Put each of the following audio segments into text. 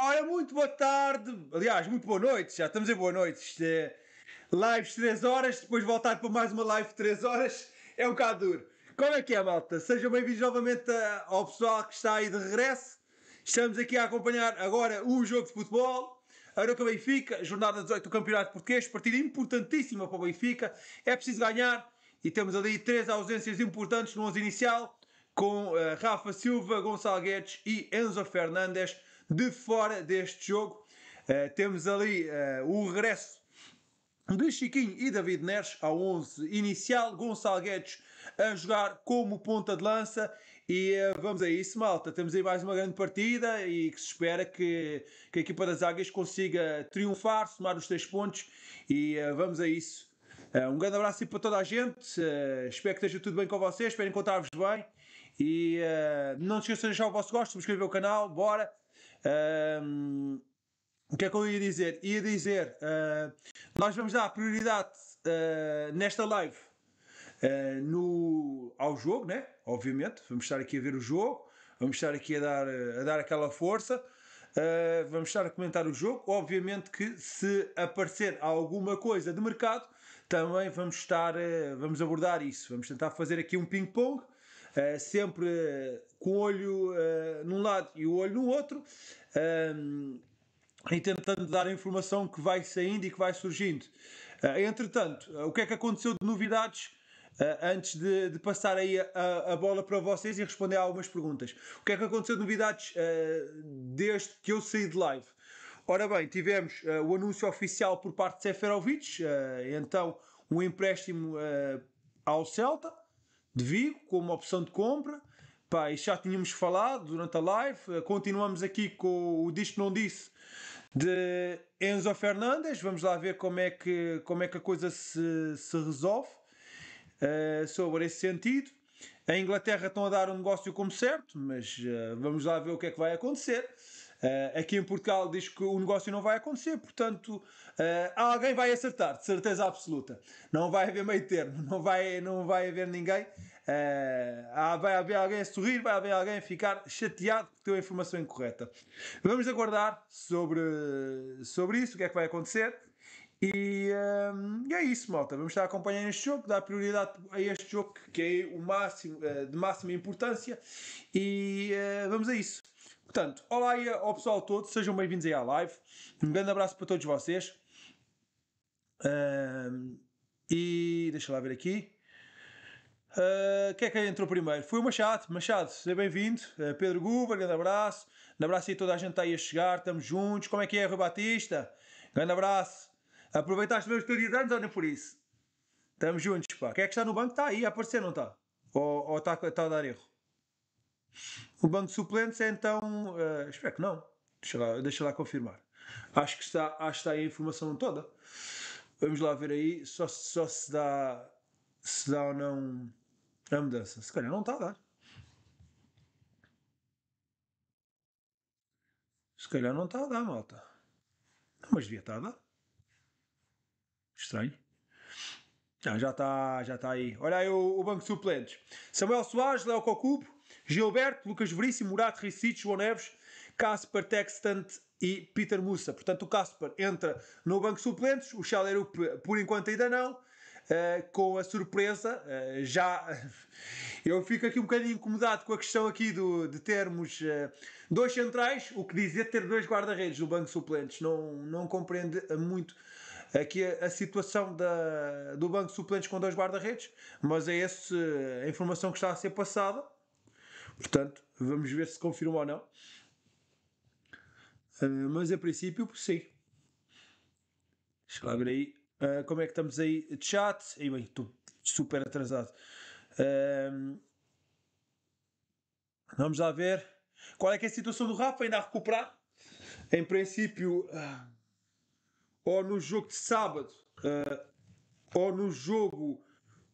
Ora, muito boa tarde, aliás, muito boa noite, já estamos em boa noite. Isto é lives 3 horas, depois voltar para mais uma live 3 horas é um bocado duro. Como é que é, malta? Sejam bem-vindos novamente eh, ao pessoal que está aí de regresso. Estamos aqui a acompanhar agora um jogo de futebol. Aroca Benfica, jornada 18 do Campeonato Português, partida importantíssima para o Benfica. É preciso ganhar e temos ali três ausências importantes no 11 inicial, com uh, Rafa Silva, Gonçalves Guedes e Enzo Fernandes de fora deste jogo. Uh, temos ali uh, o regresso de Chiquinho e David Neres ao 11 inicial, Gonçalo Guedes a jogar como ponta de lança e uh, vamos a isso, malta. Temos aí mais uma grande partida e que se espera que, que a equipa das Águias consiga triunfar, somar os três pontos e uh, vamos a isso. Uh, um grande abraço para toda a gente, espero que esteja tudo bem com vocês, espero encontrar-vos bem e não se esqueçam de deixar o vosso gosto, subscrever o canal, bora! Um, o que é que eu ia dizer? Ia dizer, uh, nós vamos dar prioridade uh, nesta live uh, no, ao jogo, né? Obviamente, vamos estar aqui a ver o jogo, vamos estar aqui a dar, a dar aquela força, vamos estar a comentar o jogo. Obviamente que se aparecer alguma coisa de mercado, também vamos estar, vamos abordar isso. Vamos tentar fazer aqui um ping-pong, sempre com o olho uh, num lado e o olho no outro, um, eh, e tentando dar a informação que vai saindo e que vai surgindo. Uh, entretanto, uh, o que é que aconteceu de novidades? antes de, de, passar aí a, a, a, bola para vocês e responder a algumas perguntas, o que é que aconteceu de novidades desde que eu saí de live? Ora bem, tivemos o anúncio oficial por parte de Seferovic, então um empréstimo ao Celta de Vigo como opção de compra. Pá, já tínhamos falado durante a live. Eh, continuamos aqui com o Diz Não Disse de Enzo Fernandes. Vamos lá ver como é que, como é que a coisa se, se resolve uh, sobre esse sentido. A Inglaterra estão a dar o um negócio como certo, mas uh, vamos lá ver o que é que vai acontecer. Uh, aqui em Portugal diz que o negócio não vai acontecer, portanto, uh, alguém vai acertar, de certeza absoluta. Não vai haver meio termo, não vai, não vai haver ninguém Uh, vai haver alguém a sorrir, vai haver alguém a ficar chateado porque deu a informação incorreta. Vamos aguardar sobre, sobre isso, o que é que vai acontecer. E, ehm, e é isso, malta. Vamos estar acompanhando este jogo, dar prioridade a este jogo que é o máximo, eh, de máxima importância. E uh, vamos a isso. Portanto, olá aí ao pessoal todo, sejam bem-vindos aí à live. Um grande abraço para todos vocês. Ehm, e deixa lá ver aqui. Uh, quem é que entrou primeiro? Foi o Machado. Machado, seja bem-vindo. Uh, Pedro Guber, grande abraço. Grande abraço aí, toda a gente está aí a chegar, estamos juntos. Como é que é, Rui Batista? Grande abraço. Aproveitaste mesmo o teu dia de anos ou nem por isso? Estamos juntos, pá. Quem é que está no banco? Está aí a aparecer, não está? Ou está tá a dar erro? O banco de suplentes é então. Uh, espero que não. Deixa lá, deixa lá confirmar. Acho que, está, acho que está aí a informação toda. Vamos lá ver aí só, só se dá se dá ou não a mudança. Se calhar não está a dar. Se calhar não está a dar, malta. Não, mas devia estar a dar. Estranho. Ah, já está já tá aí. Olha aí o, o banco de suplentes. Samuel Soares, Léo Cocubo, Gilberto, Lucas Veríssimo, Murato Ricito, João Neves, Casper Textant e Peter Mussa. Portanto, o Casper entra no banco de suplentes, o Chalerup, por enquanto ainda não. Eh, com a surpresa. Uh, já eu fico aqui um bocadinho incomodado com a questão aqui do, de termos eh, dois centrais, o que dizer ter dois guarda-redes do banco suplentes. Não, não compreende muito aqui a, a situação da, do banco suplentes com dois guarda-redes, mas é essa a informação que está a ser passada. Portanto, vamos ver se confirma ou não. Uh, mas a princípio, sim. Deixa eu abrir aí. Uh, como é que estamos aí de chat? E bem, estou super atrasado. Uh, vamos lá ver. Qual é que é a situação do Rafa? Ainda a recuperar? Em princípio, uh, ou no jogo de sábado, ah, ou no jogo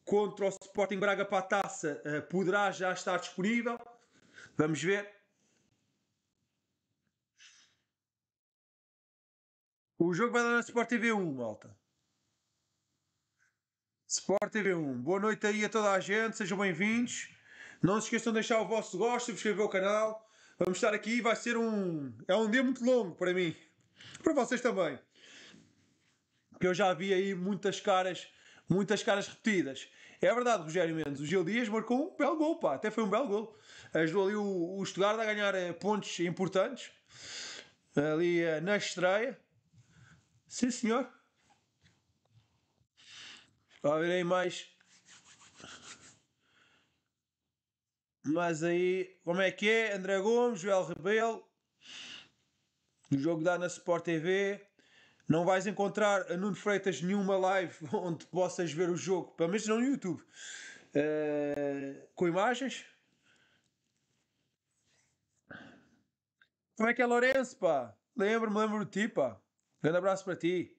contra o Sporting Braga para a taça, poderá já estar disponível. Vamos ver. O jogo vai dar na Sport TV 1, malta. Sport TV1. Boa noite aí a toda a gente, sejam bem-vindos. Não se esqueçam de deixar o vosso gosto, subscrever o canal. Vamos estar aqui, vai ser um. É um dia muito longo para mim. Para vocês também. Porque eu já vi aí muitas caras, muitas caras repetidas. É verdade, Rogério Mendes. O Gil Dias marcou um belo gol, pá. Até foi um belo gol. Ajudou ali o, o Stuttgart a ganhar eh, pontos importantes. Ali eh, na estreia. Sim, senhor verem mais. Mas aí, como é que é? André Gomes, Joel Rebelo. O jogo dá na Sport TV. Não vais encontrar a Nuno Freitas nenhuma live onde possas ver o jogo, pelo menos não no YouTube, uh, com imagens. Como é que é, Lourenço, pá? Lembro-me, lembro de ti, pá. Grande abraço para ti.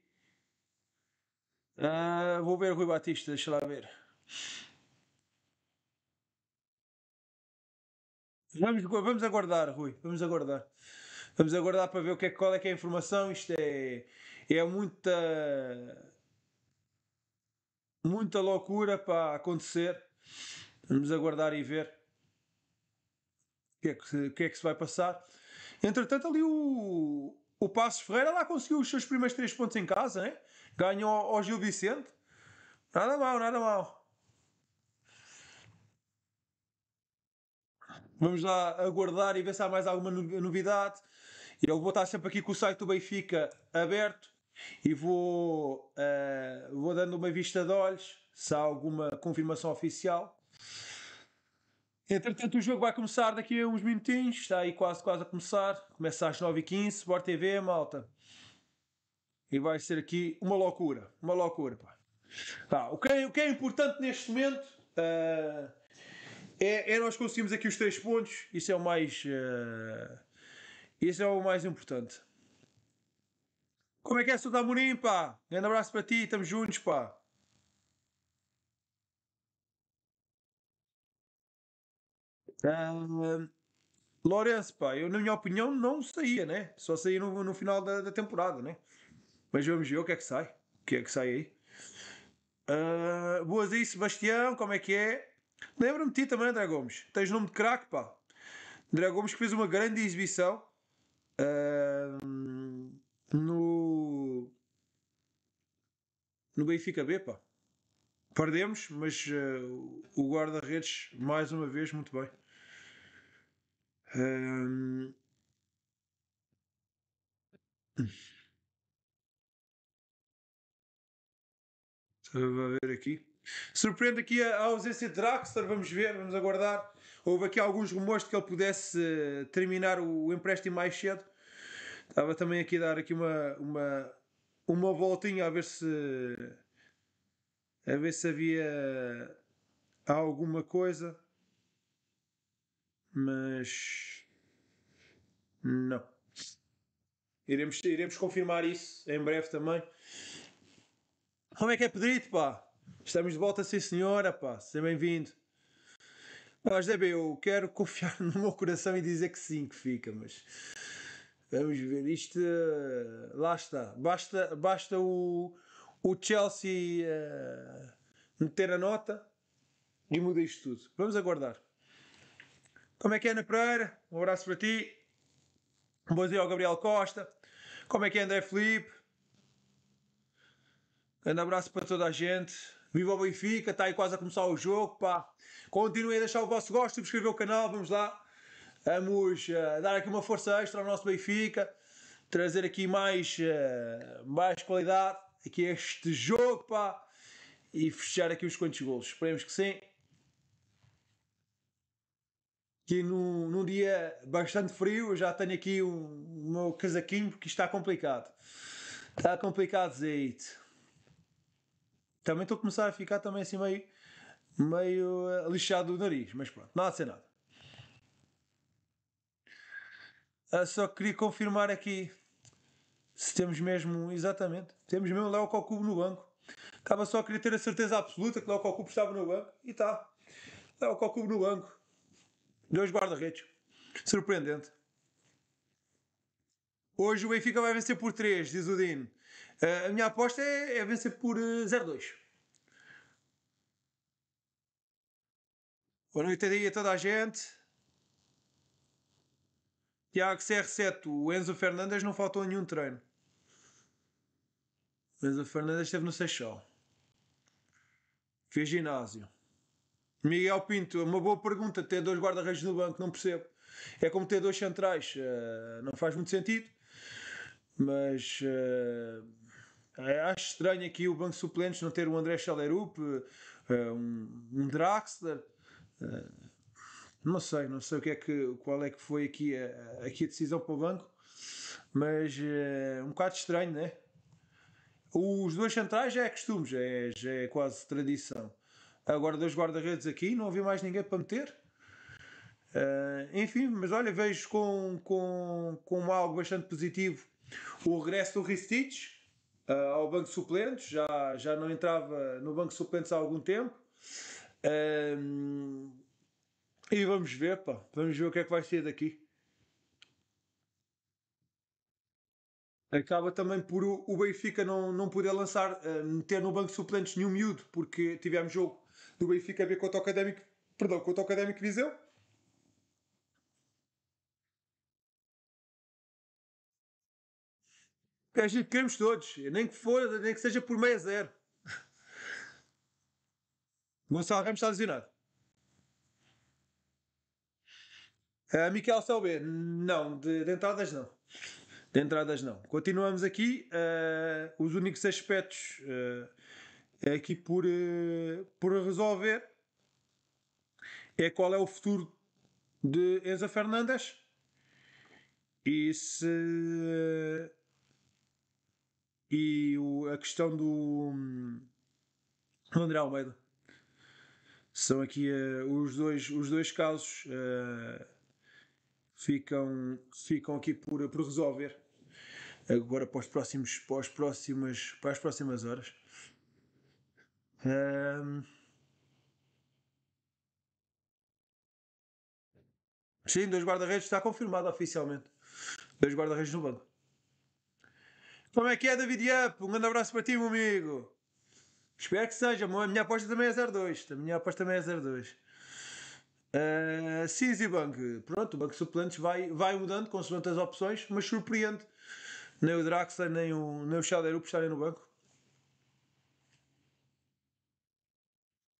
Uh, vou ver Rui Batista, deixa lá ver. Vamos, vamos aguardar, Rui, vamos aguardar. Vamos aguardar para ver o que é, qual é que é a informação. Isto é, é muita, muita loucura para acontecer. Vamos aguardar e ver o que é que, que, é que se vai passar. Entretanto, ali o, o Passos Ferreira lá conseguiu os seus primeiros três pontos em casa, hein? Ganhou ao Gil Vicente. Nada mal, nada mal. Vamos lá aguardar e ver se há mais alguma novidade. Eu vou estar sempre aqui com o site do Benfica aberto e vou, uh, vou dando uma vista de olhos se há alguma confirmação oficial. Entretanto, o jogo vai começar daqui a uns minutinhos, está aí quase, quase a começar. Começa às 9h15, Sport TV, malta. E vai ser aqui uma loucura. Uma loucura, pá. Tá, o, que é, o que é importante neste momento uh, é, é, nós conseguimos aqui os três pontos. Isso é o mais. Uh, isso é o mais importante. Como é que é, Sr. Damorim, pá? Grande abraço para ti, estamos juntos, pá. Uh, Lourenço, pá, eu, na minha opinião, não saía, né? Só saía no, no final da, da temporada, né? Mas vamos ver o que é que sai. O que é que sai aí? Uh, ah, boas aí, Sebastião, como é que é? Lembra-me de ti também, André Gomes. Tens nome de craque, pá. André Gomes que fez uma grande exibição uh, no, no Benfica B, pá. Perdemos, mas uh, o guarda-redes, mais uma vez, muito bem. Hum. Vamos ver aqui. Surpreende aqui a, ausência de Draxler, vamos ver, vamos aguardar. Houve aqui alguns rumores de que ele pudesse eh, terminar o empréstimo mais cedo. Estava também aqui a dar aqui uma, uma, uma voltinha a ver se a ver se havia alguma coisa. Mas não. Iremos, iremos confirmar isso em breve também. Como é que é, Pedrito, pá? Estamos de volta, sim senhora, pá. Seja bem-vindo. Mas, DB, eu quero confiar no meu coração e dizer que sim, que fica, mas... Vamos ver, isto... Eh, lá está. Basta, basta o, o Chelsea uh, meter a nota e muda isto tudo. Vamos aguardar. Como é que é, Ana Pereira? Um abraço para ti. Um bom dia ao Gabriel Costa. Como é que é, André Felipe? Grande abraço para toda a gente. Viva o Benfica, está aí quase a começar o jogo, pá. Continuem a deixar o vosso gosto, e subscrever o canal, vamos lá. Vamos uh, dar aqui uma força extra ao nosso Benfica, trazer aqui mais, uh, mais qualidade aqui este jogo, pá. E fechar aqui os quantos golos. Esperemos que sim. Aqui num, num dia bastante frio, eu já tenho aqui um, o meu casaquinho porque está complicado. Está complicado, Zeite. Também estou a começar a ficar também assim meio, meio eh, lixado o nariz, mas pronto, nada há ser nada. Ah, só queria confirmar aqui se temos mesmo, exatamente, temos mesmo Léo Cocubo no banco. Estava só a querer ter a certeza absoluta que Léo Cocubo estava no banco e está. Léo Cocubo no banco. Dois guarda-redes. Surpreendente. Hoje o Benfica vai vencer por 3, diz o Dino. Uh, a minha aposta é, é vencer por uh, eh, 0-2. Boa noite aí a toda a gente. Tiago CR7, o Enzo Fernandes não faltou nenhum treino. O Enzo Fernandes esteve no Seixal. Fez ginásio. Miguel Pinto, uma boa pergunta. Ter dois guarda-redes no banco, não percebo. É como ter dois centrais, uh, não faz muito sentido. Mas uh, acho estranho aqui o banco suplentes não ter um André Chalerup, uh, um, um Draxler. Ah, não sei, não sei o que é que, qual é que foi aqui a, aqui a decisão para o banco, mas uh, um bocado estranho, né? Os dois centrais já é costume, já é, já é quase tradição. Agora dois guarda-redes aqui, não havia mais ninguém para meter. Uh, enfim, mas olha, vejo com, com, com algo bastante positivo o regresso do Ristich uh, ao banco de suplentes, já, já não entrava no banco de suplentes há algum tempo. Um, e vamos ver, pá. Vamos ver o que é que vai ser daqui. Acaba também por o Benfica não, não poder lançar, ah, meter no banco de suplentes nenhum miúdo, porque tivemos jogo do Benfica B contra o Académico, perdão, contra o Académico Viseu. Que a gente queremos todos, nem que for, nem que seja por meia zero. Gonçalo Ramos está lesionado. Uh, ah, Miquel Selbe, não, de, de, entradas não. De entradas não. Continuamos aqui. Uh, os únicos aspectos uh, aqui por, uh, por resolver é qual é o futuro de Enza Fernandes e se e o, a questão do, hum, do André Almeida. São aqui uh, os, dois, os dois casos uh, ficam, ficam aqui por, por resolver agora para, os próximos, para, as próximas, para as próximas horas. Um... Sim, dois guarda-redes está confirmado oficialmente. Dois guarda-redes no banco. Como é que é, David Yap? Um grande abraço para ti, meu amigo. Espero que seja. A minha aposta também é 0-2. A minha aposta também é 0-2. Uh, e Pronto, o banco suplentes vai, vai mudando consoante as opções, mas surpreende. Nem o Draxler, nem o, nem o Xaderu por estarem no banco.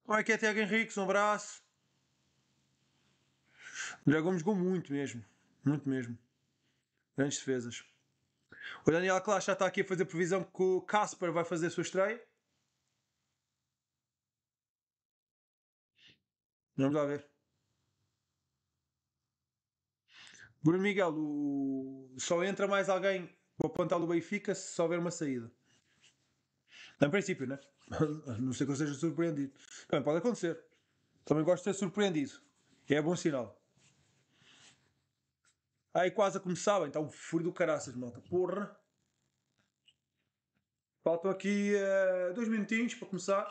Olha que é Tiago Henrique, um abraço. O Dragão jogou muito mesmo. Muito mesmo. Grandes defesas. O Daniel Clash já está aqui a fazer previsão que o Casper vai fazer a sua estreia. Vamos lá ver. Bruno Miguel, o... só entra mais alguém para o plantel do Benfica se só houver uma saída. Em princípio, né? Não sei que eu seja surpreendido. Também pode acontecer. Também gosto de ser surpreendido. É bom sinal. Aí quase a começava, então um furo do caraças, malta. Porra! Faltam aqui uh, dois minutinhos para começar.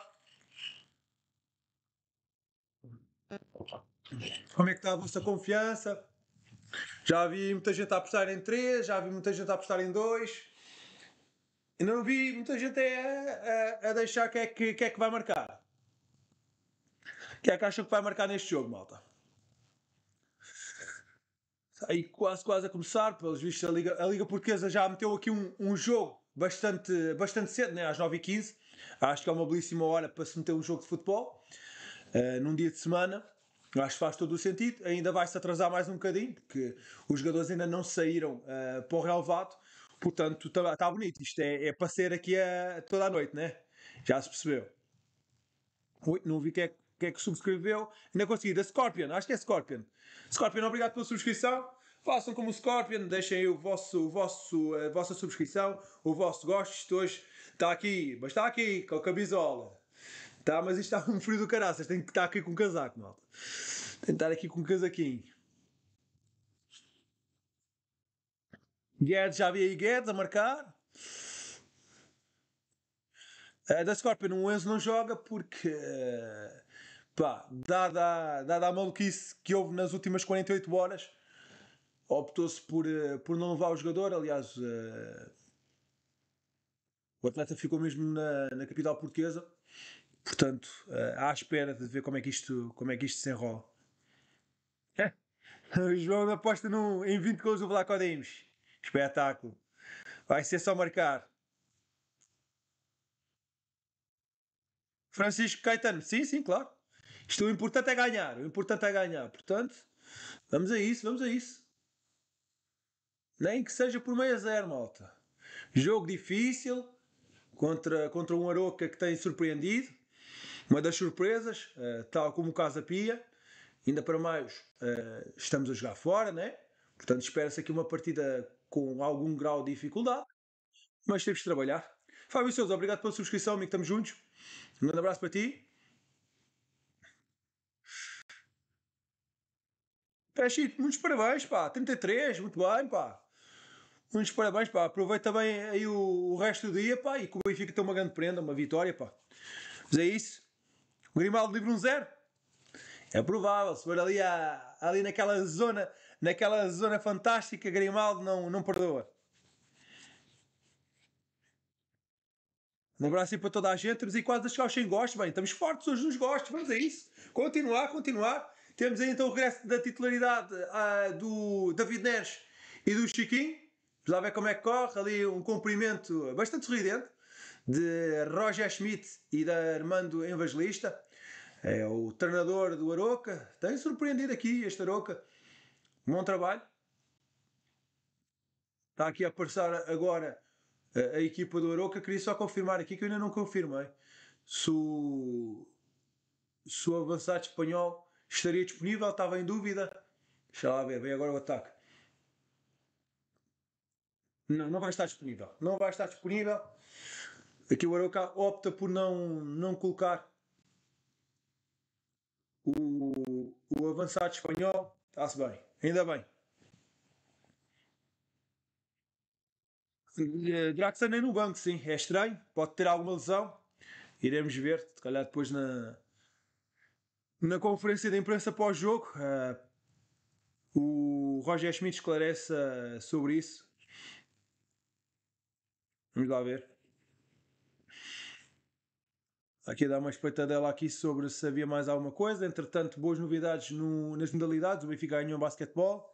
Como é que está a vossa confiança? Já vi muita gente a apostar em 3, já vi muita gente a apostar em 2. Não vi muita gente a, a, a deixar que é que, que é que vai marcar. Quem é que acham que vai marcar neste jogo, malta? Aí quase quase a começar, pelos vistos a Liga, a Liga Portuguesa já meteu aqui um, um jogo bastante, bastante cedo, né? às 9h15. Acho que é uma belíssima hora para se meter um jogo de futebol uh, num dia de semana. Acho que faz todo o sentido. Ainda vai-se atrasar mais um bocadinho, porque os jogadores ainda não saíram uh, para o relevado. Portanto, está tá bonito. Isto é, é para ser aqui a, toda a noite, né? Já se percebeu. Ui, não vi quem é, quem é que subscreveu. Ainda consegui. Da Scorpion, acho que é Scorpion. Scorpion, obrigado pela subscrição. Façam como o Scorpion, deixem aí o vosso, o vosso, a eh, vossa subscrição, o vosso gosto. Hoje está aqui, mas está aqui com a camisola Tá, mas isto está um frio do caraças. Tenho que estar aqui com um casaco, malta. Tenho que estar aqui com um casaquinho. Guedes, já havia aí Guedes a marcar. Uh, da Scorpion, o Enzo não joga porque, pá, dada, dada a maluquice que houve nas últimas 48 horas, optou-se por, uh, por não levar o jogador. Aliás, eh, o atleta ficou mesmo na, na capital portuguesa. Portanto, eh, à espera de ver como é que isto, como é que isto se enrola. É. João aposta num, em 20 gols do Vlaco Dimes. Espetáculo. Vai ser só marcar. Francisco Caetano, sim, sim, claro. Isto o importante é ganhar. O importante é ganhar. Portanto, vamos a isso, vamos a isso. Nem que seja por meio a zero, malta. Jogo difícil contra, contra um Aroca que tem surpreendido. Uma das surpresas, eh, tal como o Casa Pia, ainda para mais eh, estamos a jogar fora, né? Portanto, espera-se aqui uma partida com algum grau de dificuldade, mas temos de trabalhar. Fábio Souza, obrigado pela subscrição, amigo, estamos juntos. Um grande abraço para ti. É, Chico, muitos parabéns, pá. 33, muito bem, pá. Muitos parabéns, pá. Aproveita bem aí o, o resto do dia, pá. E que o Benfica tem uma grande prenda, uma vitória, pá. Mas é isso. Grimaldo livre um zero? É provável, se for ali, à, ali naquela zona, naquela zona fantástica, Grimaldo não, não perdoa. Um abraço aí para toda a gente. Estamos aí quase a chegar aos 100 gostos. Bem, estamos fortes hoje nos gostos. Vamos a isso. Continuar, continuar. Temos aí então o regresso da titularidade uh, do David Neres e do Chiquinho. Vamos lá ver como é que corre. Ali um cumprimento bastante sorridente de Roger Schmidt e da Armando Evangelista. É o treinador do Aroca. Tem surpreendido aqui este Aroca. Bom trabalho. Está aqui a passar agora a, eh, a equipa do Aroca. Queria só confirmar aqui que eu ainda não confirmei se o, se o avançado espanhol estaria disponível. Estava em dúvida. Deixa lá ver. Vem agora o ataque. Não, não vai estar disponível. Não vai estar disponível. Aqui o Aroca opta por não, não colocar o, o avançado espanhol está-se bem, ainda bem. Eh, Draxler nem no banco, sim, é estranho, pode ter alguma lesão, iremos ver, se calhar depois na, na conferência de imprensa pós-jogo. Eh, o Roger Schmidt esclarece eh, sobre isso. Vamos lá ver aqui a dar uma espetadela aqui sobre se havia mais alguma coisa. Entretanto, boas novidades no, nas modalidades. O Benfica ganhou basquetebol.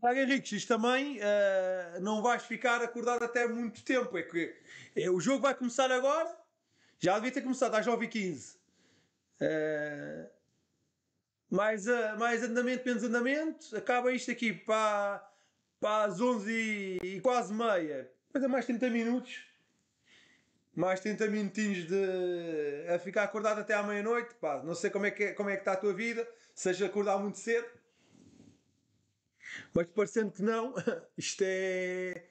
Braga Henriques, isto também uh, não vais ficar acordado até muito tempo. É que é, o jogo vai começar agora. Já devia ter começado às 9h15. Uh, eh, mais, uh, mais andamento, menos andamento. Acaba isto aqui para, para as 11 e, e quase meia. Depois é mais 30 minutos mais 30 minutinhos de a ficar acordado até à meia-noite, pá, não sei como é que é, como é que está a tua vida, seja acordar muito cedo. Mas parecendo que não, isto é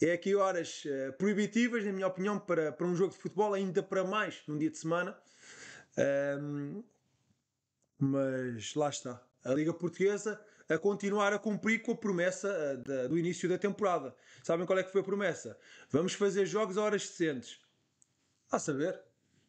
é aqui horas eh, proibitivas, na minha opinião, para, para um jogo de futebol, ainda para mais num dia de semana. Um, mas lá está. A Liga Portuguesa a continuar a cumprir com a promessa eh, do início da temporada. Sabem qual é que foi a promessa? Vamos fazer jogos a horas decentes. A saber.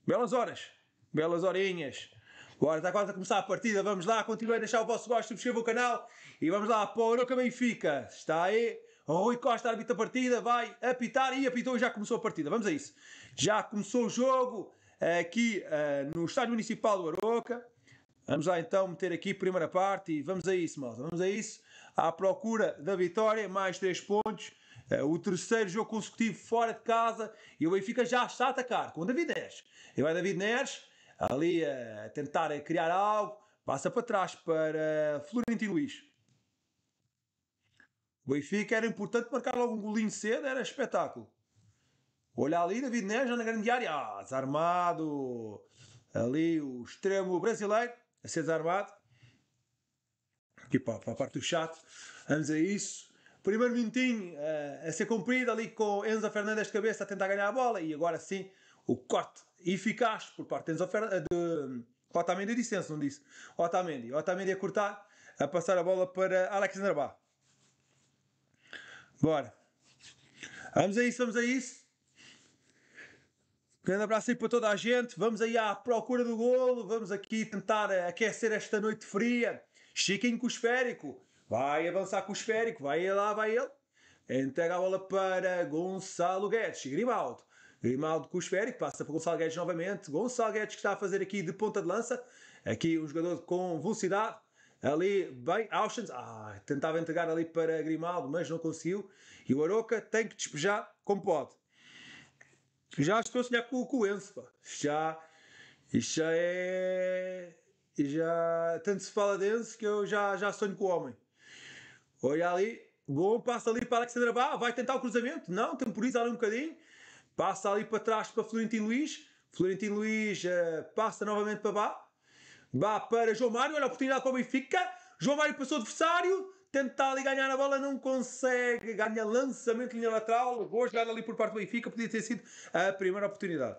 Belas horas. Belas horinhas. Agora está quase a começar a partida. Vamos lá, continuem a deixar o vosso gosto, subscrevam o canal e vamos lá para o Oroca Benfica. Está aí. Rui Costa arbitra a partida, vai apitar e apitou e já começou a partida. Vamos a isso. Já começou o jogo aqui uh, no Estádio Municipal do Aroca. Vamos lá então meter aqui primeira parte e vamos a isso, malta. Vamos a isso. À procura da vitória, mais 3 pontos. Eh, o terceiro jogo consecutivo fora de casa. E o Benfica já está a atacar com o David Neres. E vai David Neres ali a tentar criar algo. Passa para trás para Florentino Luís. O Benfica era importante marcar logo um golinho cedo, era espetáculo. Olha ali, David Neres já na grande área. Ah, desarmado ali o extremo brasileiro a ser desarmado. Aqui para, para a parte do chato vamos a isso. Primeiro minutinho uh, a ser cumprido ali com Enzo Fernandes de cabeça a tentar ganhar a bola e agora sim o corte eficaz por parte de Enzo Fernandes. Eh, de, hum, Otamendi disse, não disse? Otamendi. Otamendi a cortar, a passar a bola para Alex Narbá. Bora. Vamos a isso, vamos a isso. Grande abraço aí para toda a gente. Vamos aí à procura do golo. Vamos aqui tentar eh, aquecer esta noite fria. Chiquinho com o esférico. Vai avançar com o esférico. Vai lá, vai ele. Entrega a bola para Gonçalo Guedes. Grimaldo. Grimaldo com o esférico. Passa para Gonçalo Guedes novamente. Gonçalo Guedes que está a fazer aqui de ponta de lança. Aqui um jogador com velocidade. Ali, bem, Auschwitz, ah, tentava entregar ali para Grimaldo, mas não conseguiu. E o Aroca tem que despejar como pode já estou já com, com o Enzo, pá. Já, isto já é. Já, tanto se fala de Enzo que eu já, já sonho com o homem. Olha ali, bom, passa ali para Alexandre Bá, vai tentar o cruzamento. Não, temporiza ali um bocadinho. Passa ali para trás para Florentino Luís. Florentino Luís uh, passa novamente para Bá. Bá para João Mário, olha a oportunidade para o Benfica. João Mário passou adversário tentar ali ganhar a bola, não consegue, ganha lançamento linha lateral, boa jogada ali por parte do Benfica, podia ter sido a primeira oportunidade.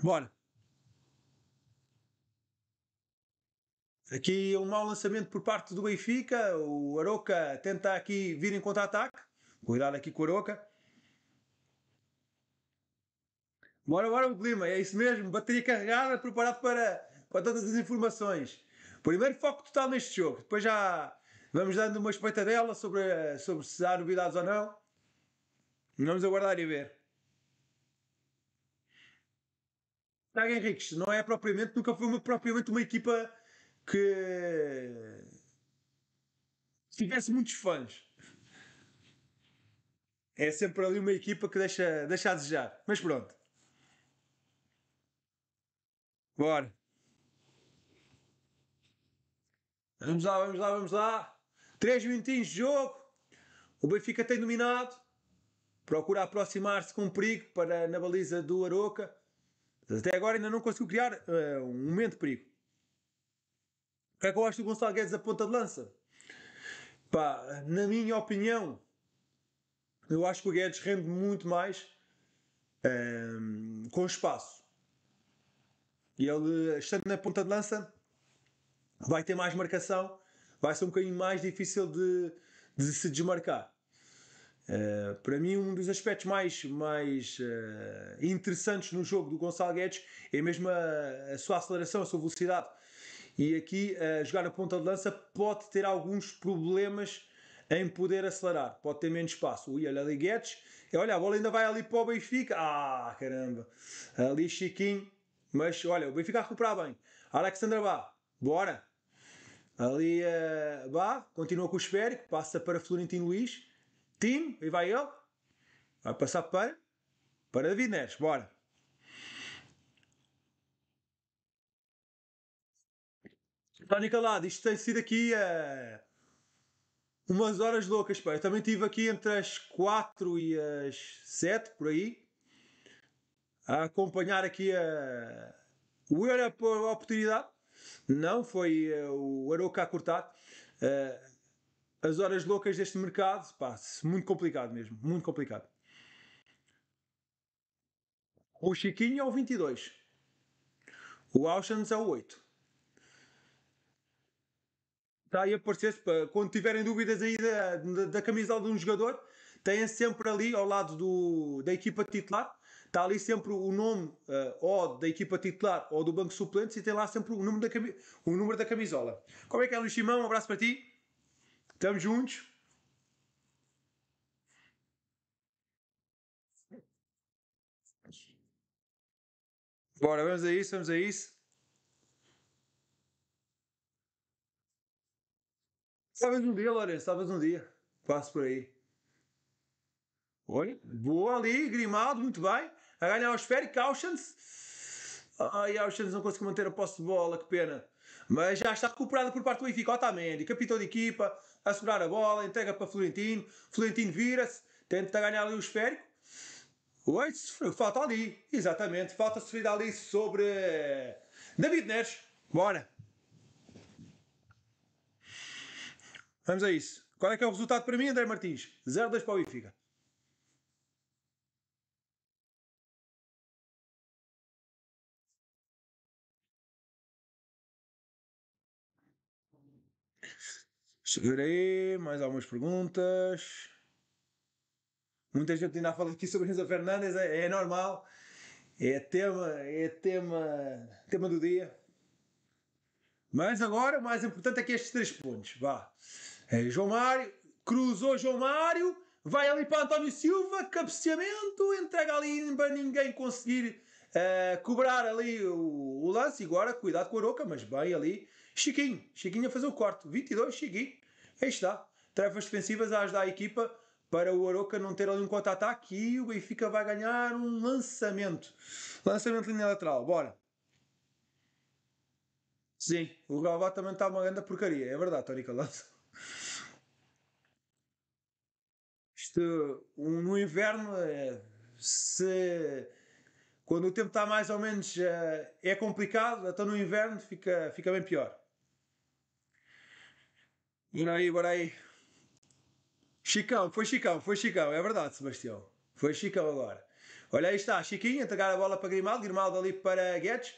Bora. Aqui um mau lançamento por parte do Benfica, o Aroca tenta aqui vir em contra-ataque, cuidado aqui com o Aroca. Bora, bora o clima, é isso mesmo, bateria carregada, preparado para, para todas as informações. Primeiro foco total neste jogo, depois já vamos dando uma espetadela sobre, sobre se há novidades ou não. Vamos aguardar e ver. Braga Henriques não é propriamente, nunca foi uma, propriamente uma equipa que tivesse muitos fãs. É sempre ali uma equipa que deixa, deixa a desejar. Mas pronto. Bora. Vamos lá, vamos lá, vamos lá. 3 minutinhos de jogo. O Benfica tem dominado. Procura aproximar-se com perigo para, na baliza do Aroca. até agora ainda não conseguiu criar uh, um momento de perigo. O que é que eu acho do Gonçalo Guedes a ponta de lança? Pá, na minha opinião, eu acho que o Guedes rende muito mais eh, com espaço. E ele, estando na ponta de lança, vai ter mais marcação, vai ser um bocadinho mais difícil de, de se desmarcar. Uh, para mim, um dos aspectos mais, mais uh, interessantes no jogo do Gonçalo Guedes é mesmo a, a sua aceleração, a sua velocidade. E aqui, uh, jogar na ponta de lança pode ter alguns problemas em poder acelerar, pode ter menos espaço. Ui, olha ali Guedes, olha, a bola ainda vai ali para o Benfica. Ah, caramba, ali Chiquinho, mas olha, o Benfica a recuperar bem. Alexandre Bá, bora, Ali a uh, eh, continua com o esférico, passa para Florentino Luís. Tim e vai ele. Vai passar para. Para David Neres, bora. Tónica lado isto tem sido aqui uh, umas horas loucas. Pá. Eu também estive aqui entre as 4 e as 7 por aí a acompanhar aqui eh, a, o Euro por oportunidade. Não, foi uh, o Aroca a cortar. Uh, as horas loucas deste mercado, pá, muito complicado mesmo, muito complicado. O Chiquinho é o 22. O Auschwitz é o 8. Está aí a aparecer para quando tiverem dúvidas aí da, da, da camisola de um jogador, têm sempre ali ao lado do, da equipa titular Está ali sempre o nome uh, ou da equipa titular ou do banco suplente e tem lá sempre o número, da o número da camisola. Como é que é, Luís Simão? Um abraço para ti. Estamos juntos. Bora, vamos a isso, vamos a isso. Estavas um dia, Lourenço, estavas um dia. Passo por aí. Oi? Boa ali, Grimaldo, muito bem. A Ganhar o esférico, Cautions. Ai, Auschwitz não conseguiu manter a posse de bola, que pena. Mas já está recuperado por parte do Benfica. Otamendi, capitão de equipa, a segurar a bola, entrega para Florentino. Florentino vira-se, tenta ganhar ali o esférico. Oi, falta ali, exatamente, falta sofrida ali sobre eh, David Neres. Bora! Vamos a isso. Qual é que é o resultado para mim, André Martins? 0-2 para o Benfica. Deixa eu ver aí, mais algumas perguntas. Muita gente ainda fala aqui sobre Enzo Fernandes, é, é normal. É tema, é tema, tema do dia. Mas agora o mais importante é que estes três pontos. Vá. É, João Mário, cruzou João Mário, vai ali para António Silva, cabeceamento, entrega ali para ninguém conseguir uh, cobrar ali o, o, lance. E agora, cuidado com a roca, mas bem ali. Chiquinho, Chiquinho a fazer o corte. 22, Chiquinho. Aí é está. Tarefas defensivas a ajudar a equipa para o Aroca não ter ali um contra-ataque e o Benfica vai ganhar um lançamento. Lançamento de linha lateral, bora. Sim, o Galvá também está uma grande porcaria, é verdade, Tony Calado. Isto, um, no inverno, é, se quando o tempo está mais ou menos eh, é complicado, até então no inverno fica, fica bem pior. Bora aí, bora aí. Chicão, foi Chicão, foi Chicão, é verdade, Sebastião. Foi Chicão agora. Olha, aí está, Chiquinho atacar a bola para Grimaldo, Grimaldo ali para Guedes.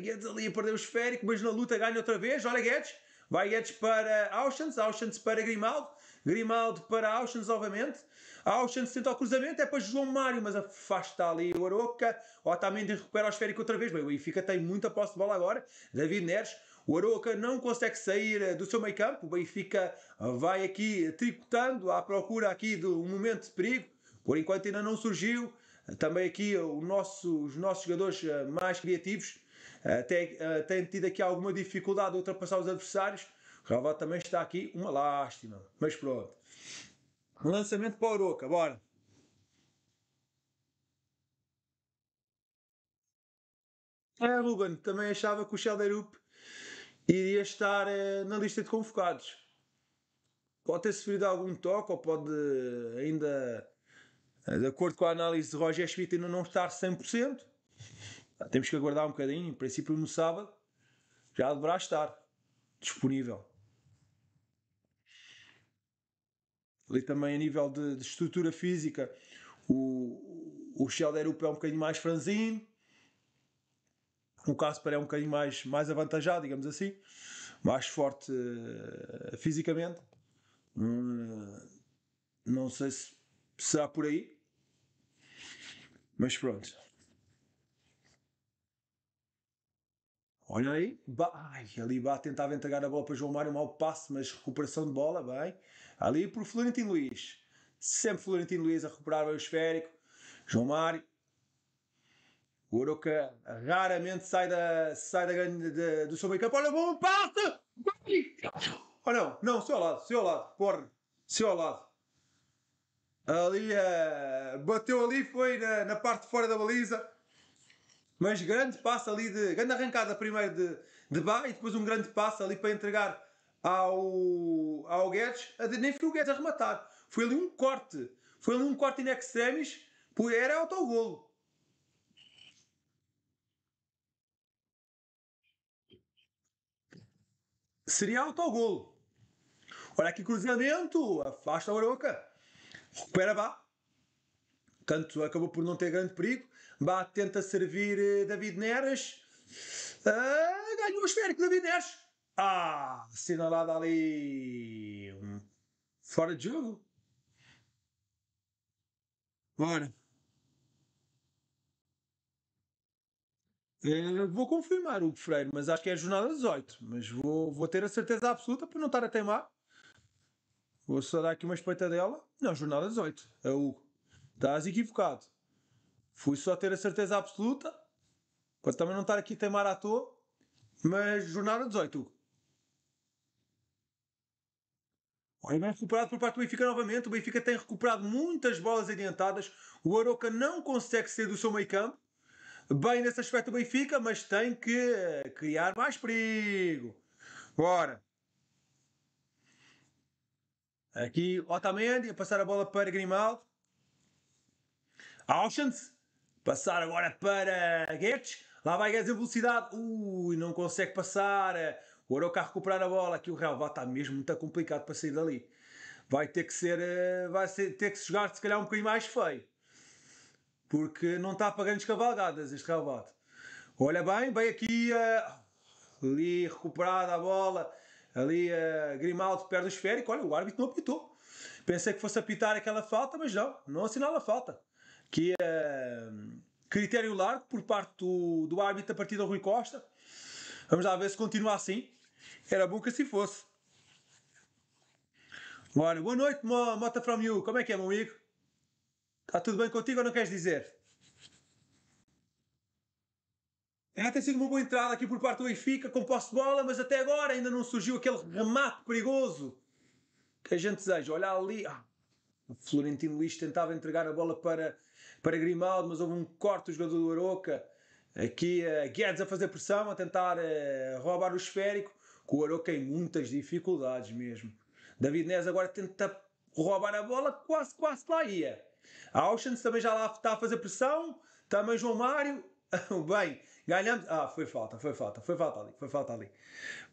Guedes ali a perder o esférico, mas na luta ganha outra vez. Olha, Guedes. Vai Guedes para Auschwitz, Auschwitz para Grimaldo, Grimaldo para Auschwitz novamente. Auschwitz tenta o cruzamento, é para João Mário, mas afasta ali o Aroca. Otamendi recupera o esférico outra vez. Bem, o Benfica tem muita posse de bola agora. David Neres o Aroca não consegue sair eh, do seu meio campo. O Benfica eh, vai aqui tricotando à procura aqui de um momento de perigo. Por enquanto ainda não surgiu. Eh, também aqui o nosso, os nossos jogadores mais criativos têm, têm tido aqui alguma dificuldade de ultrapassar os adversários. O Ravato também está aqui, uma lástima. Mas pronto. Lançamento para o Aroca, bora. É, Ruben, também achava que o Shelderup iria estar eh, na lista de convocados. Pode ter sofrido algum toque ou pode eh, ainda, eh, de acordo com a análise de Roger Schmidt, ainda não estar 100%. Ah, temos que aguardar um bocadinho. Em princípio, no sábado já deverá estar disponível. Ali também a nível de, de estrutura física, o, o Sheldon Europeu é um bocadinho mais franzino. O Casper é um bocadinho mais, mais avantajado, digamos assim, mais forte uh, fisicamente. Hum, não sei se será por aí, mas pronto. Olha aí, Ai, ali Bá tentava entregar a bola para João Mário, mau passe, mas recuperação de bola, bem. Ali para o Florentino Luiz. Sempre Florentino Luiz a recuperar o esférico. João Mário o Oroca raramente sai da, sai da grande, do seu meio campo. Olha, bom passe! Oh não, não, seu lado, seu lado, porra, seu lado. Ali, uh, bateu ali, foi na, na parte de fora da baliza. Mas grande passo ali, de, grande arrancada primeiro de, de Bá e depois um grande passo ali para entregar ao, ao Guedes. Nem foi o Guedes a rematar, foi ali um corte, foi ali um corte in extremis, era autogolo. seria golo. Olha que cruzamento, afasta a Oroca, recupera Bá. Canto acabou por não ter grande perigo. Bá tenta servir eh, David Neres. Ah, ganhou o esférico David Neres. Ah, sinalado ali. Hum, fora de jogo. Bora. Eh, vou confirmar o Freire, mas acho que é a jornada 18. Mas vou, vou ter a certeza absoluta para não estar a teimar. Vou só dar aqui uma espreitadela. Não, jornada 18. É o Hugo. Estás equivocado. Fui só ter a certeza absoluta para também não estar aqui a teimar à toa. Mas jornada 18, Hugo. Olha, bem recuperado por parte do Benfica novamente. O Benfica tem recuperado muitas bolas adiantadas. O Aroca não consegue ser do seu meio campo bem nesse aspecto o Benfica, mas tem que eh, criar mais perigo. Bora. Aqui Otamendi a passar a bola para Grimaldo. Auschwitz, Passar agora para Guedes. Lá vai Guedes em velocidade. Ui, não consegue passar. O Aroca a recuperar a bola. Aqui o Real vai está mesmo muito complicado para sair dali. Vai ter que ser. Eh, vai ter que se jogar se calhar um bocadinho mais feio porque não está para grandes cavalgadas este Rabat. Olha bem, bem aqui, eh, ali recuperada a bola, ali eh, Grimaldo perde o esférico, olha, o árbitro não apitou. Pensei que fosse apitar aquela falta, mas não, não assinala a falta. Que eh, é critério largo por parte do, do árbitro da partida do Rui Costa. Vamos lá ver se continua assim. Era bom que assim fosse. Olha, boa noite, Mota From You. Como é que é, meu amigo? Está tudo bem contigo ou não queres dizer? É, tem sido uma boa entrada aqui por parte do Benfica, com posse de bola, mas até agora ainda não surgiu aquele remate perigoso que a gente deseja. olha ali, ah, o Florentino Luís tentava entregar a bola para, para Grimaldo, mas houve um corte do jogador do Aroca. Aqui uh, Guedes a fazer pressão, a tentar uh, roubar o esférico, com o Aroca em muitas dificuldades mesmo. David Neves agora tenta roubar a bola, quase, quase lá ia. A Oceans também já lá está a fazer pressão. Também João Mário. Bem, ganhamos. Ah, foi falta, foi falta, foi falta ali, foi falta ali.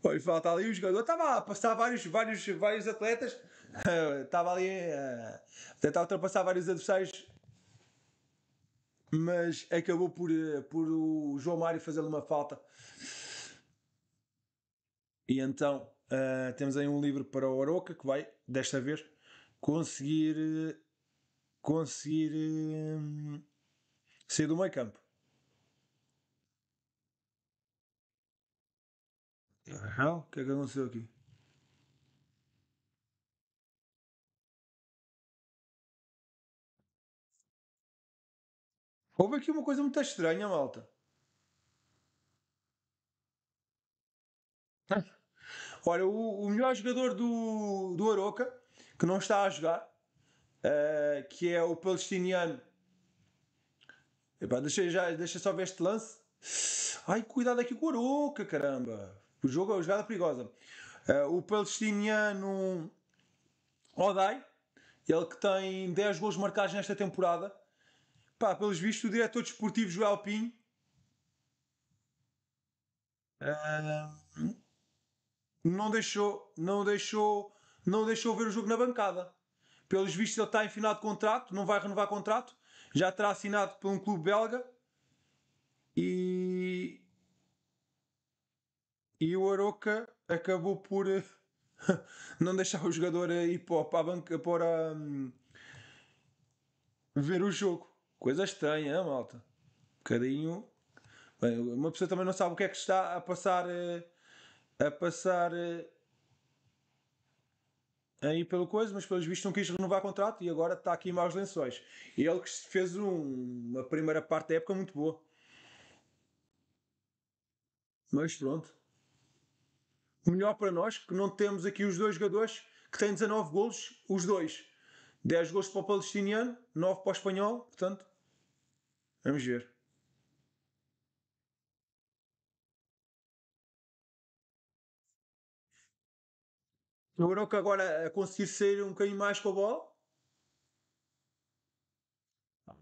Foi falta ali. O jogador estava a passar vários, vários, vários atletas. Estava ali a eh, tentar ultrapassar vários adversários. Mas acabou por, eh, por o João Mário fazer-lhe uma falta. E então uh, temos aí um livro para o Aroca que vai, desta vez, conseguir conseguir hum, sair do meio campo. o que é que aconteceu aqui? Houve aqui uma coisa muito estranha, malta. Ah. Olha, o, o melhor jogador do, do Aroca, que não está a jogar, uh, que é o palestiniano. Epá, deixa, já, deixa só ver este lance. Ai, cuidado aqui com o Aroca, caramba. O jogo é uma jogada perigosa. Uh, o palestiniano Odai, ele que tem 10 gols marcados nesta temporada. Pá, pelos vistos, o diretor desportivo Joel Pinho uh, não deixou, não deixou, não deixou ver o jogo na bancada. Pelos vistos, ele está em final de contrato, não vai renovar contrato. Já terá assinado por um clube belga. E. E o Aroca acabou por eh, não deixar o jogador ir para a banca para um, ver o jogo. Coisa estranha, hein, malta. Um bocadinho. Bem, uma pessoa também não sabe o que é que está a passar eh, a passar eh, aí pelo coisa, mas pelos vistos não quis renovar contrato e agora está aqui maus lençóis. E ele que fez um, uma primeira parte da época muito boa. Mas pronto. Melhor para nós que não temos aqui os dois jogadores que têm 19 golos, os dois. 10 golos para o palestiniano, 9 para o espanhol, portanto, vamos ver. O Aroca agora a conseguir sair um bocadinho mais com a bola.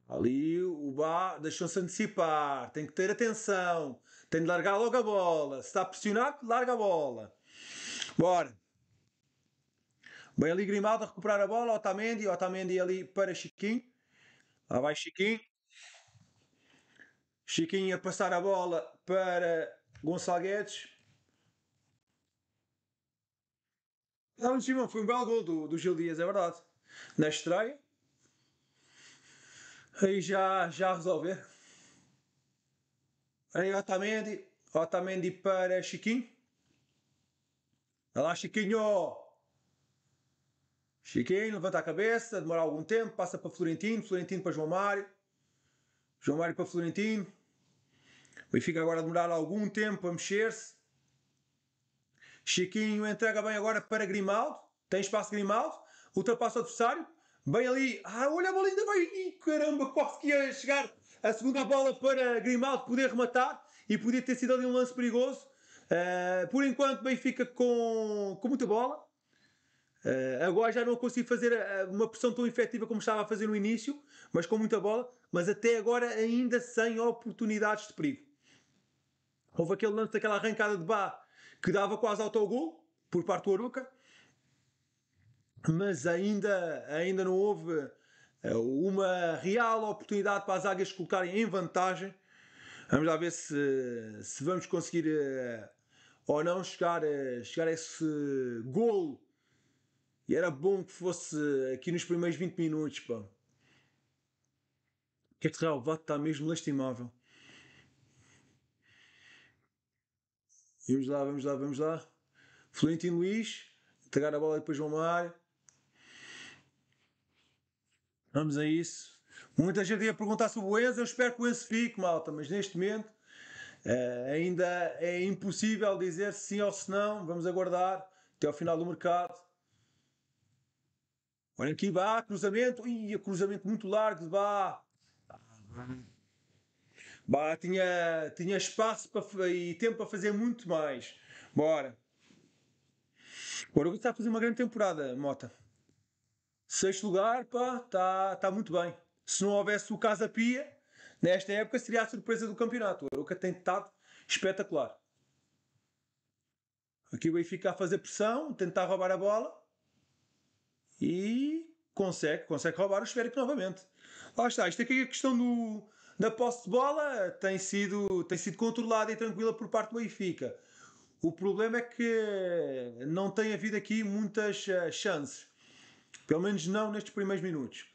Ali o Bá deixou-se antecipar, tem que ter atenção, tem de largar logo a bola. Se está pressionado, larga a bola. Bora. Bem ali Grimaldo a recuperar a bola, Otamendi, Otamendi ali para Chiquinho. Lá vai Chiquinho. Chiquinho a passar a bola para Gonçalves estava de cima foi um belo gol do, do Gil Dias, é verdade. Na estreia. Aí já, já resolver. Aí Otamendi. Otamendi para Chiquinho. Olha lá, Chiquinho! Chiquinho levanta a cabeça, demora algum tempo, passa para Florentino, Florentino para João Mário, João Mário para Florentino. O fica agora a demorar algum tempo a mexer-se. Chiquinho entrega bem agora para Grimaldo. Tem espaço Grimaldo. Ultrapassa o adversário. Bem ali. Ah, olha a bola ainda bem. Caramba, quase que ia chegar a segunda bola para Grimaldo poder rematar. E podia ter sido ali um lance perigoso. Uh, por enquanto, fica com, com muita bola. Uh, agora já não consegui fazer ah, uma pressão tão efetiva como estava a fazer no início, mas com muita bola. Mas até agora ainda sem oportunidades de perigo. Houve aquele lance daquela arrancada de bar que dava quase autogol por parte do Aruca, mas ainda, ainda não houve eh, uma real oportunidade para as águias se colocarem em vantagem. Vamos lá ver se, se vamos conseguir eh, ou não chegar, eh, chegar a esse golo. E era bom que fosse aqui nos primeiros 20 minutos. Pá. Este é Real Vato está mesmo lastimável. Vamos lá, vamos lá, vamos lá. Florentino Luiz, entregar a bola depois João Mar. Vamos a isso. Muita gente ia perguntar sobre o Enzo, eu espero que o Enzo fique, malta, mas neste momento uh, ainda é impossível dizer se sim ou se não. Vamos aguardar até ao final do mercado. Olha aqui, vá, cruzamento. Ih, cruzamento muito largo, vá. Bah, tinha, tinha espaço para, e tempo para fazer muito mais. Bora. O Aroca está a fazer uma grande temporada, Mota. Sexto lugar, pá, está tá muito bem. Se não houvesse o Casa Pia, nesta época seria a surpresa do campeonato. O Aroca tem estado espetacular. Aqui o Benfica a fazer pressão, tentar roubar a bola e consegue, consegue roubar o esférico novamente. Lá está, isto aqui é a questão do, na posse de bola tem sido, tem sido controlada e tranquila por parte do Benfica. O problema é que não tem havido aqui muitas eh, chances. Pelo menos não nestes primeiros minutos.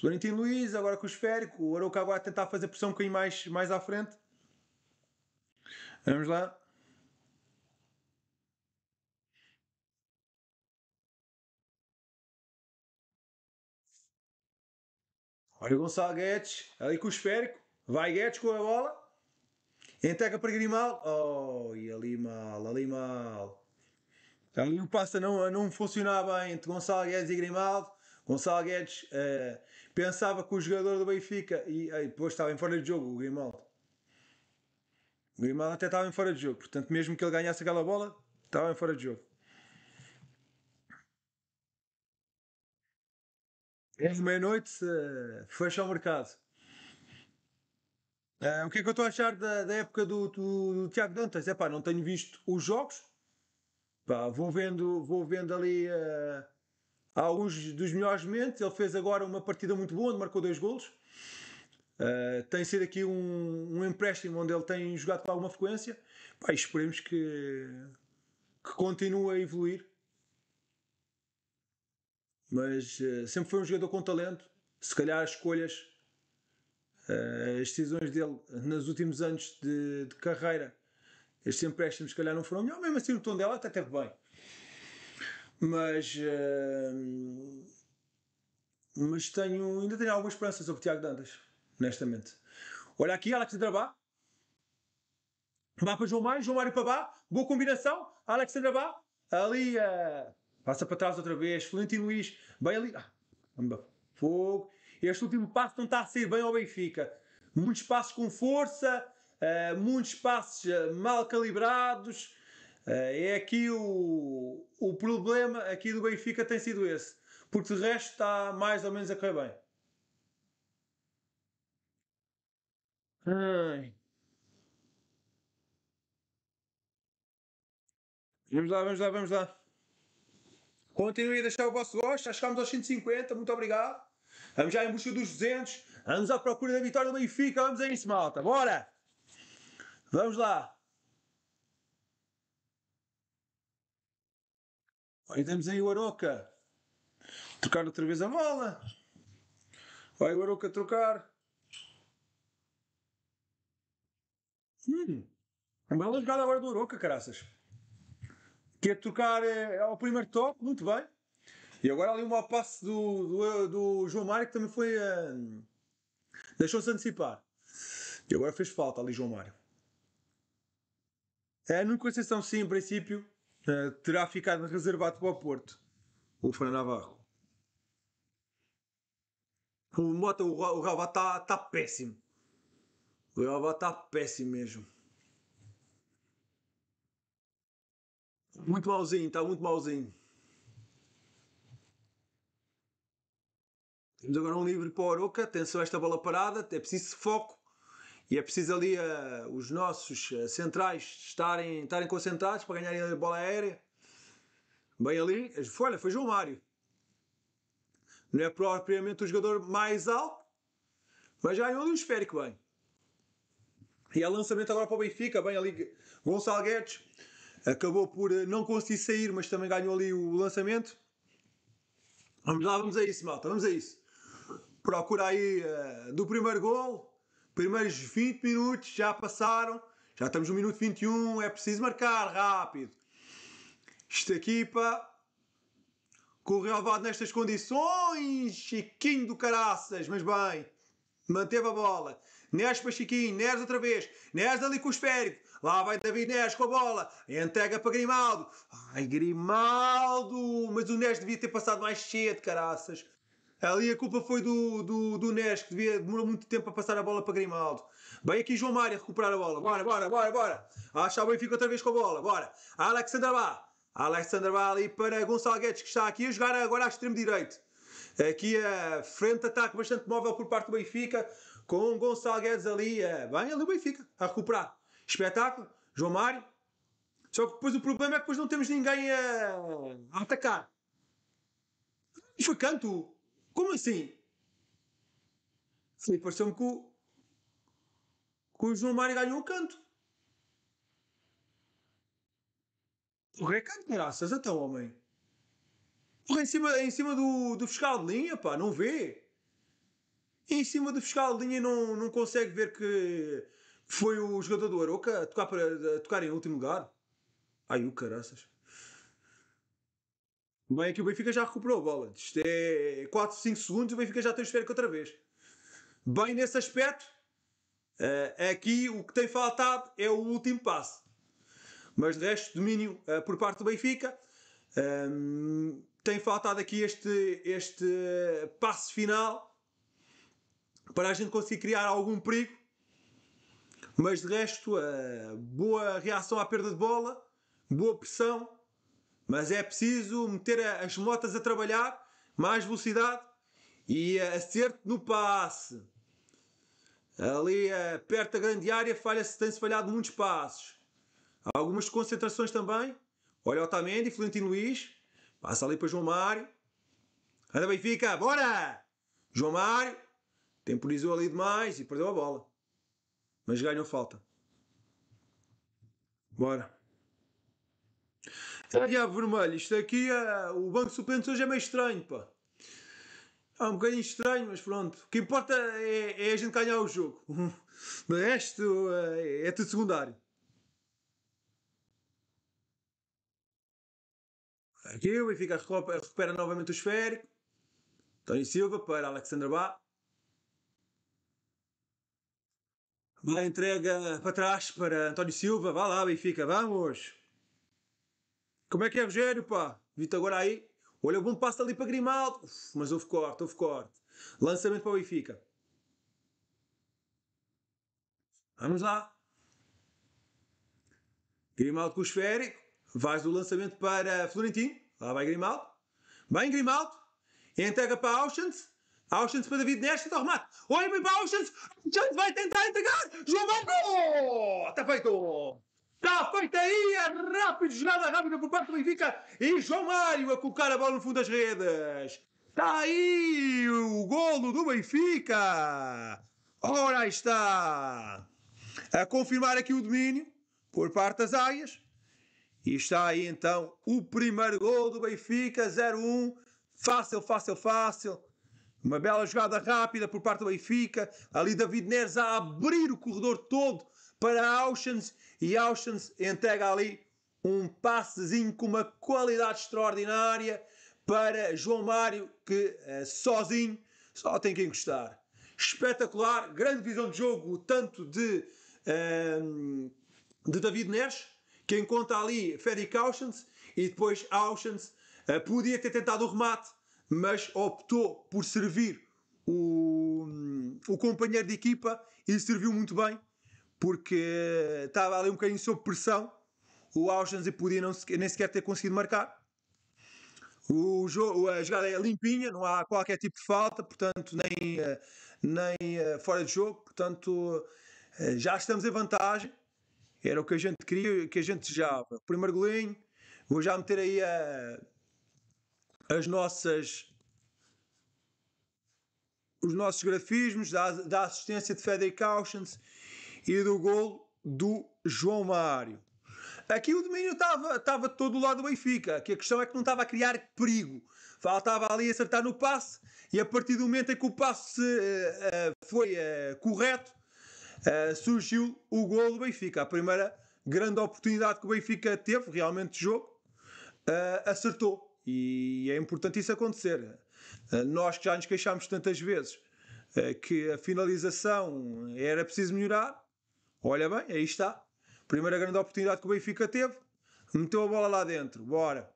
Florentino Luiz, agora com o esférico, o Arauca agora a tentar fazer pressão um bocadinho mais, mais à frente. Vamos lá. Olha o Gonçalo Guedes, ali com o esférico. Vai Guedes com a bola. Entrega para Grimal. Oh, e ali mal, ali mal. Ali então, o passo não, não funcionava bem entre Gonçalo Guedes e Grimaldo. Gonçalo Guedes eh, pensava que o jogador do Benfica e eh, depois estava em fora de jogo o Grimaldo. O Grimaldo até estava em fora de jogo, portanto, mesmo que ele ganhasse aquela bola, estava em fora de jogo. É de meia-noite, uh, fecha o mercado. Uh, o que é que eu estou a achar da, da época do, do, do, Tiago Dantas? É pá, não tenho visto os jogos. Pá, vou vendo, vou vendo ali uh, alguns dos melhores momentos. Ele fez agora uma partida muito boa, onde marcou dois golos. Uh, tem sido aqui um, um, empréstimo onde ele tem jogado com alguma frequência. Pá, esperemos que, que continue a evoluir mas uh, sempre foi um jogador com talento. Se calhar as escolhas, uh, as decisões dele nos últimos anos de, de carreira, estes empréstimos, se calhar não foram melhor. Mesmo assim, o tom dela até teve bem. Mas. Uh, mas tenho, ainda tenho algumas esperanças sobre o Tiago Dantas, honestamente. Olha aqui, Alex Drabá. Vá para João Mário, João Mário para Bá. Boa combinação. Alexandre Bá. Ali a. Uh Passa para trás outra vez. Florentino Luís, bem ali. Ah, fogo. Este último passo não está a ser bem ao Benfica. Muitos passos com força, uh, muitos passos uh, mal calibrados. Uh, é aqui o, o problema aqui do Benfica tem sido esse. Porque de resto está mais ou menos a correr bem. Ai. Vamos lá, vamos lá, vamos lá. Continuem a deixar o vosso gosto. Já chegámos aos 150. Muito obrigado. Vamos já em busca dos 200. Vamos à procura da vitória do Benfica. Vamos a isso, malta. Bora! Vamos lá. Olha, temos aí o Aroca. Trocar outra vez a bola. Vai o Aroca trocar. Hum. Uma bela jogada agora do Aroca, caraças que é tocar eh, ao primeiro toque, muito bem. E agora ali uma passo do, do, do, João Mário que também foi. Uh, Deixou-se antecipar. E agora fez falta ali João Mário. É, no Conceição, sim, em princípio, uh, terá ficado reservado para o Porto. O Fernando Navarro. O Mota, o, o Rabat está tá péssimo. O Rabat está péssimo mesmo. Muito malzinho, tá muito malzinho. Temos agora um livre para o Oroca. Atenção a esta bola parada. É preciso foco. E é preciso ali uh, os nossos uh, centrais estarem, estarem concentrados para ganharem a bola aérea. Bem ali. Foi, olha, foi João Mário. Não é propriamente o jogador mais alto, mas já é um esférico bem. E há é lançamento agora para o Benfica. Bem ali Gonçalo Guedes acabou por eh, não conseguir sair, mas também ganhou ali o lançamento. Vamos lá, vamos a isso, malta, vamos a isso. Procura aí uh, do primeiro gol, primeiros 20 minutos já passaram, já estamos no minuto 21, é preciso marcar rápido. Esta equipa correu ao nestas condições, Chiquinho do caraças, mas bem, manteve a bola. Neres para Chiquinho, Neres outra vez, Neres ali com o esférico, Lá vai David Neres com a bola. Entrega para Grimaldo. Ai, Grimaldo! Mas o Neres devia ter passado mais cedo, caraças. Ali a culpa foi do, do, do Neres, que devia, demorou muito tempo a passar a bola para Grimaldo. Bem aqui João Mário a recuperar a bola. Bora, bora, bora, bora. Acha o Benfica outra vez com a bola. Bora. Alexandre Bá. Alexandre Bá ali para Gonçalo Guedes, que está aqui a jogar agora à extremo direito. Aqui a frente ataque bastante móvel por parte do Benfica, com Gonçalo Guedes ali, eh, bem ali o Benfica, a recuperar. Espetáculo, João Mário. Só que depois o problema é que depois não temos ninguém a, a atacar. E foi canto. Como assim? Sim, pareceu-me que o, que o João Mário ganhou o canto. O rei é canto, graças a tão homem. Porra, em cima, em cima do, do fiscal de linha, pá, não vê. E em cima do fiscal de linha não, não consegue ver que foi o jogador do Aroca a tocar, para, a tocar em último lugar. Ai, o caraças. Bem, aqui é o Benfica já recuperou a bola. Isto é 4, é 5 segundos e o Benfica já tem o esférico outra vez. Bem, nesse aspecto, eh, aqui o que tem faltado é o último passe. Mas de resto, domínio eh, por parte do Benfica. Ehm, tem faltado aqui este, este passo final para a gente conseguir criar algum perigo mas de resto, uh, boa reação à perda de bola, boa pressão, mas é preciso meter as motas a trabalhar, mais velocidade e uh, acerto no passe. Ali uh, perto da grande área falha-se, tem-se falhado muitos passos. Há algumas concentrações também. Olha o Otamendi, Florentino Luiz. Passa ali para João Mário. Anda Benfica, bora! João Mário temporizou ali demais e perdeu a bola. Mas ganham falta. Bora. Ah, diabo vermelho, isto aqui é. O banco suplente hoje é meio estranho, pá. É um bocadinho estranho, mas pronto. O que importa é, é a gente ganhar o jogo. Mas resto, é, é tudo secundário. Aqui o Benfica recupera, novamente o esférico. Tony Silva para Alexandre Bá. Vai entrega para trás para António Silva. Vá lá, Benfica, vamos! Como é que é, Rogério, pá? Vitor agora aí. Olha, o bom passo ali para Grimaldo. Uf, mas houve corte, houve corte. Lançamento para o Benfica. Vamos lá. Grimaldo com o esférico. Vais do lançamento para Florentino. Lá vai Grimaldo. Bem, Grimaldo. Entrega para Auschwitz. Auschwitz para David Neres, chuta o remate. Olha bem para Auschwitz. Jones vai tentar entregar. João Marco! Está feito! Está feito aí a rápida jogada rápida por parte do Benfica. E João Mário a colocar a bola no fundo das redes. Está aí o golo do Benfica. Ora está. A confirmar aqui o domínio por parte das águias. E está aí então o primeiro gol do Benfica, 0-1. Fácil, fácil, fácil. Uma bela jogada rápida por parte do Benfica. Ali David Neres a abrir o corredor todo para Auschens. E Auschens entrega ali um passezinho com uma qualidade extraordinária para João Mário, que eh, sozinho só tem que encostar. Espetacular, grande visão de jogo, tanto de, ehm, de David Neres, que encontra ali Freddy Cauchens, e depois Auschens eh, podia ter tentado o remate, mas optou por servir o, o companheiro de equipa e serviu muito bem, porque estava ali um bocadinho sob pressão. O Auschwitz podia não, nem sequer ter conseguido marcar. O jogo, a jogada é limpinha, não há qualquer tipo de falta, portanto, nem, nem eh, fora de jogo, portanto, eh, já estamos em vantagem. Era o que a gente queria, que a gente desejava. Primeiro golinho, vou já meter aí a as nossas os nossos grafismos da, da assistência de Federico Cautions e do gol do João Mário. Aqui o domínio estava, estava todo do lado do Benfica, que a questão é que não estava a criar perigo. Faltava ali acertar no passe e a partir do momento em que o passe uh, foi uh, correto, uh, surgiu o gol do Benfica. A primeira grande oportunidade que o Benfica teve, realmente de jogo, acertou e é importante isso acontecer. Eh, nós que já nos queixámos tantas vezes eh, que a finalização era preciso melhorar, olha bem, aí está. Primeira grande oportunidade que o Benfica teve, meteu a bola lá dentro, bora.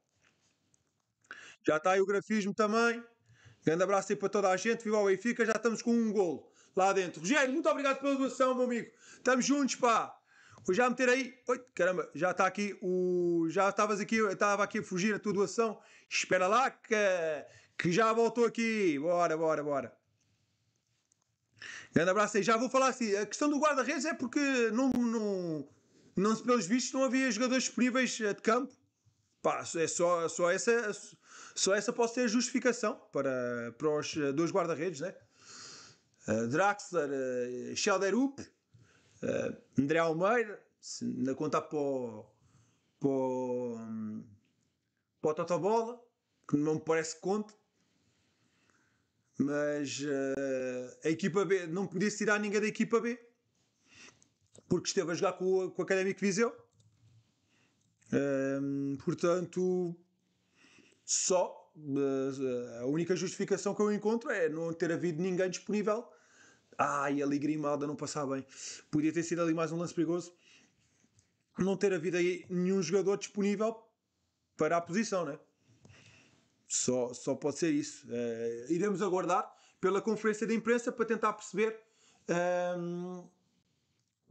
Já está aí o grafismo também. Grande abraço aí para toda a gente, viva o Benfica, já estamos com um golo lá dentro. Rogério, muito obrigado pela doação, meu amigo. Estamos juntos, pá. Vou já meter aí. Oi, caramba, já está aqui o. Já estavas aqui, estava aqui a fugir a tua doação. Espera lá que, que já voltou aqui. Bora, bora, bora. Grande abraço aí. Já vou falar assim. A questão do guarda-redes é porque não, não, não, pelos vistos não havia jogadores disponíveis eh, de campo. Pá, é só, só, essa, só essa pode ser a justificação para, para os eh, dois guarda-redes, né? Eh, Draxler, Shelderup Uh, André Almeida, se, na conta para o, para, o, para o que não me parece que conte, mas uh, a equipa B, não podia tirar ninguém da equipa B, porque esteve a jogar com, o, com o Académico Viseu. Uh, portanto, só a única justificação que eu encontro é não ter havido ninguém disponível Ai, ali Grimalda não passava bem. Podia ter sido ali mais um lance perigoso. Não ter havido aí nenhum jogador disponível para a posição, né? Só, só pode ser isso. Uh, iremos aguardar pela conferência de imprensa para tentar perceber um, ehm,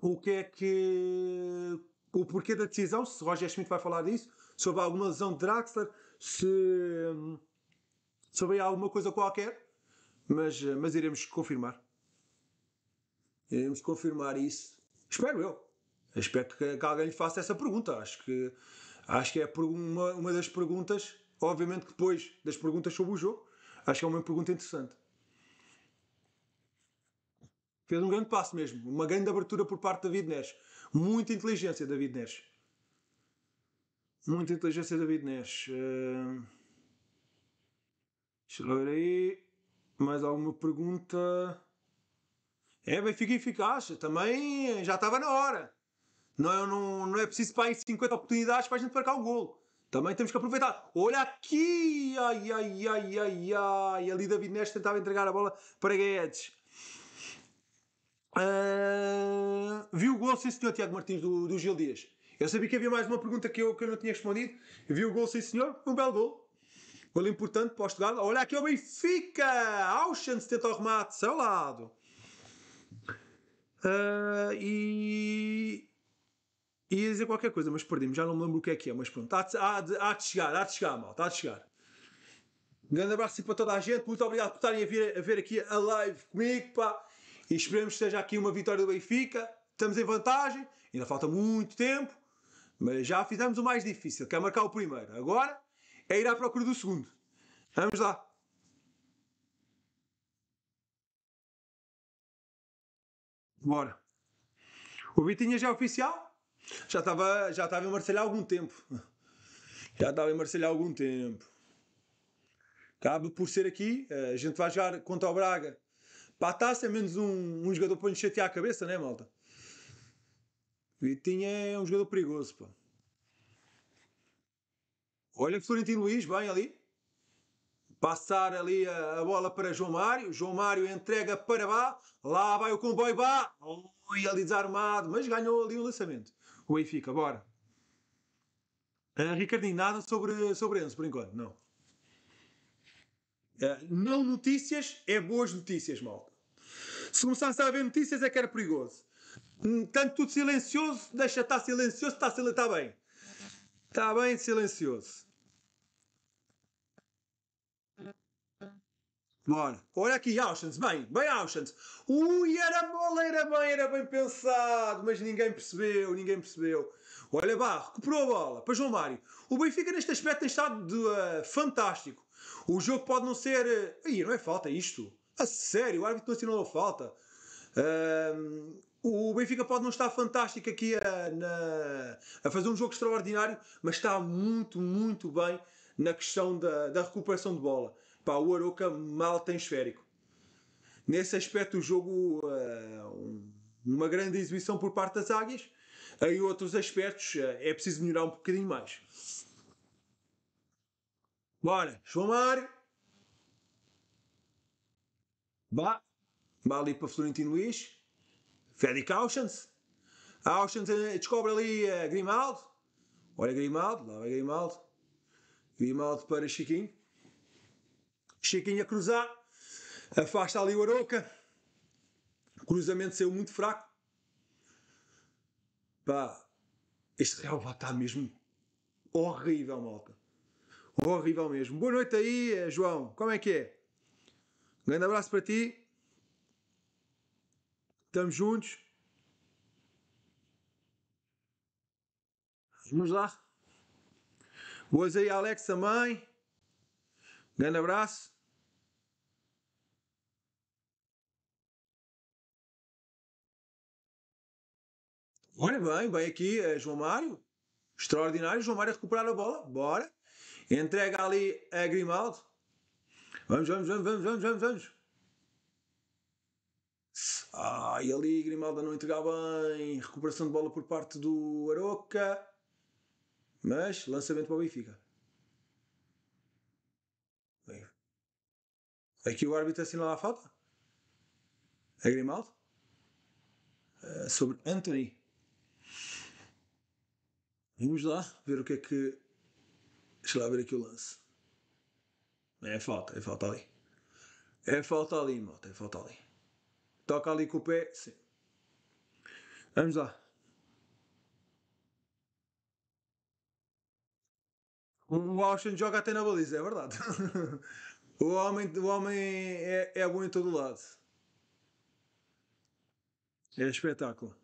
o que é que. o porquê da decisão, se Roger Schmidt vai falar disso, sobre alguma lesão de Draxler, se. sobre alguma coisa qualquer, mas, mas iremos confirmar. Iremos confirmar isso. Espero eu. Espero que, que alguém lhe faça essa pergunta. Acho que, acho que é uma, uma das perguntas, obviamente depois das perguntas sobre o jogo, acho que é uma pergunta interessante. Fez um grande passo mesmo, uma grande abertura por parte da David Neres. Muita inteligência, David Neres. Muita inteligência, David Neres. Uh... Deixa eu ver aí. Mais alguma pergunta? É, Benfica eficaz, também já estava na hora. Não, é, não, não é preciso para aí 50 oportunidades para a gente marcar o um golo. Também temos que aproveitar. Olha aqui! Ai, ai, ai, ai, ai! Ali David Neste tentava entregar a bola para Guedes. Uh, viu o gol, sim senhor, Tiago Martins, do, do Gil Dias. Eu sabia que havia mais uma pergunta que eu, que eu não tinha respondido. Viu o gol, sim senhor, um belo gol. Gol importante para o Olha aqui o Benfica! se tenta o remate, seu lado. Uh, e ia dizer qualquer coisa, mas perdi-me, já não me lembro o que é que é, mas pronto, há de, há de, há de chegar, há de chegar, malta, há de chegar. Um grande abraço assim para toda a gente, muito obrigado por estarem a ver, a ver aqui a live comigo, pá. E esperemos que seja aqui uma vitória do Benfica. Estamos em vantagem, ainda falta muito tempo, mas já fizemos o mais difícil, que é marcar o primeiro. Agora é ir à procura do segundo. Vamos lá. Bora. O Vitinha já é oficial? Já estava já tava em Marselha há algum tempo. Já estava em Marselha há algum tempo. Cabe por ser aqui, eh, a gente vai jogar contra o Braga. Para tá a taça é menos um, um jogador para nos chatear a cabeça, né, malta? Vitinha é um jogador perigoso, pá. Olha Florentino Luís, bem ali. Passar ali a, a bola para João Mário. João Mário entrega para Bá. Lá vai o comboio Bá. Ui, ali desarmado. Mas ganhou ali um lançamento. O Benfica, bora. Uh, Ricardinho, nada sobre, sobre Enzo, por enquanto. Não. Uh, não notícias é boas notícias, malta. Se começasse a haver notícias é que era perigoso. Hum, tanto tudo silencioso, deixa estar silencioso, está, está bem. Está bem silencioso. Bora. Olha aqui, Auschwitz. Bem, bem Auschwitz. Ui, era mole, era bem, era bem pensado, mas ninguém percebeu, ninguém percebeu. Olha, Barro recuperou a bola para João Mário. O Benfica, neste aspecto, tem estado de, uh, fantástico. O jogo pode não ser. Uh, Ih, não é falta isto. A sério, o árbitro não assinou a falta. Uh, o Benfica pode não estar fantástico aqui a, eh, na, a, fazer um jogo extraordinário, mas está muito, muito bem na questão da, da recuperação de bola. Pá, o Aroca mal tem esférico. Nesse aspecto, o jogo, uh, uma grande exibição por parte das Águias. Em outros aspectos, uh, é preciso melhorar um bocadinho mais. Bora, João Mário. Vá. Vá ali para Florentino Luís. Fede Cautions. Auschwitz eh, descobre ali Grimaldo. Olha Grimaldo, lá vai Grimaldo. Grimaldo para Chiquinho. Chiquinho a cruzar, afasta ali o Aroca, cruzamento saiu muito fraco. Pá, este Real o está mesmo horrível, malta. Horrível mesmo. Boa noite aí, eh, João. Como é que é? Um grande abraço para ti. Estamos juntos. Vamos lá. Boas aí, Alex, também. Um grande abraço. Olha bem, bem aqui, eh, João Mário. Extraordinário, João Mário a recuperar a bola. Bora. Entrega ali a eh, Grimaldo. Vamos, vamos, vamos, vamos, vamos, vamos, vamos. Ah, e ali Grimaldo não entregar bem. Recuperação de bola por parte do Aroca. Mas lançamento para o Benfica. Bem. Aqui é o árbitro assinala a falta. A é Grimaldo. Uh, sobre Anthony. Vamos lá ver o que é que. Deixa lá ver aqui o lance. É falta, é falta ali. É falta ali, malta, é falta ali. Toca ali com o pé, sim. Vamos lá. O Austin joga até na baliza, é verdade. o homem, o homem é, é bom em todo lado. É espetáculo.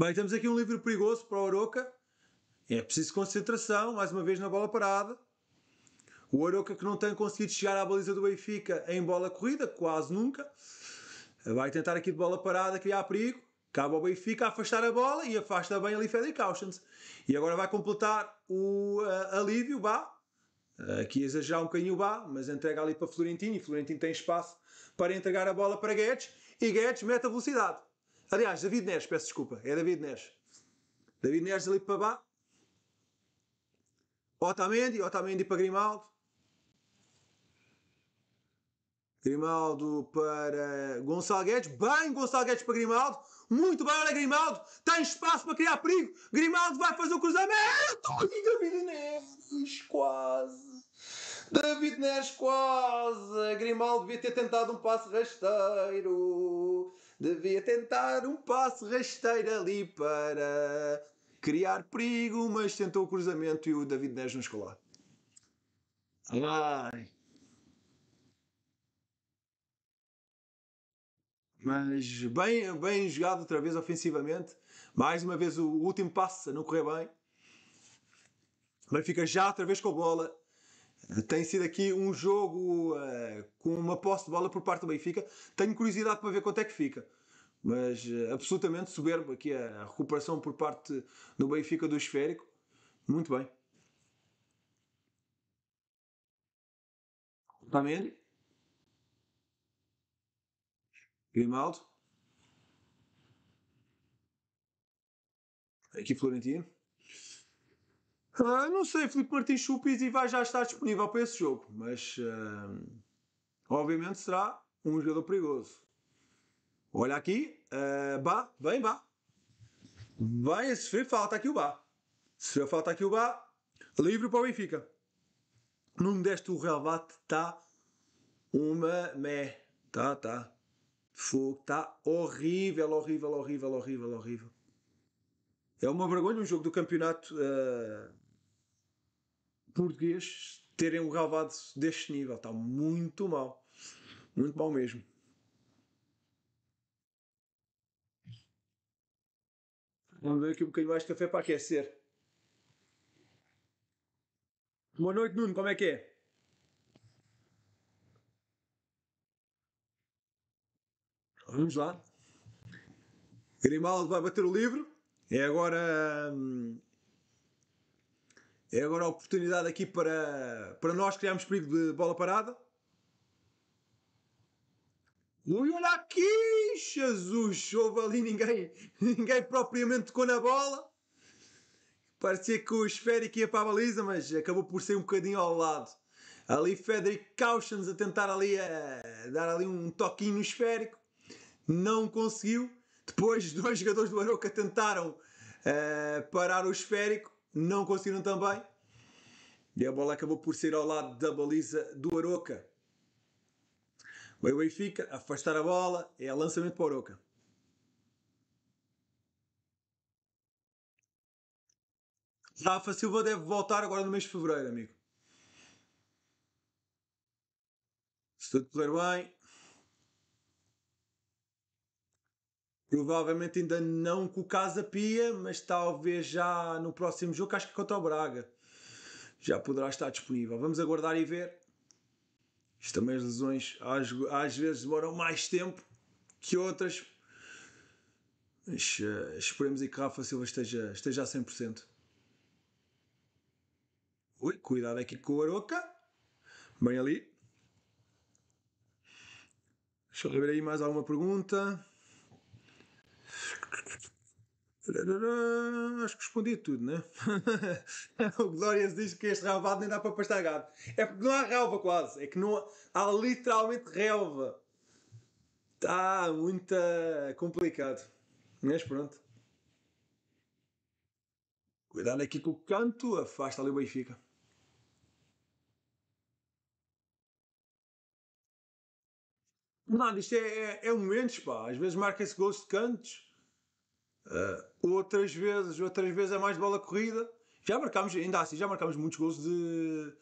Bem, temos aqui um livro perigoso para o Oroca. É preciso concentração, mais uma vez na bola parada. O Oroca que não tem conseguido chegar à baliza do Benfica em bola corrida, quase nunca. Vai tentar aqui de bola parada criar perigo. Cabe ao Benfica afastar a bola e afasta bem ali Federico Cautions. E agora vai completar o uh, alívio, vá. Eh, aqui exagerar um bocadinho o Bá, mas entrega ali para Florentino e Florentino tem espaço para entregar a bola para Guedes e Guedes mete a velocidade. Aliás, David Neres, peço desculpa. É David Neres. David Neres ali para baixo. Otamendi, Otamendi para Grimaldo. Grimaldo para Gonçalo Guedes. Bem, Gonçalo Guedes para Grimaldo. Muito bem, olha Grimaldo. Tem espaço para criar perigo. Grimaldo vai fazer o cruzamento. E David Neres, quase. David Neres, quase. Grimaldo devia ter tentado um passo rasteiro. Devia tentar um passo rasteiro ali para criar perigo, mas tentou o cruzamento e o David Neres não escolou. Ai. Mas bem, bem jogado outra vez ofensivamente. Mais uma vez o último passo a não correr bem. Benfica já outra vez com a bola. Tem sido aqui um jogo eh, com uma posse de bola por parte do Benfica. Tenho curiosidade para ver quanto é que fica. Mas eh, absolutamente soberbo aqui a recuperação por parte do Benfica do esférico. Muito bem. Otamendi. Grimaldo. Aqui Florentino. Uh, não sei, Filipe Martins Chupis e vai já estar disponível para esse jogo, mas uh, obviamente será um jogador perigoso. Olha aqui, uh, ah, Bá, vem Bá. Vai sofrer falta aqui o Bá. Sofreu falta aqui o Bá, livre para o Benfica. Não deste o Real Bate está uma mé. Tá, tá. Fogo, está horrível, horrível, horrível, horrível, horrível. É uma vergonha um jogo do campeonato uh, português terem o gravado deste nível. Está muito mal. Muito mal mesmo. Vamos ver aqui um bocadinho mais de café para aquecer. Boa noite, Nuno. Como é que é? Vamos lá. Grimaldo vai bater o livro. É agora hum, é agora a oportunidade aqui para, para nós criarmos perigo de bola parada. Ui, olha aqui! Jesus! Houve ali ninguém, ninguém propriamente tocou na bola. Parecia que o esférico ia para a baliza, mas acabou por ser um bocadinho ao lado. Ali Frederick Cautions a tentar ali a eh, dar ali um toquinho no esférico. Não conseguiu. Depois dois jogadores do Aroca tentaram uh, parar o esférico não conseguiram também. E a bola acabou por ser ao lado da baliza do Aroca. O o a afastar a bola, é lançamento para o Aroca. Rafa Silva deve voltar agora no mês de Fevereiro, amigo. Se tudo correr bem, Provavelmente ainda não com o Casa Pia, mas talvez já no próximo jogo, acho que é contra o Braga, já poderá estar disponível. Vamos aguardar e ver. Isto também as lesões às, às vezes demoram mais tempo que outras. Mas uh, esperemos aí que Rafa Silva esteja, esteja a 100%. Ui, cuidado aqui com o Aroca. Bem ali. Deixa eu ver aí mais alguma pergunta. Acho que respondi tudo, né? o Glórias diz que este relvado nem dá para pastar gado. É porque não há relva quase. É que não há, há literalmente relva. Está muito eh, complicado. Mas pronto. Cuidado aqui com o canto. Afasta ali o Benfica. Não, isto é, é, é menos, pá. Às vezes marca-se gols de cantos. Uh, outras vezes, outras vezes é mais bola corrida. Já marcámos, ainda assim, já marcámos muitos gols de,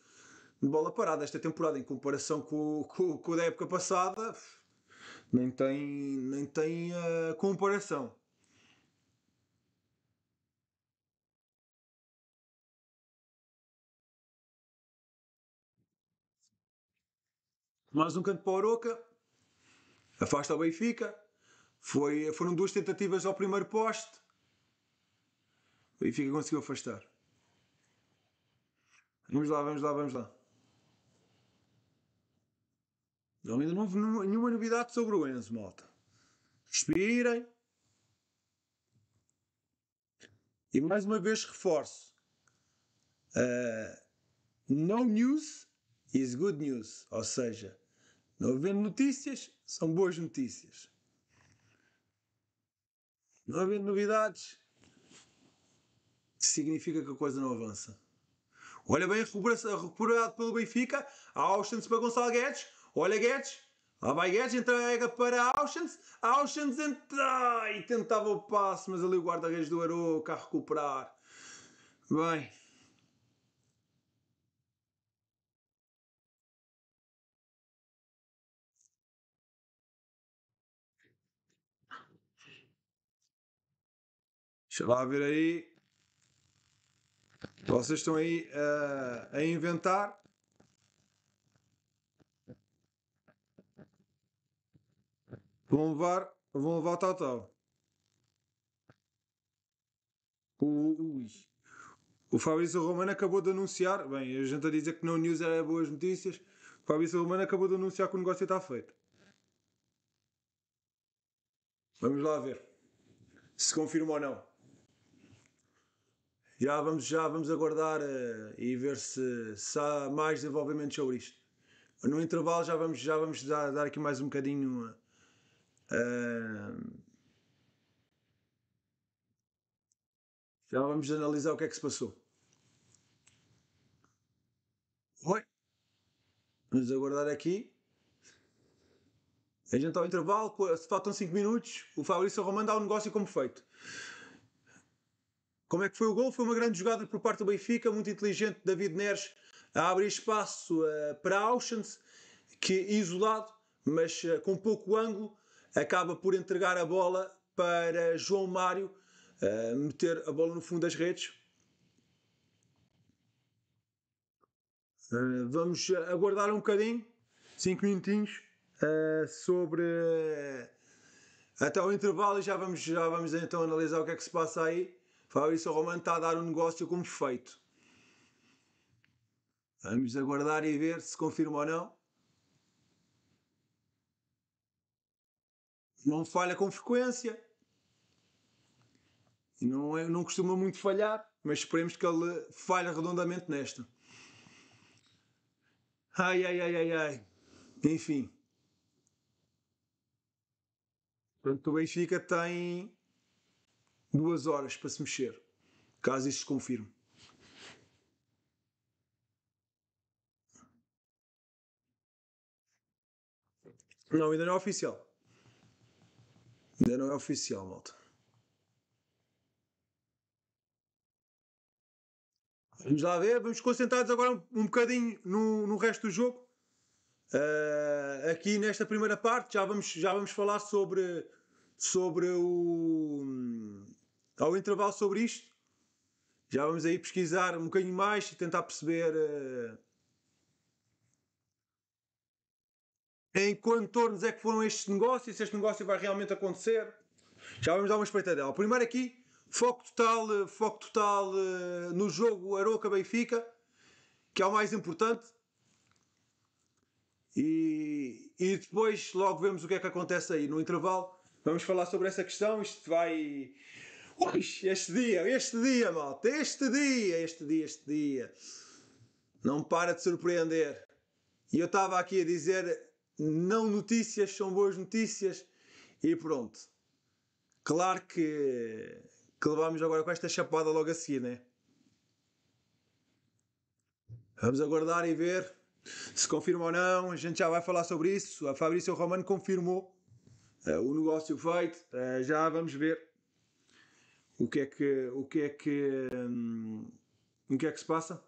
de bola parada esta temporada em comparação com, com, com a da época passada. Nem tem, nem tem uh, comparação. Mais um canto para o Oroca. Afasta o Benfica. Foi, foram duas tentativas ao primeiro poste. e fica conseguiu afastar. Vamos lá, vamos lá, vamos lá. Não, ainda não houve nenhuma novidade sobre o Enzo, malta. Respirem. E mais uma vez reforço. Uh, no news is good news. Ou seja, não havendo notícias, são boas notícias. Não havendo novidades, significa que a coisa não avança. Olha bem recuperado pelo Benfica, Auschwitz para Gonçalo Guedes, olha Guedes, lá vai Guedes, entrega para Auschwitz, Auschwitz entra e tentava o passo, mas ali o guarda-redes do Aroca a recuperar. Bem, Deixa lá ver aí. Vocês estão aí uh, a inventar. Vão levar, vão levar o Tautau. O, Fabrício Romano acabou de anunciar. Bem, a gente a dizer que não news era boas notícias. O Fabrício Romano acabou de anunciar que o negócio está feito. Vamos lá ver se confirma ou não já vamos, já vamos aguardar uh, e ver se, se há mais desenvolvimento sobre isto. No intervalo já vamos, já vamos dar, dar aqui mais um bocadinho. Uh, já vamos analisar o que é que se passou. Oi. Vamos aguardar aqui. A gente ao intervalo, faltam 5 minutos. O Fabrício Romano dá o um negócio como feito. Como é que foi o gol? Foi uma grande jogada por parte do Benfica, muito inteligente David Neres a abrir espaço uh, para Auschwitz, que isolado, mas uh, com pouco ângulo, acaba por entregar a bola para João Mário uh, meter a bola no fundo das redes. vamos aguardar um bocadinho, 5 minutinhos, sobre até o intervalo e já vamos, já vamos então analisar o que é que se passa aí. Fabrício Romano está a dar um negócio como feito. Vamos aguardar e ver se confirma ou não. Não falha com frequência. Não, é, não costuma muito falhar, mas esperemos que ele falhe redondamente nesta. Ai, ai, ai, ai, ai. Enfim. Portanto, o Benfica tem duas horas para se mexer, caso isto se confirme. Não, ainda não é oficial. Ainda não é oficial, malta. Vamos lá ver, vamos concentrados agora um, um bocadinho no, no resto do jogo. Uh, aqui nesta primeira parte já vamos, já vamos falar sobre, sobre o, Há um intervalo sobre isto. Já vamos aí pesquisar um bocadinho mais e tentar perceber uh, em contornos é que foram estes negócios, se este negócio vai realmente acontecer. Já vamos dar uma espreitadela. Primeiro aqui, foco total, eh, foco total uh, no jogo Aroca-Benfica, que é o mais importante. E, e depois logo vemos o que é que acontece aí no intervalo. Vamos falar sobre essa questão. Isto vai este dia, este dia, malta, este dia, este dia, este dia. Não para de surpreender. E eu estava aqui a dizer: não notícias são boas notícias. E pronto. Claro que, que levamos agora com esta chapada logo a seguir, né? Vamos aguardar e ver se confirma ou não. A gente já vai falar sobre isso. A Fabrício Romano confirmou uh, o negócio feito. Uh, já vamos ver. O que é que, o que é que, hum, o que é que se passa?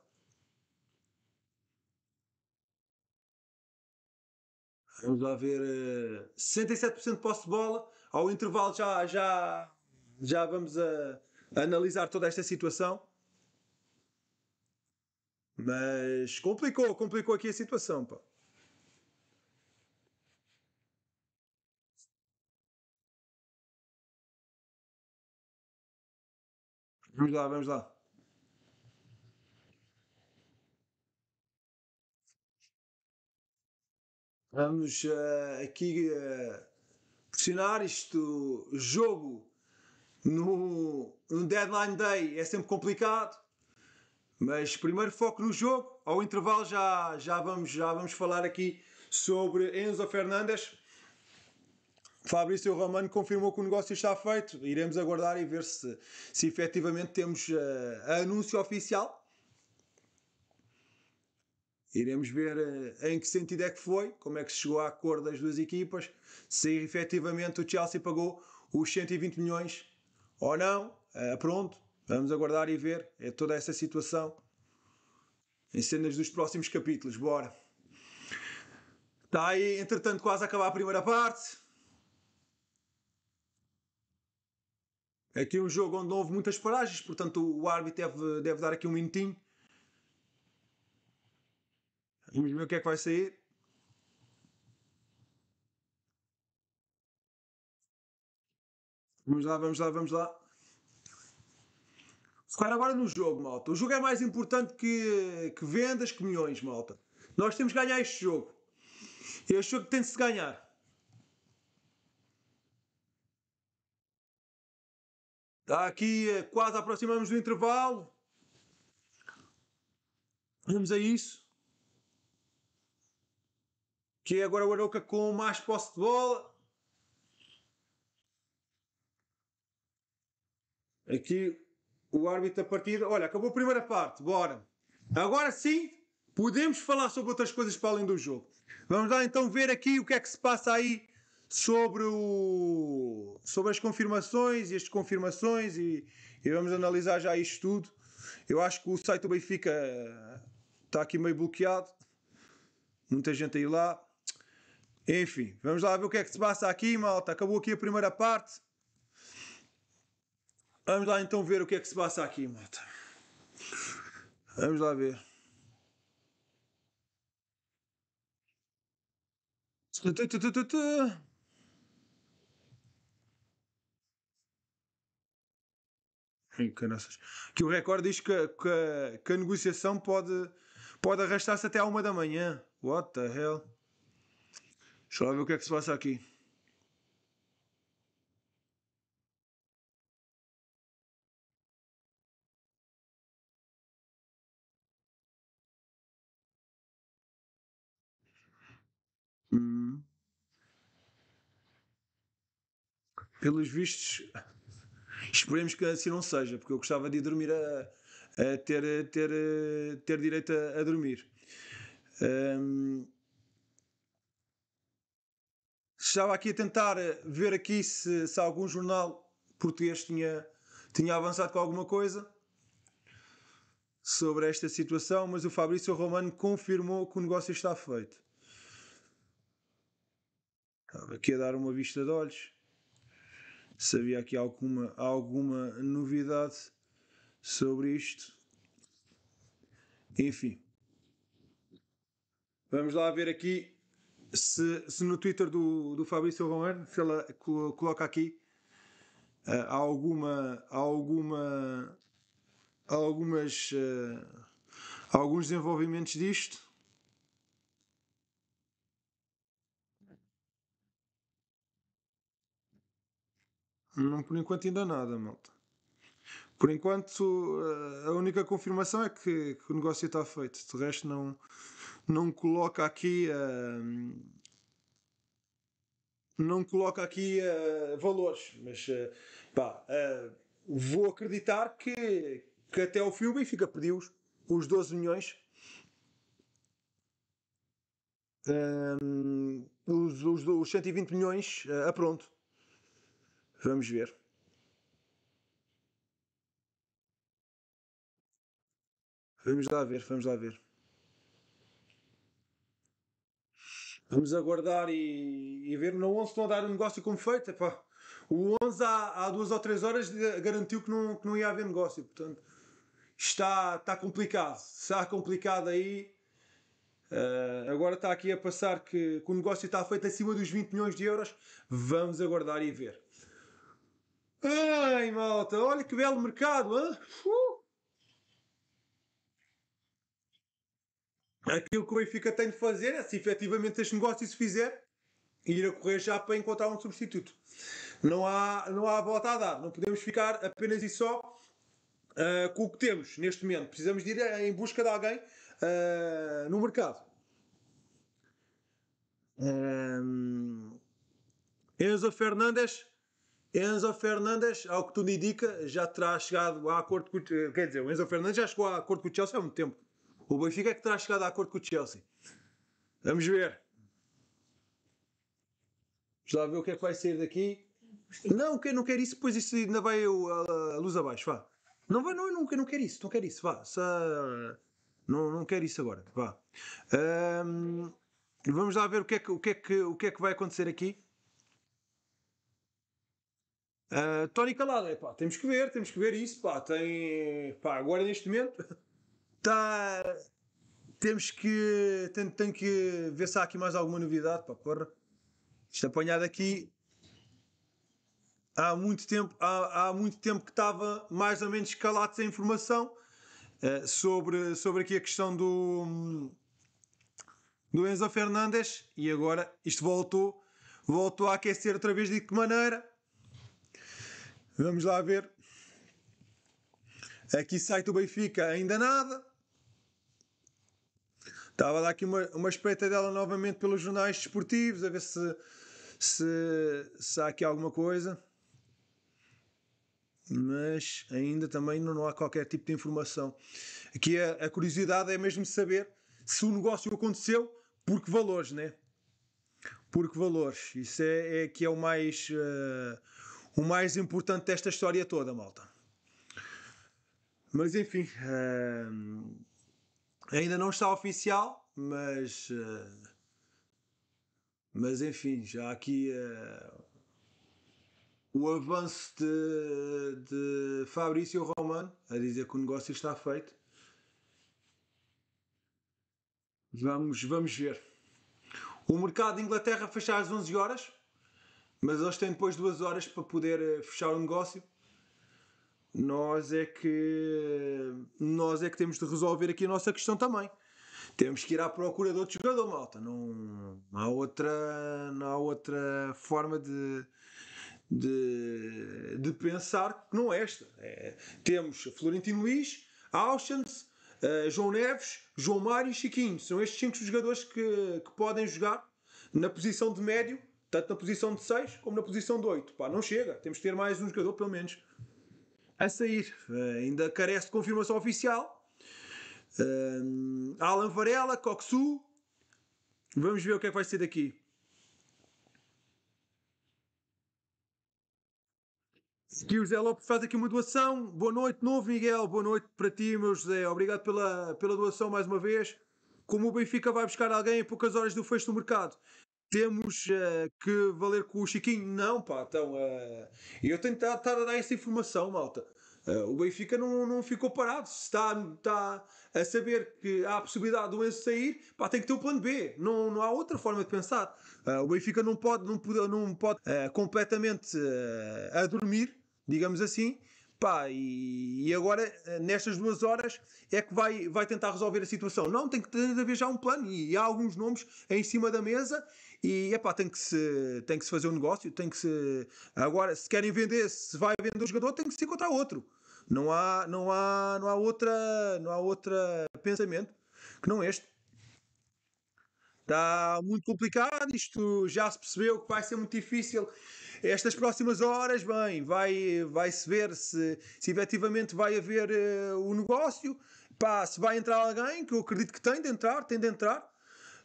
Vamos lá ver. Uh, 67% de posse de bola. Ao intervalo já, já, já vamos a, eh, a analisar toda esta situação. Mas complicou, complicou aqui a situação. Pá. Vamos lá, vamos lá. Vamos uh, aqui uh, eh, pressionar isto. Jogo no, no deadline day é sempre complicado, mas primeiro foco no jogo. Ao intervalo já, já, vamos, já vamos falar aqui sobre Enzo Fernandes. Fabrício Romano confirmou que o negócio está feito. Iremos aguardar e ver se, se efetivamente temos uh, anúncio oficial. Iremos ver uh, em que sentido é que foi, como é que se chegou a cor das duas equipas, se efetivamente o Chelsea pagou os 120 milhões ou não. Uh, pronto, vamos aguardar e ver é toda essa situação em cenas dos próximos capítulos. Bora! Está aí, entretanto, quase a acabar a primeira parte. Aqui é, é um jogo onde não houve muitas paragens, portanto o árbitro deve, deve dar aqui um minutinho. Vamos ver o que é que vai sair. Vamos lá, vamos lá, vamos lá. Focar agora no jogo, malta. O jogo é mais importante que, que vendas, que milhões, malta. Nós temos que ganhar este jogo. Este jogo tem de se ganhar. Está aqui, eh, quase aproximamos do intervalo. Vamos a isso. Que é agora o Aroca com mais posse de bola. Aqui o árbitro da partida. Olha, acabou a primeira parte. Bora. Agora sim, podemos falar sobre outras coisas para além do jogo. Vamos lá então ver aqui o que é que se passa aí sobre, o, sobre as confirmações e as desconfirmações e, e, vamos analisar já isto tudo. Eu acho que o site do Benfica eh, está aqui meio bloqueado, muita gente aí lá. Enfim, vamos lá ver o que é que se passa aqui, malta. Acabou aqui a primeira parte. Vamos lá então ver o que é que se passa aqui, malta. Vamos lá ver. Tu, tu, tu, Que o recorde diz que, que, que a negociação pode, pode arrastar-se até à uma da manhã. What the hell? Deixa lá ver o que é que se passa aqui. Hum. Pelos vistos, Esperemos que assim não seja, porque eu gostava de dormir a, a ter, ter, ter direito a, a dormir. Um, estava aqui a tentar ver aqui se, se algum jornal português tinha, tinha avançado com alguma coisa sobre esta situação, mas o Fabrício Romano confirmou que o negócio está feito. Estava aqui a dar uma vista de olhos se havia aqui alguma, alguma novidade sobre isto. Enfim. Vamos lá ver aqui se, se no Twitter do, do Fabrício Romero, se ela coloca aqui uh, alguma, alguma, algumas, uh, alguns desenvolvimentos disto. Não, por enquanto ainda nada, malta. Por enquanto, eh, a única confirmação é que, que o negócio está feito. De resto, não, não coloca aqui. Uh, não coloca aqui uh, valores, mas uh, pá, vou acreditar que, que até o filme fica pediu os, os 12 milhões. os, os, os 120 milhões a pronto. Vamos ver. Vamos lá ver, vamos lá ver. Vamos aguardar e, e ver. Não ontem estão a dar um negócio como feito. O 11 há, há, duas ou três horas garantiu que não, que não ia haver negócio. Portanto, está, está complicado. Está complicado aí. Uh, agora está aqui a passar que, que o negócio está feito acima dos 20 milhões de euros. Vamos aguardar e ver. Ai, malta, olha que belo mercado, hein uh! Aquilo que o Benfica tem de fazer é, se efetivamente este negócio se fizer, ir a correr já para encontrar um substituto. Não há, não há volta a dar. Não podemos ficar apenas e só uh, com o que temos neste momento. Precisamos de ir em busca de alguém uh, no mercado. Um, Enzo Fernandes Enzo Fernandes, ao que tudo indica, já terá chegado a acordo com. Quer dizer, o Enzo Fernandes já chegou a acordo com o Chelsea há muito tempo. O Benfica é que terá chegado a acordo com o Chelsea. Vamos ver. Vamos lá ver o que é que vai sair daqui. Não, quem não quer isso, pois isso ainda vai a, luz abaixo, vá. Não vai, não, não, não quer isso, não quer isso, vá. Se, não, não quero isso agora, vá. Um, vamos lá ver o que, é que, o, que é que, o que é que vai acontecer aqui. Uh, Tony Calada, é pá, temos que ver, temos que ver isso, pá, tem, pá, agora neste momento tá, temos que, tem, tem que ver se há aqui mais alguma novidade, pá, porra, isto apanhado aqui há muito tempo, há, há muito tempo que estava mais ou menos calado sem informação uh, sobre, sobre aqui a questão do, do Enzo Fernandes e agora isto voltou, voltou a aquecer outra vez de que maneira? Vamos lá ver. Aqui sai do Benfica, ainda nada. Estava lá aqui uma, uma espreita dela novamente pelos jornais desportivos, a ver se, se, se há aqui alguma coisa. Mas ainda também não, não há qualquer tipo de informação. Aqui a, a curiosidade é mesmo saber se o negócio aconteceu, por que valores, né? Por que valores? Isso é, é que é o mais. Uh, o mais importante desta história toda, malta. Mas enfim, uh, ainda não está oficial, mas. Uh, mas enfim, já aqui uh, o avanço de, de Fabrício Romano a dizer que o negócio está feito. Vamos, vamos ver. O mercado de Inglaterra fecha às 11 horas. Mas eles têm depois duas horas para poder eh, fechar o negócio. Nós é que nós é que temos de resolver aqui a nossa questão também. Temos que ir à procura de outro jogador, malta. Não, não há outra, não há outra forma de, de, de pensar que não é esta. É, temos Florentino Luís, Auschwitz, uh, eh, João Neves, João Mário e Chiquinho. São estes cinco jogadores que, que podem jogar na posição de médio tanto na posição de 6 como na posição de 8. Pá, não chega, temos que ter mais um jogador, pelo menos, a sair. Uh, ainda carece de confirmação oficial. Uh, Alan Varela, Coxu. Vamos ver o que é que vai ser daqui. Aqui o Lopes faz aqui uma doação. Boa noite, novo Miguel. Boa noite para ti, meu José. Obrigado pela, pela doação mais uma vez. Como o Benfica vai buscar alguém em poucas horas do fecho do mercado, temos uh, que valer com o Chiquinho. Não, pá, então. Uh, eu tenho que estar a dar essa informação, malta. Uh, o Benfica não, não ficou parado. Se está, está a saber que há a possibilidade do Enzo sair, pá, tem que ter um plano B. Não, não há outra forma de pensar. Uh, o Benfica não pode, não pode, não pode completamente a dormir, digamos assim, Pá, e, e, agora, eh, nestas duas horas, é que vai, vai tentar resolver a situação. Não, tem que ter, haver já um plano. E, e há alguns nomes em cima da mesa. E é tem que, se, tem que se fazer um negócio. Tem que se. Agora, se querem vender, se vai vender o jogador, tem que se encontrar outro. Não há, não há, não há outra, não há outra pensamento que não este. Está muito complicado. Isto já se percebeu que vai ser muito difícil estas próximas horas, bem, vai, vai-se ver se, se efetivamente vai haver uh, o negócio. Pá, se vai entrar alguém, que eu acredito que tem de entrar, tem de entrar.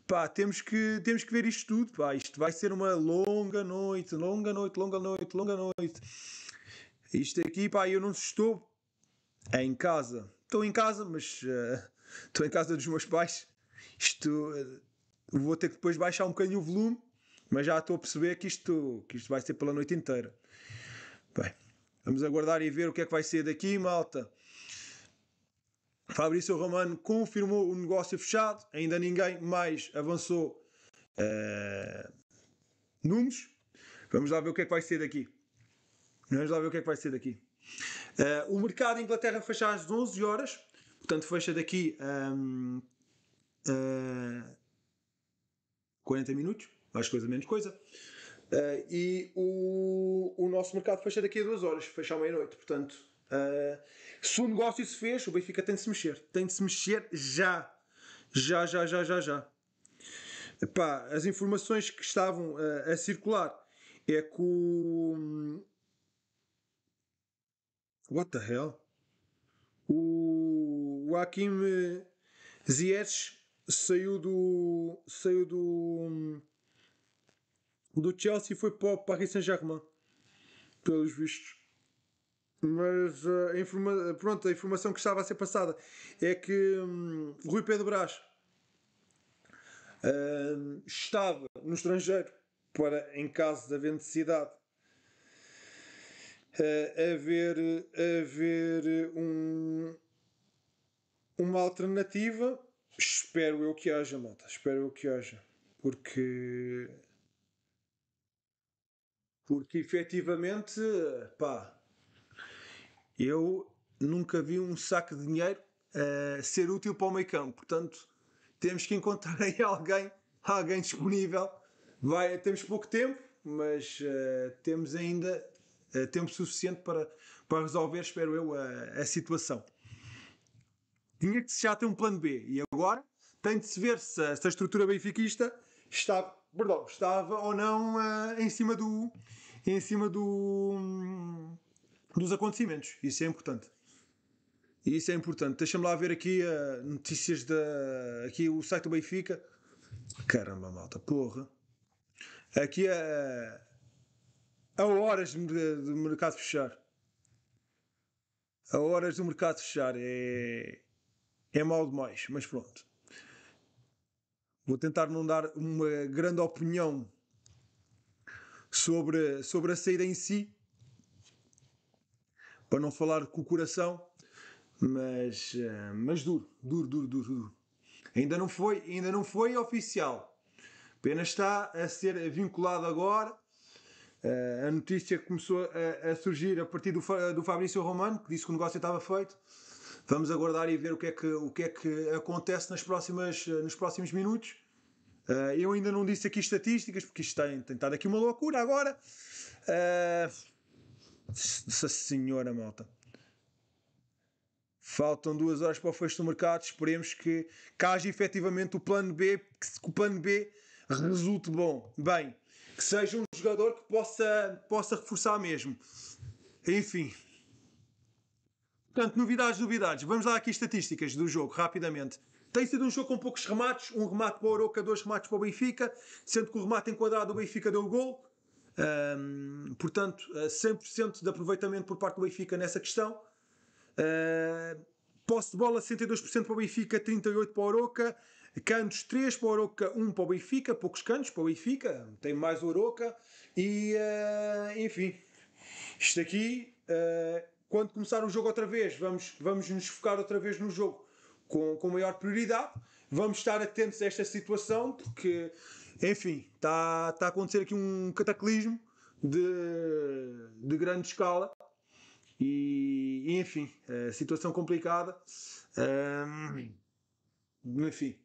Pá, temos que, temos que ver isto tudo. Pá, isto vai ser uma longa noite, longa noite, longa noite, longa noite. Isto aqui, pá, eu não estou em casa. Estou em casa, mas uh, estou em casa dos meus pais. Isto uh, vou ter que depois baixar um bocadinho o volume mas já estou a perceber que isto, que isto vai ser pela noite inteira. Bem, vamos aguardar e ver o que é que vai ser daqui, malta. Fabrício Romano confirmou o negócio fechado, ainda ninguém mais avançou uh, números. Vamos lá ver o que é que vai ser daqui. Vamos lá ver o que é que vai ser daqui. Eh, o mercado em Inglaterra fecha às 11 horas, portanto fecha daqui um, ehm, 40 eh, minutos mais coisa, menos coisa. Uh, e o, o nosso mercado fecha daqui a duas horas, fecha à meia-noite. Portanto, uh, se o negócio se fez, o Benfica tem de se mexer. Tem de se mexer já. Já, já, já, já, já. Epá, as informações que estavam uh, a circular é que o. What the hell? O, o Hakim Ziyech saiu do. saiu do do Chelsea foi para o Paris Saint-Germain, pelos vistos. Mas eh, a, informa pronto, a informação que estava a ser passada é que hum, Rui Pedro Brás hum, estava no estrangeiro para, em caso de haver necessidade, uh, haver, haver um, uma alternativa. Espero eu que haja, malta. Espero eu que haja. Porque porque efetivamente, pá, eu nunca vi um saco de dinheiro uh, ser útil para o meio campo. Portanto, temos que encontrar aí alguém, alguém disponível. Vai, temos pouco tempo, mas uh, temos ainda uh, tempo suficiente para, para resolver, espero eu, a, a situação. Tinha que já ter um plano B e agora tem de se ver se a, se a estrutura benfiquista está Bordalvo estava ou não uh, em cima do em cima do um, dos acontecimentos. Isso é importante. Isso é importante. Deixa-me lá ver aqui uh, notícias da aqui o site do Benfica. Caramba, malta, porra. Aqui a é, a horas do mercado fechar. A horas do mercado fechar é é mal demais, mas pronto. Vou tentar não dar uma grande opinião sobre, sobre a saída em si, para não falar com o coração, mas, eh, mas duro, duro, duro, duro, duro. Ainda não foi, ainda não foi oficial. Apenas está a ser vinculado agora. Eh, a notícia começou a, surgir a partir do, do Fabrício Romano, que disse que o negócio estava feito. Vamos aguardar e ver o que é que, o que, é que acontece nas próximas, nos próximos minutos. Uh, eu ainda não disse aqui estatísticas, porque isto tem, tem estado aqui uma loucura agora. Uh, Nossa Senhora, malta. Faltam duas horas para o fecho do mercado. Esperemos que, que haja efetivamente o plano B, que, que o plano B resulte bom. Bem, que seja um jogador que possa, possa reforçar mesmo. Enfim, Portanto, novidades, novidades. Vamos lá aqui estatísticas do jogo, rapidamente. Tem sido um jogo com poucos remates, um remate para o Oroca, dois remates para o Benfica, sendo que o remate enquadrado do Benfica deu o gol. Um, portanto, 100% de aproveitamento por parte do Benfica nessa questão. Uh, posse de bola 62% para o Benfica, 38% para o Oroca. Cantos 3 para o Oroca, 1 para o Benfica. Poucos cantos para o Benfica, tem mais o Oroca. E, uh, enfim, isto aqui uh, quando começar o jogo outra vez, vamos, vamos nos focar outra vez no jogo com, com maior prioridade. Vamos estar atentos a esta situação, porque, enfim, está, está a acontecer aqui um cataclismo de, de grande escala. E, enfim, é, situação complicada. Um, enfim,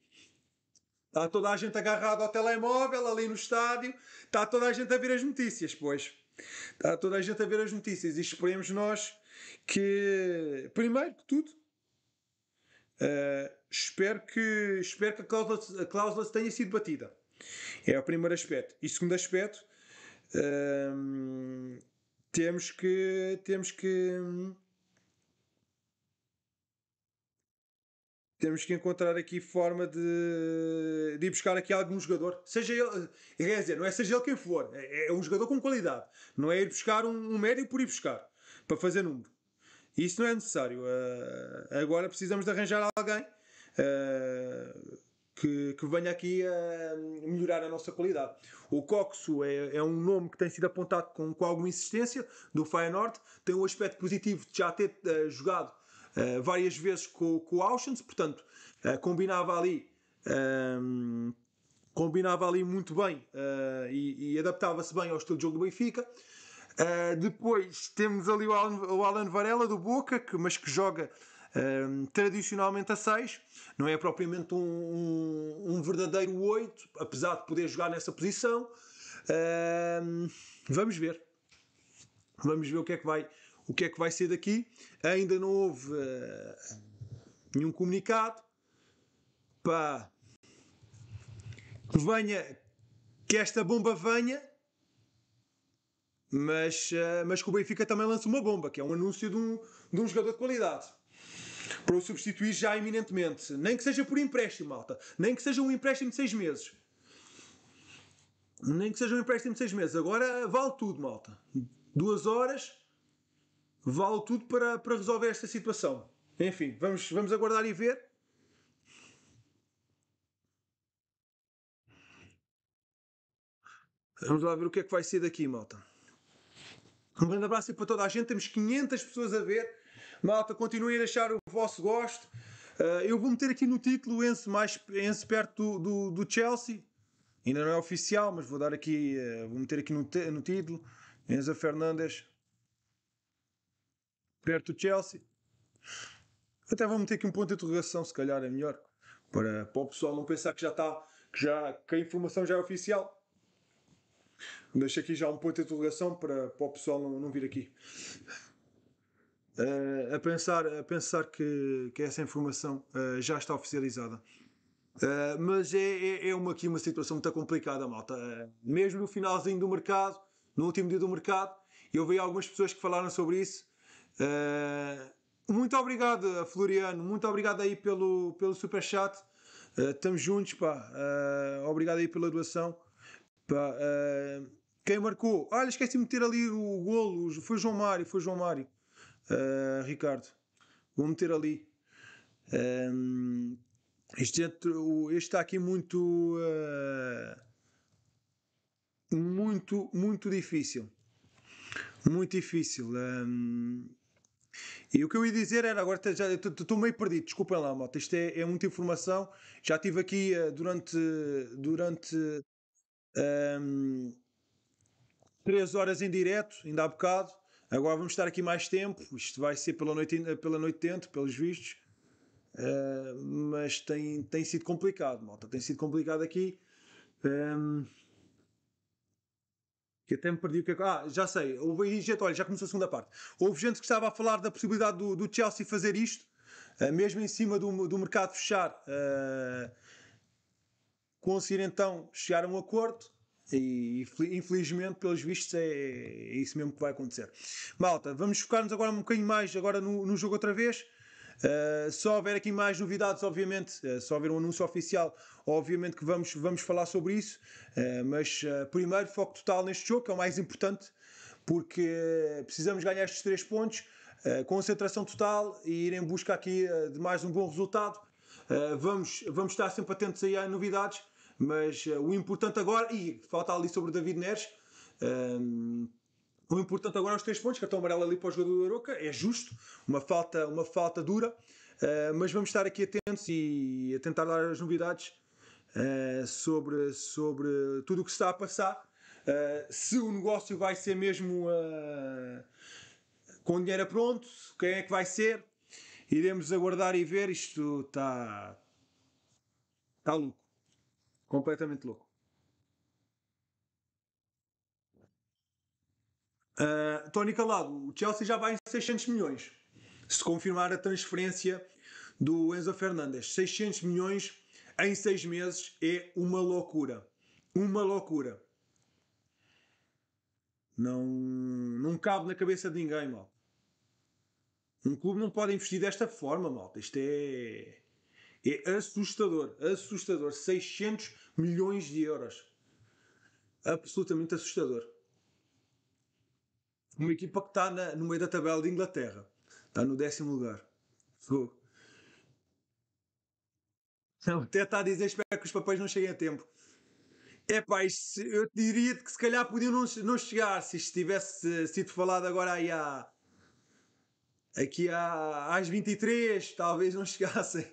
está toda a gente agarrado ao telemóvel ali no estádio, está toda a gente a ver as notícias, pois. Está toda a gente a ver as notícias e esperemos nós que, primeiro que tudo, uh, espero, que, espero que a cláusula, a cláusula tenha sido batida. É o primeiro aspecto. E segundo aspecto, ehm, temos que. Temos que temos que encontrar aqui forma de, de ir buscar aqui algum jogador. Seja ele, eh, quer dizer, não é seja ele quem for, é, é um jogador com qualidade. Não é ir buscar um, um médio por ir buscar, para fazer número isso não é necessário. Uh, agora precisamos de arranjar alguém uh, que, que, venha aqui a melhorar a nossa qualidade. O Coxo é, é, um nome que tem sido apontado com, com alguma insistência do Feyenoord, tem o um aspecto positivo de já ter uh, jogado uh, várias vezes com, com o Auschwitz, portanto, uh, combinava ali. Um, combinava ali muito bem e, e adaptava-se bem ao estilo de jogo do Benfica. Uh, depois temos ali o Alan, o Alan, Varela do Boca, que, mas que joga ah, tradicionalmente a 6, não é propriamente um, um, um, verdadeiro 8, apesar de poder jogar nessa posição. Ah, vamos ver. Vamos ver o que é que vai, o que é que vai ser daqui. Ainda não houve uh, nenhum comunicado. para Que venha, que esta bomba venha mas, eh, mas que o Benfica também lança uma bomba, que é um anúncio de um, de um jogador de qualidade. Para o substituir já iminentemente. Nem que seja por empréstimo, malta. Nem que seja um empréstimo de 6 meses. Nem que seja um empréstimo de 6 meses. Agora vale tudo, malta. Duas horas vale tudo para, para resolver esta situação. Enfim, vamos, vamos aguardar e ver. Vamos lá ver o que é que vai ser daqui, malta. Um grande abraço para toda a gente. Temos 500 pessoas a ver. Malta, continuem a deixar o vosso gosto. Uh, eu vou meter aqui no título Ense, mais, enzo perto do, do, do, Chelsea. Ainda não é oficial, mas vou dar aqui, uh, vou meter aqui no, no título. Enzo Fernandes perto do Chelsea. Até vou meter aqui um ponto de interrogação, se calhar é melhor, para, para o pessoal não pensar que já está, que, já, que a informação já é oficial. Deixo aqui já um ponto de interrogação para, para o pessoal não, não vir aqui. Uh, a pensar, a pensar que, que essa informação uh, já está oficializada. Uh, mas é, é, é, uma, aqui uma situação muito complicada, malta. mesmo no finalzinho do mercado, no último dia do mercado, eu vi algumas pessoas que falaram sobre isso. muito obrigado, Floriano. Muito obrigado aí pelo, pelo superchat. Uh, estamos juntos, pá. obrigado aí pela doação. Pá, uh, quem marcou? Olha, esqueci de meter ali o golo. Foi João Mário, foi João Mário. Uh, Ricardo, vou meter ali. Um, eh, este, este está aqui muito. Uh, muito, muito difícil. Muito difícil. Um, e o que eu ia dizer era, agora estou meio perdido, desculpem lá, moto isto é, é muita informação. Já estive aqui uh, durante, durante um, três horas em direto, ainda há bocado. Agora vamos estar aqui mais tempo. Isto vai ser pela noite, pela noite dentro, pelos vistos. Uh, mas tem, tem sido complicado, malta. Tem sido complicado aqui. Um, que até me perdi o que é. Ah, já sei. Houve gente, olha, já começou a segunda parte. Houve gente que estava a falar da possibilidade do, do Chelsea fazer isto, uh, mesmo em cima do, do mercado fechar. Uh, conseguir então chegar a um acordo e infelizmente, pelos vistos, é, é isso mesmo que vai acontecer. Malta, vamos focar-nos agora um bocadinho mais agora no, no jogo outra vez. Uh, se houver aqui mais novidades, obviamente, uh, se houver um anúncio oficial, obviamente que vamos, vamos falar sobre isso. Uh, mas uh, primeiro, foco total neste jogo, que é o mais importante, porque precisamos ganhar estes três pontos, concentração total e ir em busca aqui de mais um bom resultado eh, vamos, vamos estar sempre atentos aí a novidades, mas eh, o importante agora, e falta ali sobre o David Neres, um, eh, o importante agora é os três pontos, cartão amarelo ali para o jogador do Aroca, é justo, uma falta, uma falta dura, uh, mas vamos estar aqui atentos e a tentar dar as novidades uh, sobre, sobre tudo o que está a passar. Uh, se o negócio vai ser mesmo com dinheiro pronto, quem é que vai ser? Iremos aguardar e ver. Isto está. Está louco. Completamente louco. Uh, Tony Calado, o Chelsea já vai em 600 milhões. Se confirmar a transferência do Enzo Fernandes, 600 milhões em 6 meses é uma loucura. Uma loucura. Não, não cabe na cabeça de ninguém, mal. Um clube não pode investir desta forma, malta. Isto é. É assustador. Assustador. 600 milhões de euros. Absolutamente assustador. Uma equipa que está na, no meio da tabela de Inglaterra. Está no décimo lugar. Fogo. Então, até está a dizer espero que os papéis não cheguem a tempo. É pá, eu diria que se calhar podiam não, não chegar se estivesse sido falado agora aí há. À aqui à, às 23 talvez não chegassem.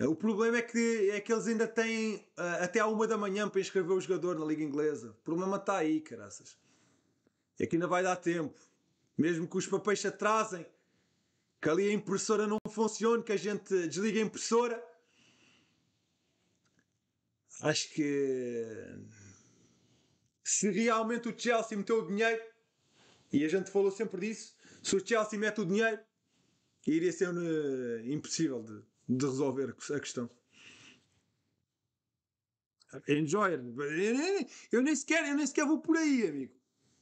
O problema é que, é que eles ainda têm uh, até à uma da manhã para inscrever o jogador na Liga Inglesa. O problema está aí, caraças. É que ainda vai dar tempo. Mesmo que os papéis se atrasem, que ali a impressora não funcione, que a gente desliga a impressora. Acho que se realmente o Chelsea meteu o dinheiro, e a gente falou sempre disso, se o Chelsea mete o dinheiro, iria ser uh, impossível de, de, resolver a questão. Enjoy. Eu nem, sequer, eu nem sequer vou por aí, amigo.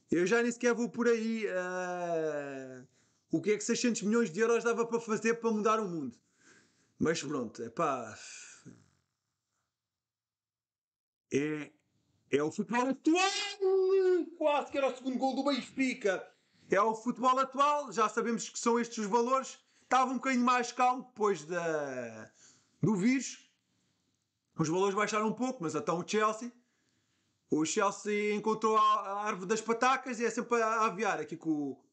Eu já nem sequer vou por aí. Uh, o que é que 600 milhões de euros dava para fazer para mudar o mundo? Mas pronto, é pá. É, é o futebol atual! Quase que era o segundo gol do Benfica é o futebol atual, já sabemos que são estes os valores. Estava um bocadinho mais calmo depois da, do vírus. Os valores baixaram um pouco, mas até então o Chelsea. O Chelsea encontrou a, a árvore das patacas e é sempre a aviar aqui com, o,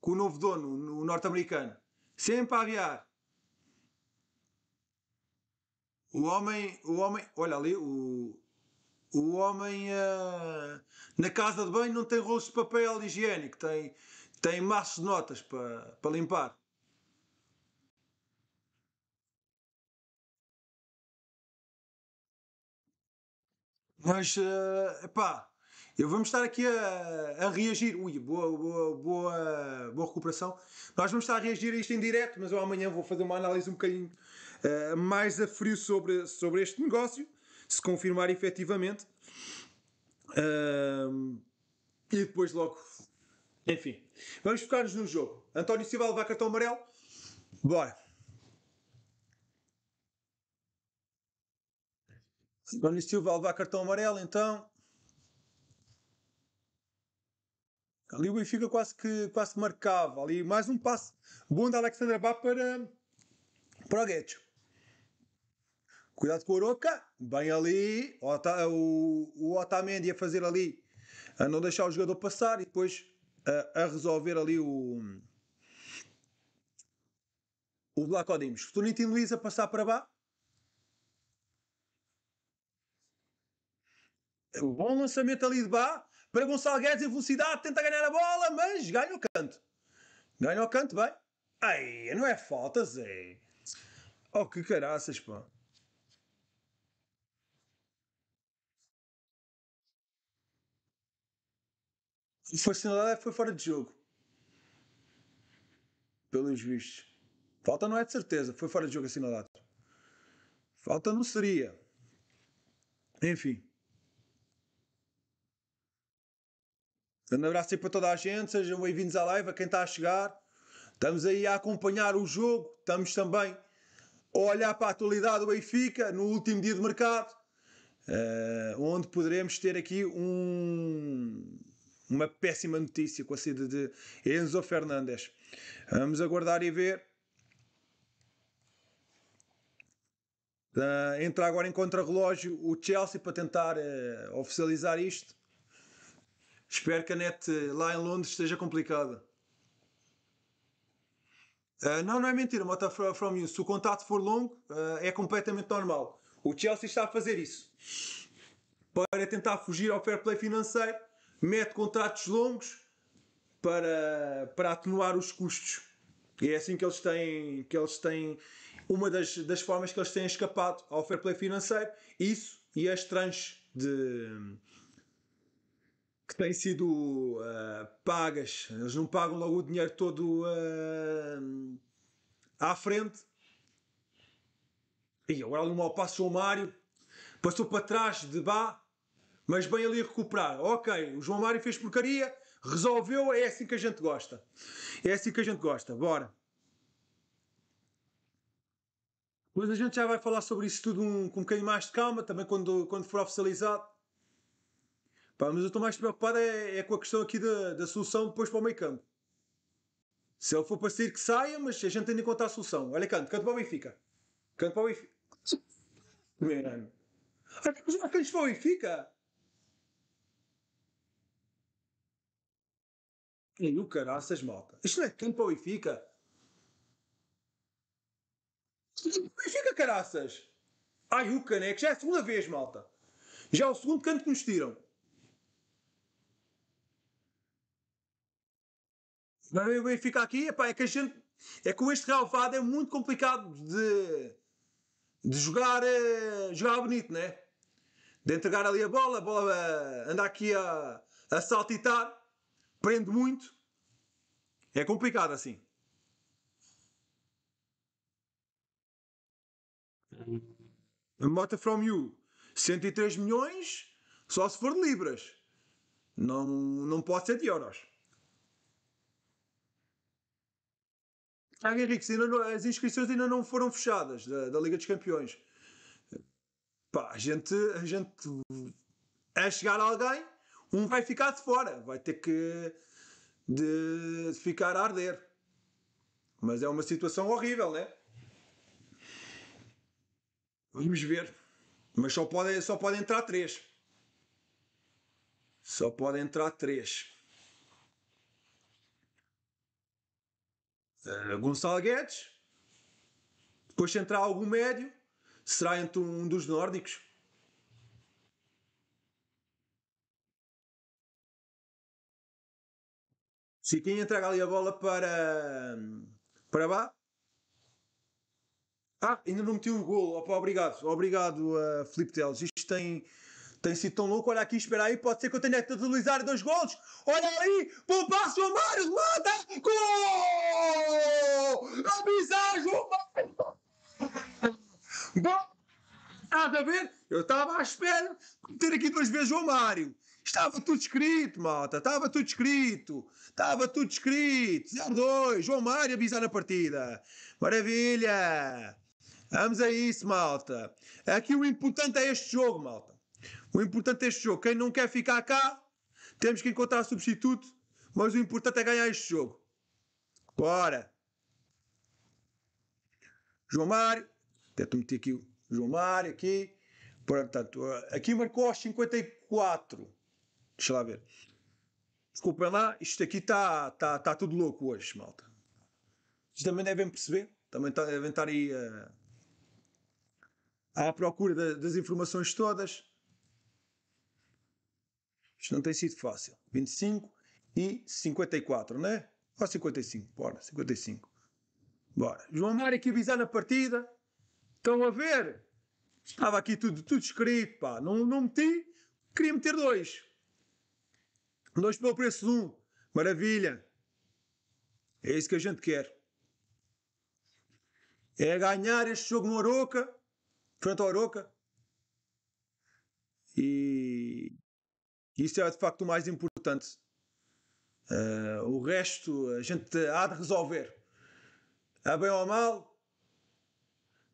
com o novo dono, o norte-americano. Sempre a aviar. O homem, o homem, olha ali, o, o homem uh, na casa de banho não tem rolos de papel higiênico, tem, tem maços de notas para, para limpar. Mas, uh, eh, pá, eu vamos estar aqui a, a, reagir. Ui, boa, boa, boa, boa recuperação. Nós vamos estar a reagir a isto em direto, mas eu amanhã vou fazer uma análise um bocadinho uh, mais a frio sobre, sobre este negócio, se confirmar efetivamente. Uh, e depois logo enfim, vamos focar-nos no jogo. António Silva levar cartão amarelo. Bora. António Silva levar cartão amarelo, então. Ali o Benfica quase que, quase que marcava. Ali mais um passo bom da Alexandra Bá para, para o Guedes. Cuidado com o Oroca. Bem ali. O, o, o Otamendi a fazer ali. A não deixar o jogador passar. E depois a, a resolver ali o. O Black Dimos. Fortunito e Luís a passar para baixo. É bom lançamento ali de baixo. para Gonçalo Guedes em velocidade, tenta ganhar a bola, mas ganha o canto. Ganha o canto, bem. Ai, não é falta, Zé. Oh, que caraças, pá. Foi sinalada foi fora de jogo. Pelos vistos. Falta não é de certeza. Foi fora de jogo assinalado. Falta não seria. Enfim. Um abraço aí para toda a gente. Sejam bem-vindos à live. A quem está a chegar. Estamos aí a acompanhar o jogo. Estamos também a olhar para a atualidade do Benfica no último dia de mercado. Eh, onde poderemos ter aqui um, uma péssima notícia com a saída de Enzo Fernandes. Vamos aguardar e ver. Uh, entra agora em contrarrelógio o Chelsea para tentar uh, oficializar isto. Espero que a net uh, lá em Londres esteja complicada. Ah, não, não é mentira, Mota From You. Se o contato for longo, ah, é completamente normal. O Chelsea está a fazer isso para tentar fugir ao fair play financeiro mete contratos longos para, para atenuar os custos. E é assim que eles têm, que eles têm uma das, das formas que eles têm escapado ao fair play financeiro, isso e as tranches de que têm sido uh, pagas. Eles não pagam logo o dinheiro todo uh, à frente. E agora no mal passo o Mário. Passou para trás de bar mas bem ali recuperar. Ok, o João Mário fez porcaria, resolveu, é assim que a gente gosta. É assim que a gente gosta, bora. Mas a gente já vai falar sobre isso tudo um, com um bocadinho mais de calma, também quando, quando for oficializado. Pá, mas eu estou mais preocupado é, é, com a questão aqui da, da solução depois para o meio campo. Se ele for para sair, que saia, mas a gente tem de contar a solução. Olha, canto, canto para o Benfica. Canto para o Benfica. fica? mas canto é para o Benfica. E o caraças, malta. Isto não é canto para o Benfica. Benfica, caraças. Ai, o caneco. Já é a segunda vez, malta. Já é o segundo canto que nos tiram. Vai o Benfica aqui. Epá, é que a gente... É com este relvado é muito complicado de... De jogar... Eh, jogar bonito, né? De entregar ali a bola. A bola eh, anda aqui a, a saltitar prende muito. É complicado assim. A Mota é From You, 103 milhões, só se for de libras. Não, não pode ser de euros. Ah, Henrique, as inscrições ainda não foram fechadas da, da Liga dos Campeões. Pá, a gente, a gente. É a chegar alguém um vai ficar de fora, vai ter que de ficar a arder. Mas é uma situação horrível, né? Vamos ver. Mas só pode, só pode entrar três. Só pode entrar três. Uh, Gonçalo Guedes. Depois, se entrar algum médio, será entre um dos nórdicos. Se quem entrega ali a bola para. para Bá. Ah, ainda não meti um golo. Opa, obrigado, obrigado, uh, Filipe Teles. Isto tem, tem sido tão louco. Olha aqui, espera aí, pode ser que eu tenha que utilizar dois golos. Olha aí, bom passo, Mário, mata! Gol! A Bom, nada a ver? Eu estava à espera de ter aqui duas vezes o Mário. Estava tudo escrito, malta. Estava tudo escrito. Estava tudo escrito. 0-2. João Mário avisar na partida. Maravilha. Vamos a isso, malta. Aqui o importante é este jogo, malta. O importante é este jogo. Quem não quer ficar cá, temos que encontrar substituto. Mas o importante é ganhar este jogo. Bora. João Mário. Até meter aqui o João Mário aqui. Portanto, aqui marcou aos 54. Deixa lá ver. Desculpem lá, isto aqui está tá, tá tudo louco hoje, malta. Vocês também devem perceber, também tá, devem estar aí uh, à procura das informações todas. Isto não tem sido fácil. 25 e 54, não é? Ou 55, bora, 55. Bora. João Mário que avisar na partida. Estão a ver? Estava aqui tudo, tudo escrito, pá. Não, não meti, queria meter dois. Dois pelo preço de um. Maravilha. É isso que a gente quer. É ganhar este jogo no Aroca, frente ao Aroca. E isso é de facto o mais importante. Uh, o resto a gente há de resolver. A bem ou mal,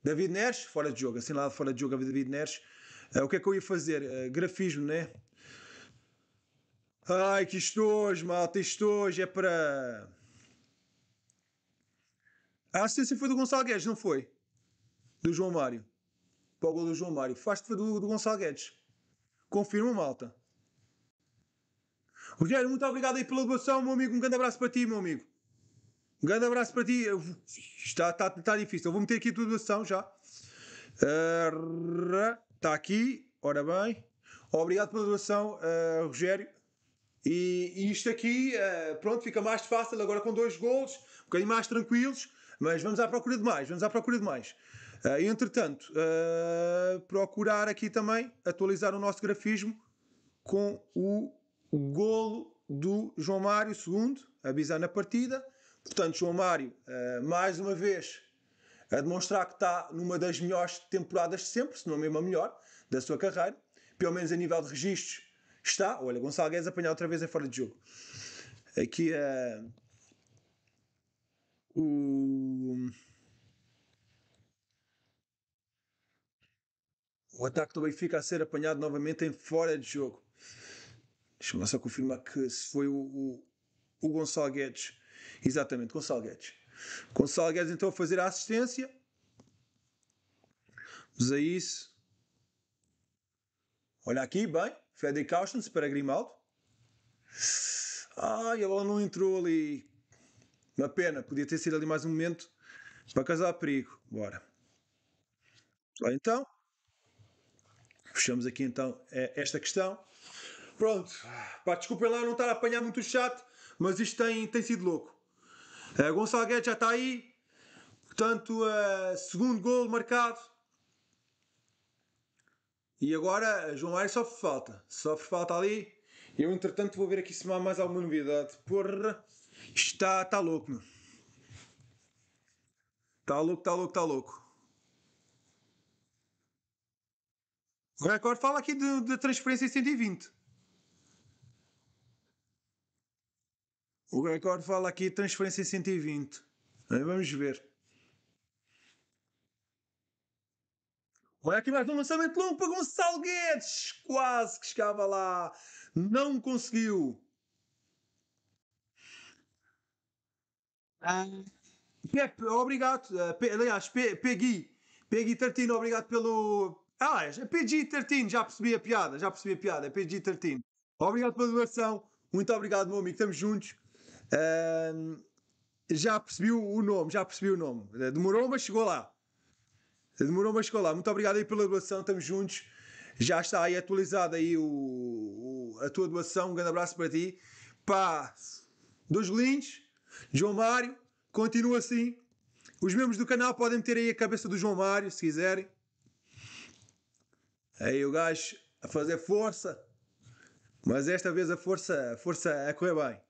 David Neres, fora de jogo, assim lá fora de jogo, David Neres. Uh, o que é que eu ia fazer? Uh, grafismo, né? Ai, que estou hoje, malta, estou hoje é para. A ah, assistência foi do Gonçalo Guedes, não foi? Do João Mário. Para o gol do João Mário. Faz-te foi do, do Gonçalo Guedes. Confirma, malta. Rogério, muito obrigado aí pela doação, meu amigo. Um grande abraço para ti, meu amigo. Um grande abraço para ti. Está, está, está difícil. Eu vou meter aqui a tua doação já. está aqui. Ora bem. Obrigado pela doação, eh, Rogério. E, isto aqui, eh, pronto, fica mais fácil agora com dois golos, um bocadinho mais tranquilos, mas vamos à procura de mais, vamos à procura de mais. Eh, entretanto, eh, procurar aqui também atualizar o nosso grafismo com o golo do João Mário II, avisar na partida. Portanto, João Mário, mais uma vez, a demonstrar que está numa das melhores temporadas de sempre, se não mesmo a melhor, da sua carreira, pelo menos a nível de registros Está, olha, Gonçalo Guedes apanhar outra vez em é fora de jogo. Aqui é. O. O ataque do Benfica a ser apanhado novamente em fora de jogo. Deixa-me só confirmar que se foi o, o, o Gonçalo Guedes. Exatamente, Gonçalo Guedes. Gonçalo Guedes então a fazer a assistência. Vamos a isso. Olha aqui, bem. Frederick Auschwitz para Grimaldo. a bola não entrou ali. Uma pena, podia ter sido ali mais um momento para casar perigo. Bora. então, fechamos aqui então eh, esta questão. Pronto, pá, desculpem lá não estar a apanhar muito o chat, mas isto tem, tem sido louco. Uh, Gonçalo Guedes já está aí, portanto, uh, segundo gol marcado e agora João Mário sofre falta. Sofre falta ali. Eu, entretanto, vou ver aqui se há mais alguma novidade. Porra, está, está louco, meu. Está louco, está louco, está louco. O recorde fala aqui da transferência em 120. O recorde fala aqui transferência em 120. vamos ver. Olha aqui mais um lançamento longo para Gonçalo Guedes. Quase que chegava lá. Não conseguiu. Ah. Pepe, obrigado. Eh, Pe, aliás, Pe, Peggy. Peggy obrigado pelo. Ah, é, é PG 13, já percebi a piada, já percebi a piada, é PG 13. Obrigado pela doação, muito obrigado, meu amigo, estamos juntos. Uh, já percebi o nome, já percebi o nome. Eh, demorou, mas chegou lá. Demorou, mas ficou Muito obrigado aí pela doação, estamos juntos. Já está aí atualizada aí o, o, a tua doação. Um grande abraço para ti. Pá, dois lindos, João Mário, continua assim. Os membros do canal podem ter aí a cabeça do João Mário, se quiserem. Aí o gajo a fazer força. Mas esta vez a força, a força a correr bem.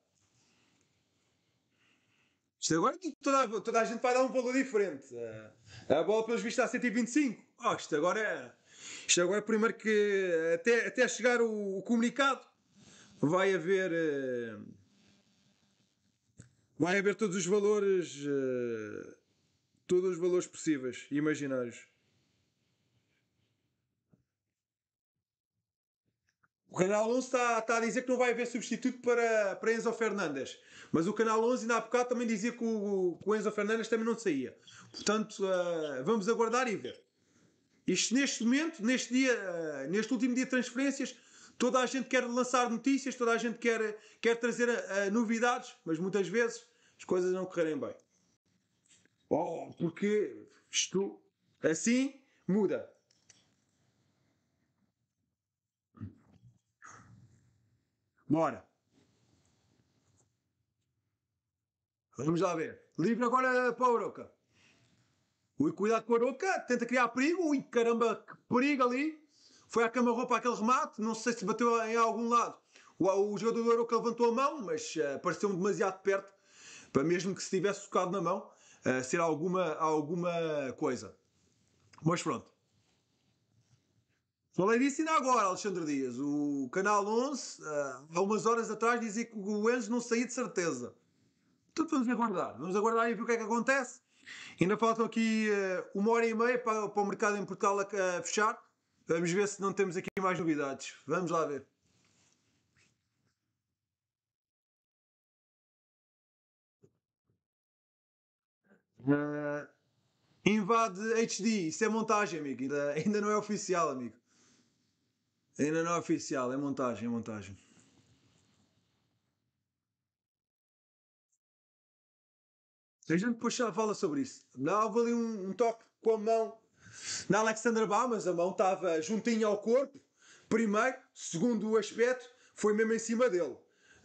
Isto agora toda, toda a gente vai dar um valor diferente. A bola, pelos vistos, está a 125. Oh, isto agora é. Isto agora, é primeiro que até, até chegar o, o comunicado, vai haver. Uh, vai haver todos os valores. Uh, todos os valores possíveis, imaginários. O Canal 11 está, está, a dizer que não vai haver substituto para, para Enzo Fernandes. Mas o Canal 11 ainda há bocado também dizia que o, que o Enzo Fernandes também não saía. Portanto, uh, vamos aguardar e ver. Isto neste momento, neste dia, uh, neste último dia de transferências, toda a gente quer lançar notícias, toda a gente quer, quer trazer uh, novidades, mas muitas vezes as coisas não correrem bem. Oh, porque estou assim muda. Bora. Vamos lá ver. Livre agora para a Oroca. O cuidado com a Oroca, tenta criar perigo. Ui, caramba, que perigo ali. Foi à cama-roupa aquele remate. Não sei se bateu em algum lado. O, o jogador do Oroca levantou a mão, mas uh, pareceu-me demasiado perto para mesmo que se tivesse tocado na mão uh, ser alguma, alguma coisa. Mas pronto. Falei disso ainda agora, Alexandre Dias. O Canal 11, eh, há umas horas atrás, dizia que o Enzo não saía de certeza. Portanto, vamos aguardar. Vamos aguardar e ver o que é que acontece. Ainda faltam aqui eh, uma hora e meia para, para o mercado em Portugal a, a fechar. Vamos ver se não temos aqui mais novidades. Vamos lá ver. Uh, invade HD, isso é montagem, amigo. Ainda, ainda não é oficial, amigo. Ainda não é oficial, é montagem, é montagem. A gente depois já fala sobre isso. Não, houve ali um, um toque com a mão na Alexandra Bá, mas a mão estava juntinha ao corpo. Primeiro, segundo o aspecto, foi mesmo em cima dele.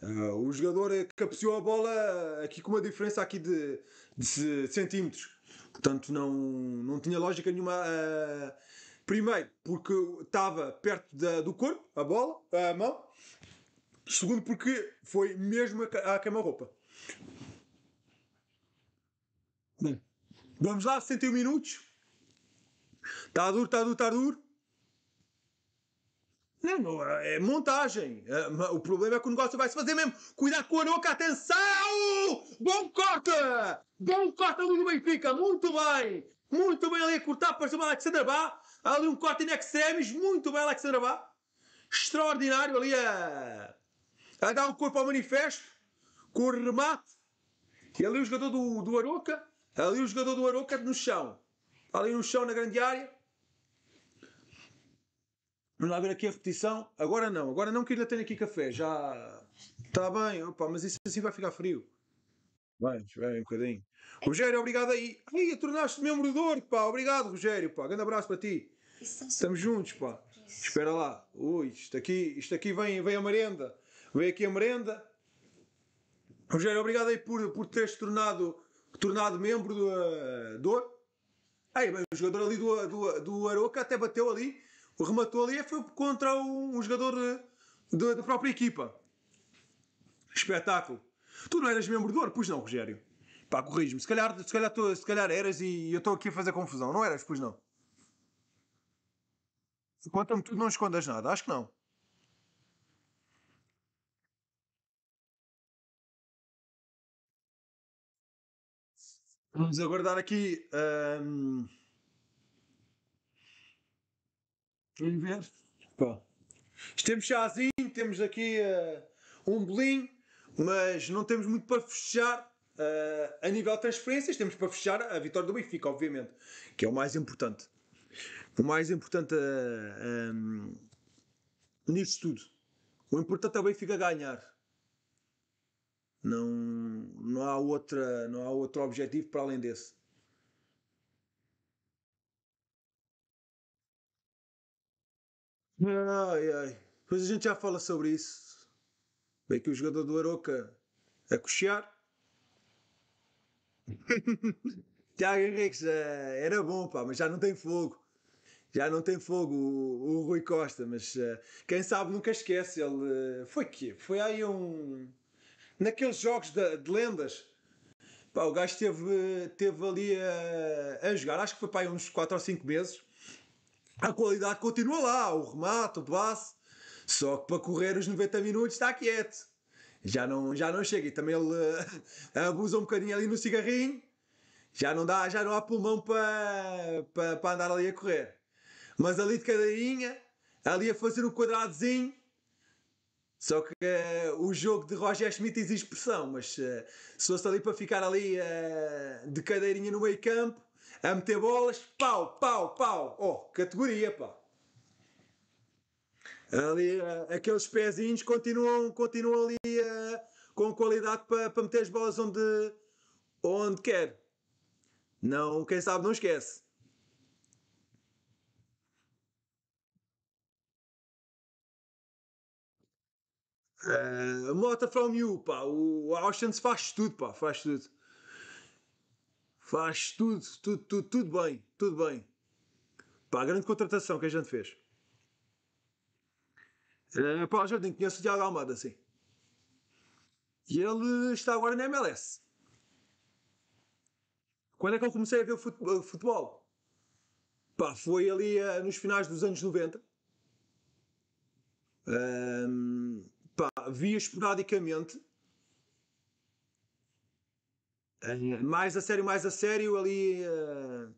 Uh, o jogador capciou a bola aqui com uma diferença aqui de, de centímetros. Portanto, não, não tinha lógica nenhuma a, ah, Primeiro, porque estava perto da, do corpo, a bola, a mão. Segundo, porque foi mesmo a, a queima-roupa. Bem, vamos lá, 61 minutos. Está duro, está duro, está duro. Não, é montagem. É, o problema é que o negócio vai se fazer mesmo. Cuidado com a nuca, atenção! Bom corte! Bom corte ali do Benfica, muito bem! Muito bem ali a cortar para cima de Alexander Bá. Há ali um corte de extremis, muito bem, Alexandre Vá. Extraordinário ali a, a dar um corpo ao manifesto, com o remate. E ali o jogador do, do Aroca, ali o jogador do Aroca no chão. Ali no chão, na grande área. Vamos lá ver aqui a repetição. Agora não, agora não que ainda tenho aqui café. Já está bem, opa, mas isso assim vai ficar frio. Vai, vai um bocadinho. É Rogério, obrigado aí. Aí, tornaste-te membro do Dor pá. Obrigado, Rogério, pá. Grande abraço para ti. Estamos juntos, pá. Espera lá. Ui, isto aqui, isto aqui vem, vem a merenda. Vem aqui a merenda. Rogério, obrigado aí por, por teres tornado, tornado membro do, uh, do Aí, bem, o jogador ali do, do, do Aroca até bateu ali. Rematou ali e foi contra um, um jogador eh, da própria equipa. Espetáculo. Tu não eras membro do OR? Pois não, Rogério. Pá, corrige-me. Se calhar, se, calhar, se calhar eras e eu estou aqui a fazer confusão. Não eras? Pois não. Conta-me então tudo, não escondas nada. Acho que não. Vamos aguardar aqui. Um... Vamos ver. Pá. Temos chazinho, temos aqui uh, um bolinho mas não temos muito para fechar uh, eh, a nível de transferências, temos para fechar a vitória do Benfica, obviamente, que é o mais importante. O mais importante uh, eh, um, eh, nisto tudo. O importante é o Benfica ganhar. Não, não, há outra, não há outro objetivo para além desse. Ai, ai. Depois a gente já fala sobre isso vem que o jogador do Aroca a cochear. Tiago Henrique eh, era bom, pá, mas já não tem fogo. Já não tem fogo o, o Rui Costa, mas uh, quem sabe nunca esquece. Ele uh, foi que Foi aí um. Naqueles jogos de, de lendas. Pá, o gajo teve, teve ali a, a jogar, acho que foi para aí uns 4 ou 5 meses. A qualidade continua lá, o remate, o passe. Só que para correr os 90 minutos está quieto. Já não, já não chega. E também ele uh, abusa um bocadinho ali no cigarrinho. Já não dá, já não há pulmão para, para, para andar ali a correr. Mas ali de cadeirinha, ali a fazer um quadradozinho. Só que uh, o jogo de Roger Schmidt exige pressão, mas uh, se fosse ali para ficar ali de cadeirinha no meio campo, a meter bolas, pau, pau, pau. Oh, categoria, pá. Ali, eh, aqueles pezinhos continuam, continuam ali eh, com qualidade para, para meter as bolas onde, onde quer. Não, quem sabe não esquece. Uh, Mota from you, pá. O Austin faz tudo, pá. Faz tudo. Faz tudo, tudo, tudo, tudo bem. Tudo bem. Pá, grande contratação que a gente fez. Uh, pá, o Jardim conhece o Diago Almada, sim. E ele está agora na MLS. Quando é que eu comecei a ver futebol? Pá, foi ali eh, nos finais dos anos 90. Um, pá, via esporadicamente. Eh, mais a sério, mais a sério, ali uh,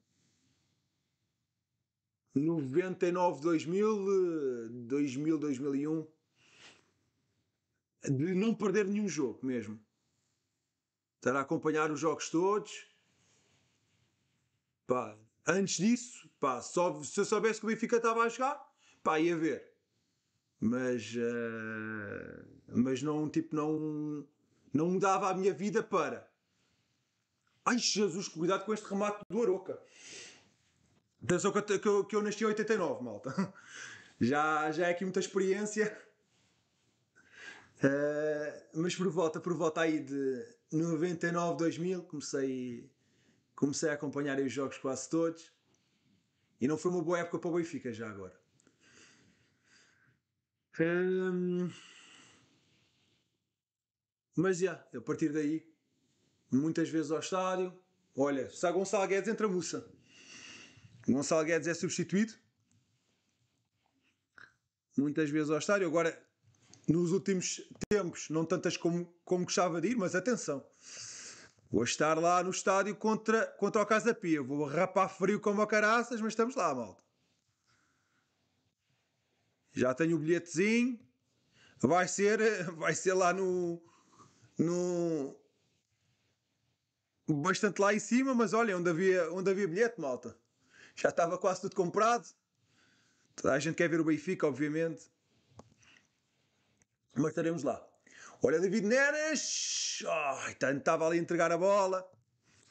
99, 2000, 2000, 2001, de não perder nenhum jogo mesmo. Estar a acompanhar os jogos todos. Pá, antes disso, pá, só, se eu soubesse que o Benfica estava a jogar, pá, ia ver. Mas, uh, mas não, tipo, não, não mudava a minha vida para. Ai Jesus, cuidado com este remate do Aroca. Atenção que eu, que eu, que eu nasci em 89, malta. Já, já é aqui muita experiência. Uh, mas por volta, por volta aí de 99, 2000, comecei, comecei a acompanhar os jogos quase todos. E não foi uma boa época para o Benfica já agora. Um, ehm, mas já, yeah, a partir daí, muitas vezes ao estádio, olha, se há Gonçalo Guedes entra Mussa. Gonçalo Guedes é substituído muitas vezes ao estádio. Agora, nos últimos tempos, não tantas como, como gostava de ir, mas atenção. Vou estar lá no estádio contra, contra o Casa Pia. Vou rapar frio como o caraças, mas estamos lá, malta. Já tenho o bilhetezinho. Vai ser, vai ser lá no, no. Bastante lá em cima, mas olha, onde havia, onde havia bilhete, malta já estava quase tudo comprado. Toda a gente quer ver o Benfica, obviamente. Mas estaremos lá. Olha, David Neres. Oh, tanto estava ali a entregar a bola.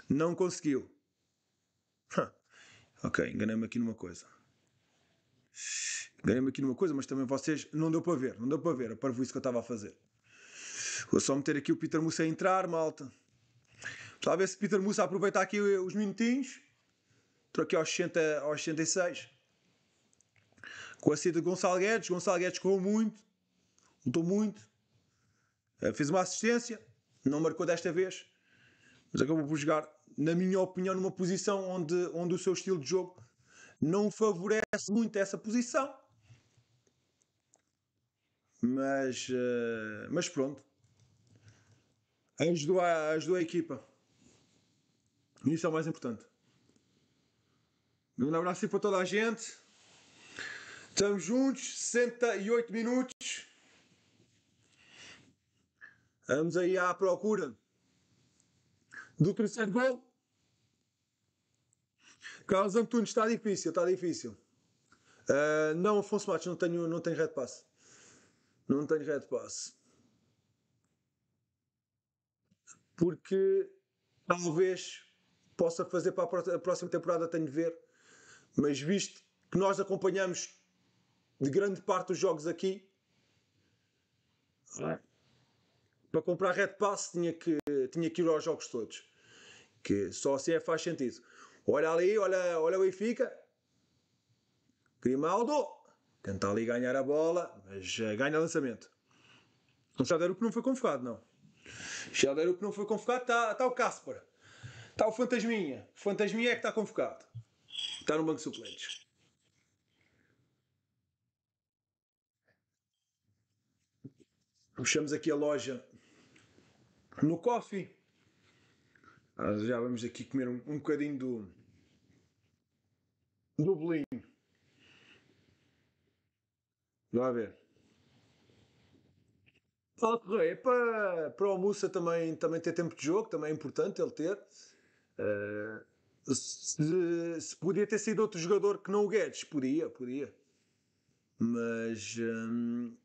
Não conseguiu. Huh. Ok, enganei-me aqui numa coisa. Enganei-me aqui numa coisa, mas também vocês. Não deu para ver, não deu para ver. A isso que eu estava a fazer. Vou só meter aqui o Peter Musa a entrar, malta. Talvez se Peter Musa aproveitar aqui os minutinhos troquei aos 60, aos 66. Com a saída de Gonçalo Guedes, Gonçalo Guedes correu muito, lutou muito, eh, fez uma assistência, não marcou desta vez, mas acabou por jogar, na minha opinião, numa posição onde, onde o seu estilo de jogo não favorece muito essa posição. Mas, eh, mas pronto, ajudou a, ajudou a equipa. Isso é o mais importante. Um abraço para toda a gente. Estamos juntos, 68 minutos. Vamos aí à procura do terceiro gol. Carlos Antunes, está difícil, está difícil. Uh, não, Afonso Matos, não tenho, não tenho red pass. Não tenho red pass. Porque talvez possa fazer para a próxima temporada, tenho de ver mas visto que nós acompanhamos de grande parte os jogos aqui, é? para comprar Red Pass tinha que, tinha que ir aos jogos todos. Que só assim é faz sentido. Olha ali, olha, olha o Benfica. Grimaldo tenta ali ganhar a bola, mas eh, ganha lançamento. O que não foi convocado, não. O que não foi convocado, está tá o Casper. Está o Fantasminha. O Fantasminha é que está convocado. Está no banco de suplentes. Puxamos aqui a loja no coffee. Ah, já vamos aqui comer um, um bocadinho do, do bolinho. Vá a ver. É para, para o Musa também, também ter tempo de jogo, também é importante ele ter. Uh, se, se, podia ter sido outro jogador que não o Guedes, podia, podia. Mas. Hum,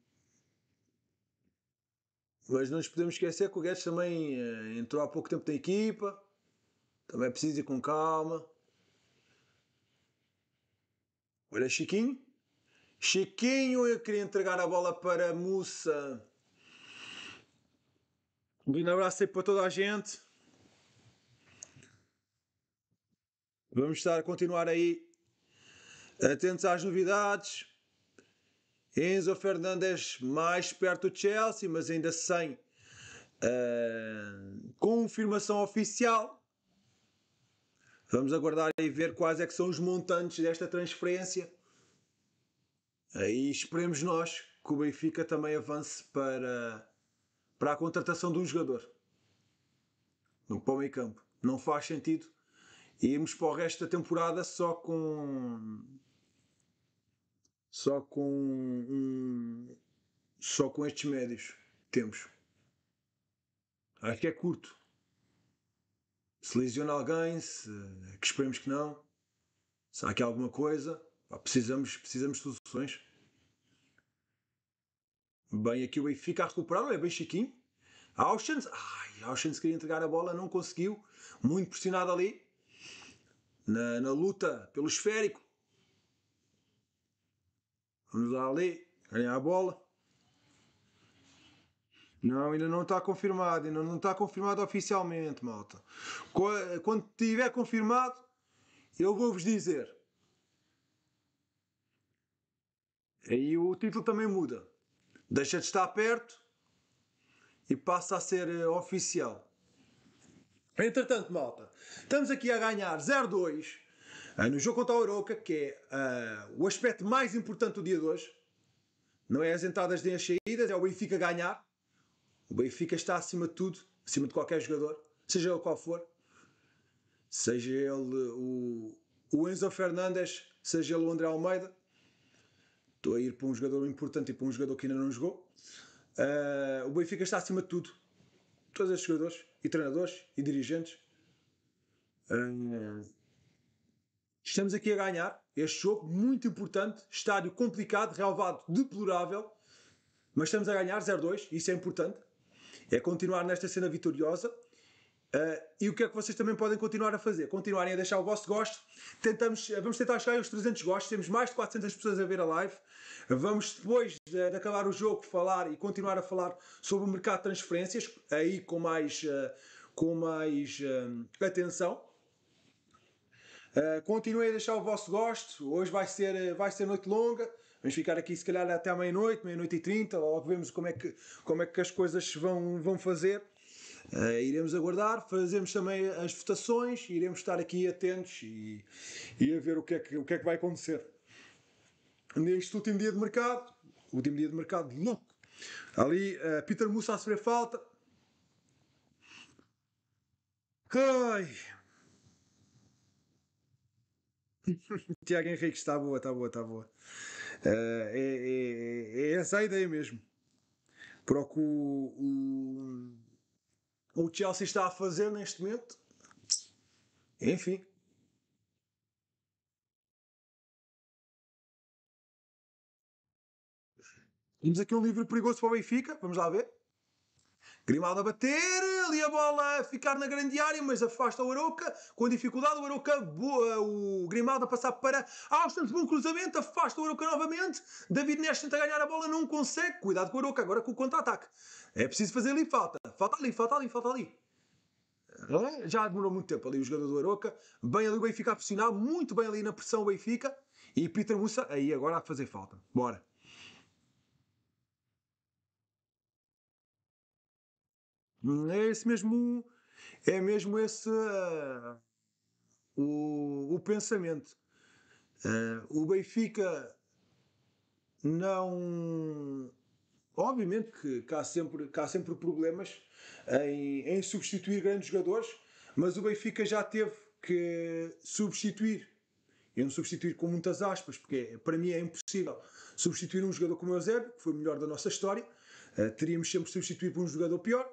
mas não nos podemos esquecer que o Guedes também uh, entrou há pouco tempo na equipa. Também é preciso ir com calma. Olha, Chiquinho. Chiquinho, eu queria entregar a bola para Mussa. Um grande abraço aí para toda a gente. Vamos estar a continuar aí atentos às novidades. Enzo Fernandes mais perto do Chelsea, mas ainda sem uh, confirmação oficial. Vamos aguardar e ver quais é que são os montantes desta transferência. Aí esperemos nós que o Benfica também avance para, para a contratação de um jogador no pão e campo. Não faz sentido íamos para o resto da temporada só com só com um, só com estes médios temos acho que é curto se lesiona alguém se, é que esperemos que não se há aqui alguma coisa pá, precisamos, precisamos de soluções bem aqui o Benfica a recuperar é bem chiquinho Auschwitz, ai, Auschwitz queria entregar a bola, não conseguiu. Muito pressionado ali na, na luta pelo esférico. Vamos lá ali, ganhar a bola. Não, ainda não está confirmado, ainda não está confirmado oficialmente, malta. Quando tiver confirmado, eu vou-vos dizer. Aí o título também muda. Deixa de estar perto e passa a ser eh, oficial. Entretanto, malta, estamos aqui a ganhar 0-2 ah, no jogo contra a Oroca, que é uh, o aspecto mais importante do dia de hoje. Não é as entradas nem as saídas, é o Benfica ganhar. O Benfica está acima de tudo, acima de qualquer jogador, seja ele qual for. Seja ele o, o Enzo Fernandes, seja ele o André Almeida. Estou a ir para um jogador importante e para um jogador que ainda não jogou. Uh, o Benfica está acima de tudo. Todos os jogadores e treinadores e dirigentes. Ah, estamos aqui a ganhar este jogo, muito importante, estádio complicado, relevado, deplorável, mas estamos a ganhar 0-2, isso é importante. É continuar nesta cena vitoriosa Uh, e o que é que vocês também podem continuar a fazer? Continuarem a deixar o vosso gosto. Tentamos, ah, vamos tentar chegar aos 300 gostos. Temos mais de 400 pessoas a ver a live. Vamos, depois de, de acabar o jogo, falar e continuar a falar sobre o mercado de transferências, aí com mais, uh, com mais atenção. Uh, continuem a deixar o vosso gosto. Hoje vai ser, vai ser noite longa. Vamos ficar aqui se calhar até à meia-noite, meia-noite e trinta. Logo vemos como é que, como é que as coisas vão, vão fazer. Uh, iremos aguardar, fazemos também as votações, iremos estar aqui atentos e, e a ver o que, é que, o que é que vai acontecer. Neste último dia de mercado, último dia de mercado louco, ali uh, Peter Musa a sofrer falta. Ai. Tiago Henrique está boa, está boa, está boa. Uh, é, é, é, essa a ideia mesmo. Procuro o, o Chelsea está a fazer neste momento. Enfim. Temos aqui um livro perigoso para o Benfica. Vamos lá ver. Grimaldo a bater, ali a bola a ficar na grande área, mas afasta o Aroca, com dificuldade o Aroca, boa, o Grimaldo a passar para Austin, bom cruzamento, afasta o Aroca novamente, David Neres tenta ganhar a bola, não consegue, cuidado com o Aroca, agora com o contra-ataque. É preciso fazer ali falta. Falta ali, falta ali, falta ali. É? Já demorou muito tempo ali o jogador do Aroca. Bem ali o Benfica a pressionar, muito bem ali na pressão o Benfica. E Peter Musa, aí agora há que fazer falta. Bora. É esse mesmo. É mesmo esse. Uh, o, o pensamento. Uh, o Benfica não Obviamente que, que, há, sempre, há sempre problemas em, em substituir grandes jogadores, mas o Benfica já teve que substituir e não substituir com muitas aspas, porque é, para mim é impossível substituir um jogador como o Eusébio, que foi o melhor da nossa história. Eh, teríamos sempre substituir por um jogador pior.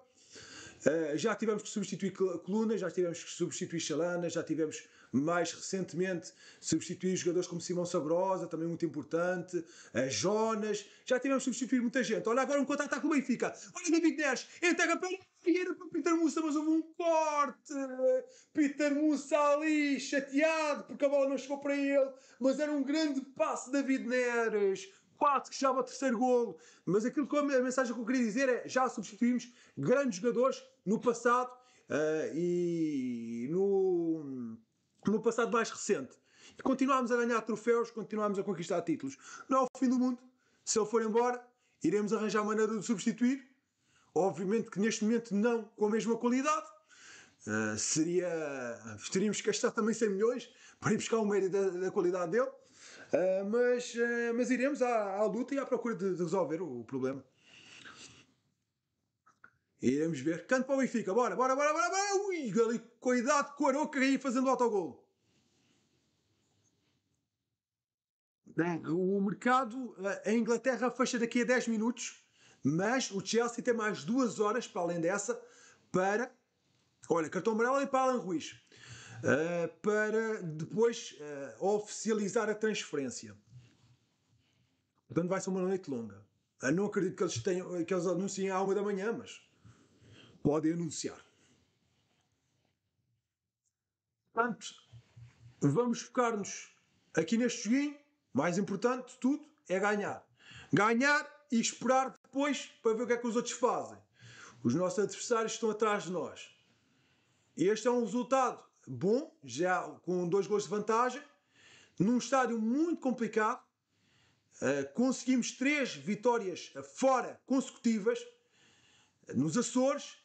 Eh, já tivemos que substituir Coluna, já tivemos que substituir Chalana, já tivemos mais recentemente substituir jogadores como Simão Sabrosa, também muito importante, a eh, Jonas, já tivemos substituir muita gente. Olha agora um contato com o Benfica, olha David Neres, entrega para Vieira para Peter Musa, mas houve um corte. Peter Musa ali, chateado, porque a bola não chegou para ele, mas era um grande passe de David Neres Quatro que chegava ao terceiro golo. Mas aquilo que a mensagem que eu queria dizer é: já substituímos grandes jogadores no passado uh, e no no passado mais recente. E continuámos a ganhar troféus, continuámos a conquistar títulos. Não é o fim do mundo. Se ele for embora, iremos arranjar maneira de o substituir. Obviamente que neste momento não com a mesma qualidade. Uh, seria. Ah, teríamos que gastar também 100 milhões para ir buscar o mérito da, da qualidade dele. Uh, mas, uh, mas iremos à, à luta e à procura de, de resolver o, o problema. Iremos ver. Canto para o Benfica. Bora, bora, bora, bora, bora. Ui, ali, cuidado com o Aroca aí fazendo o autogol. O mercado eh, em Inglaterra fecha daqui a 10 minutos, mas o Chelsea tem mais duas horas para além dessa para. Olha, cartão amarelo e para Alan Ruiz. Uh, para depois uh, oficializar a transferência. Portanto, vai ser uma noite longa. Eu não acredito que eles, tenham, que eles anunciem à uma da manhã, mas podem anunciar. Portanto, vamos focar-nos aqui neste joguinho. Mais importante de tudo é ganhar. Ganhar e esperar depois para ver o que é que os outros fazem. Os nossos adversários estão atrás de nós. Este é um resultado bom, já com dois gols de vantagem. Num estádio muito complicado, eh, conseguimos três vitórias fora consecutivas eh, nos Açores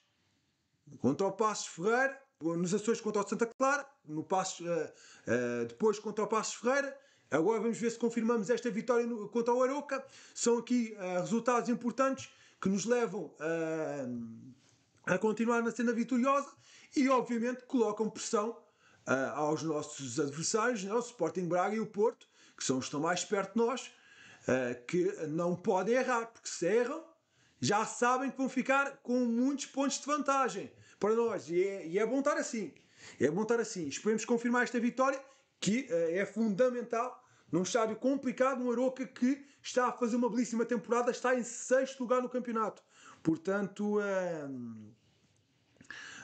contra o Passos Ferreira, nos Açores contra o Santa Clara, no Passos, uh, eh, uh, eh, depois contra o Passos Ferreira. Agora vamos ver se confirmamos esta vitória no, contra o Aroca. São aqui uh, resultados importantes que nos levam a continuar na cena vitoriosa e, obviamente, colocam pressão aos nossos adversários, né? o Sporting Braga e o Porto, que são os que estão mais perto de nós, que não podem errar, porque se erram, já sabem que vão ficar com muitos pontos de vantagem para nós. E é, e é bom estar assim. É bom estar assim. Esperemos confirmar esta vitória, que eh, é fundamental num estádio complicado, um Aroca que está a fazer uma belíssima temporada, está em sexto lugar no campeonato. Portanto, eh,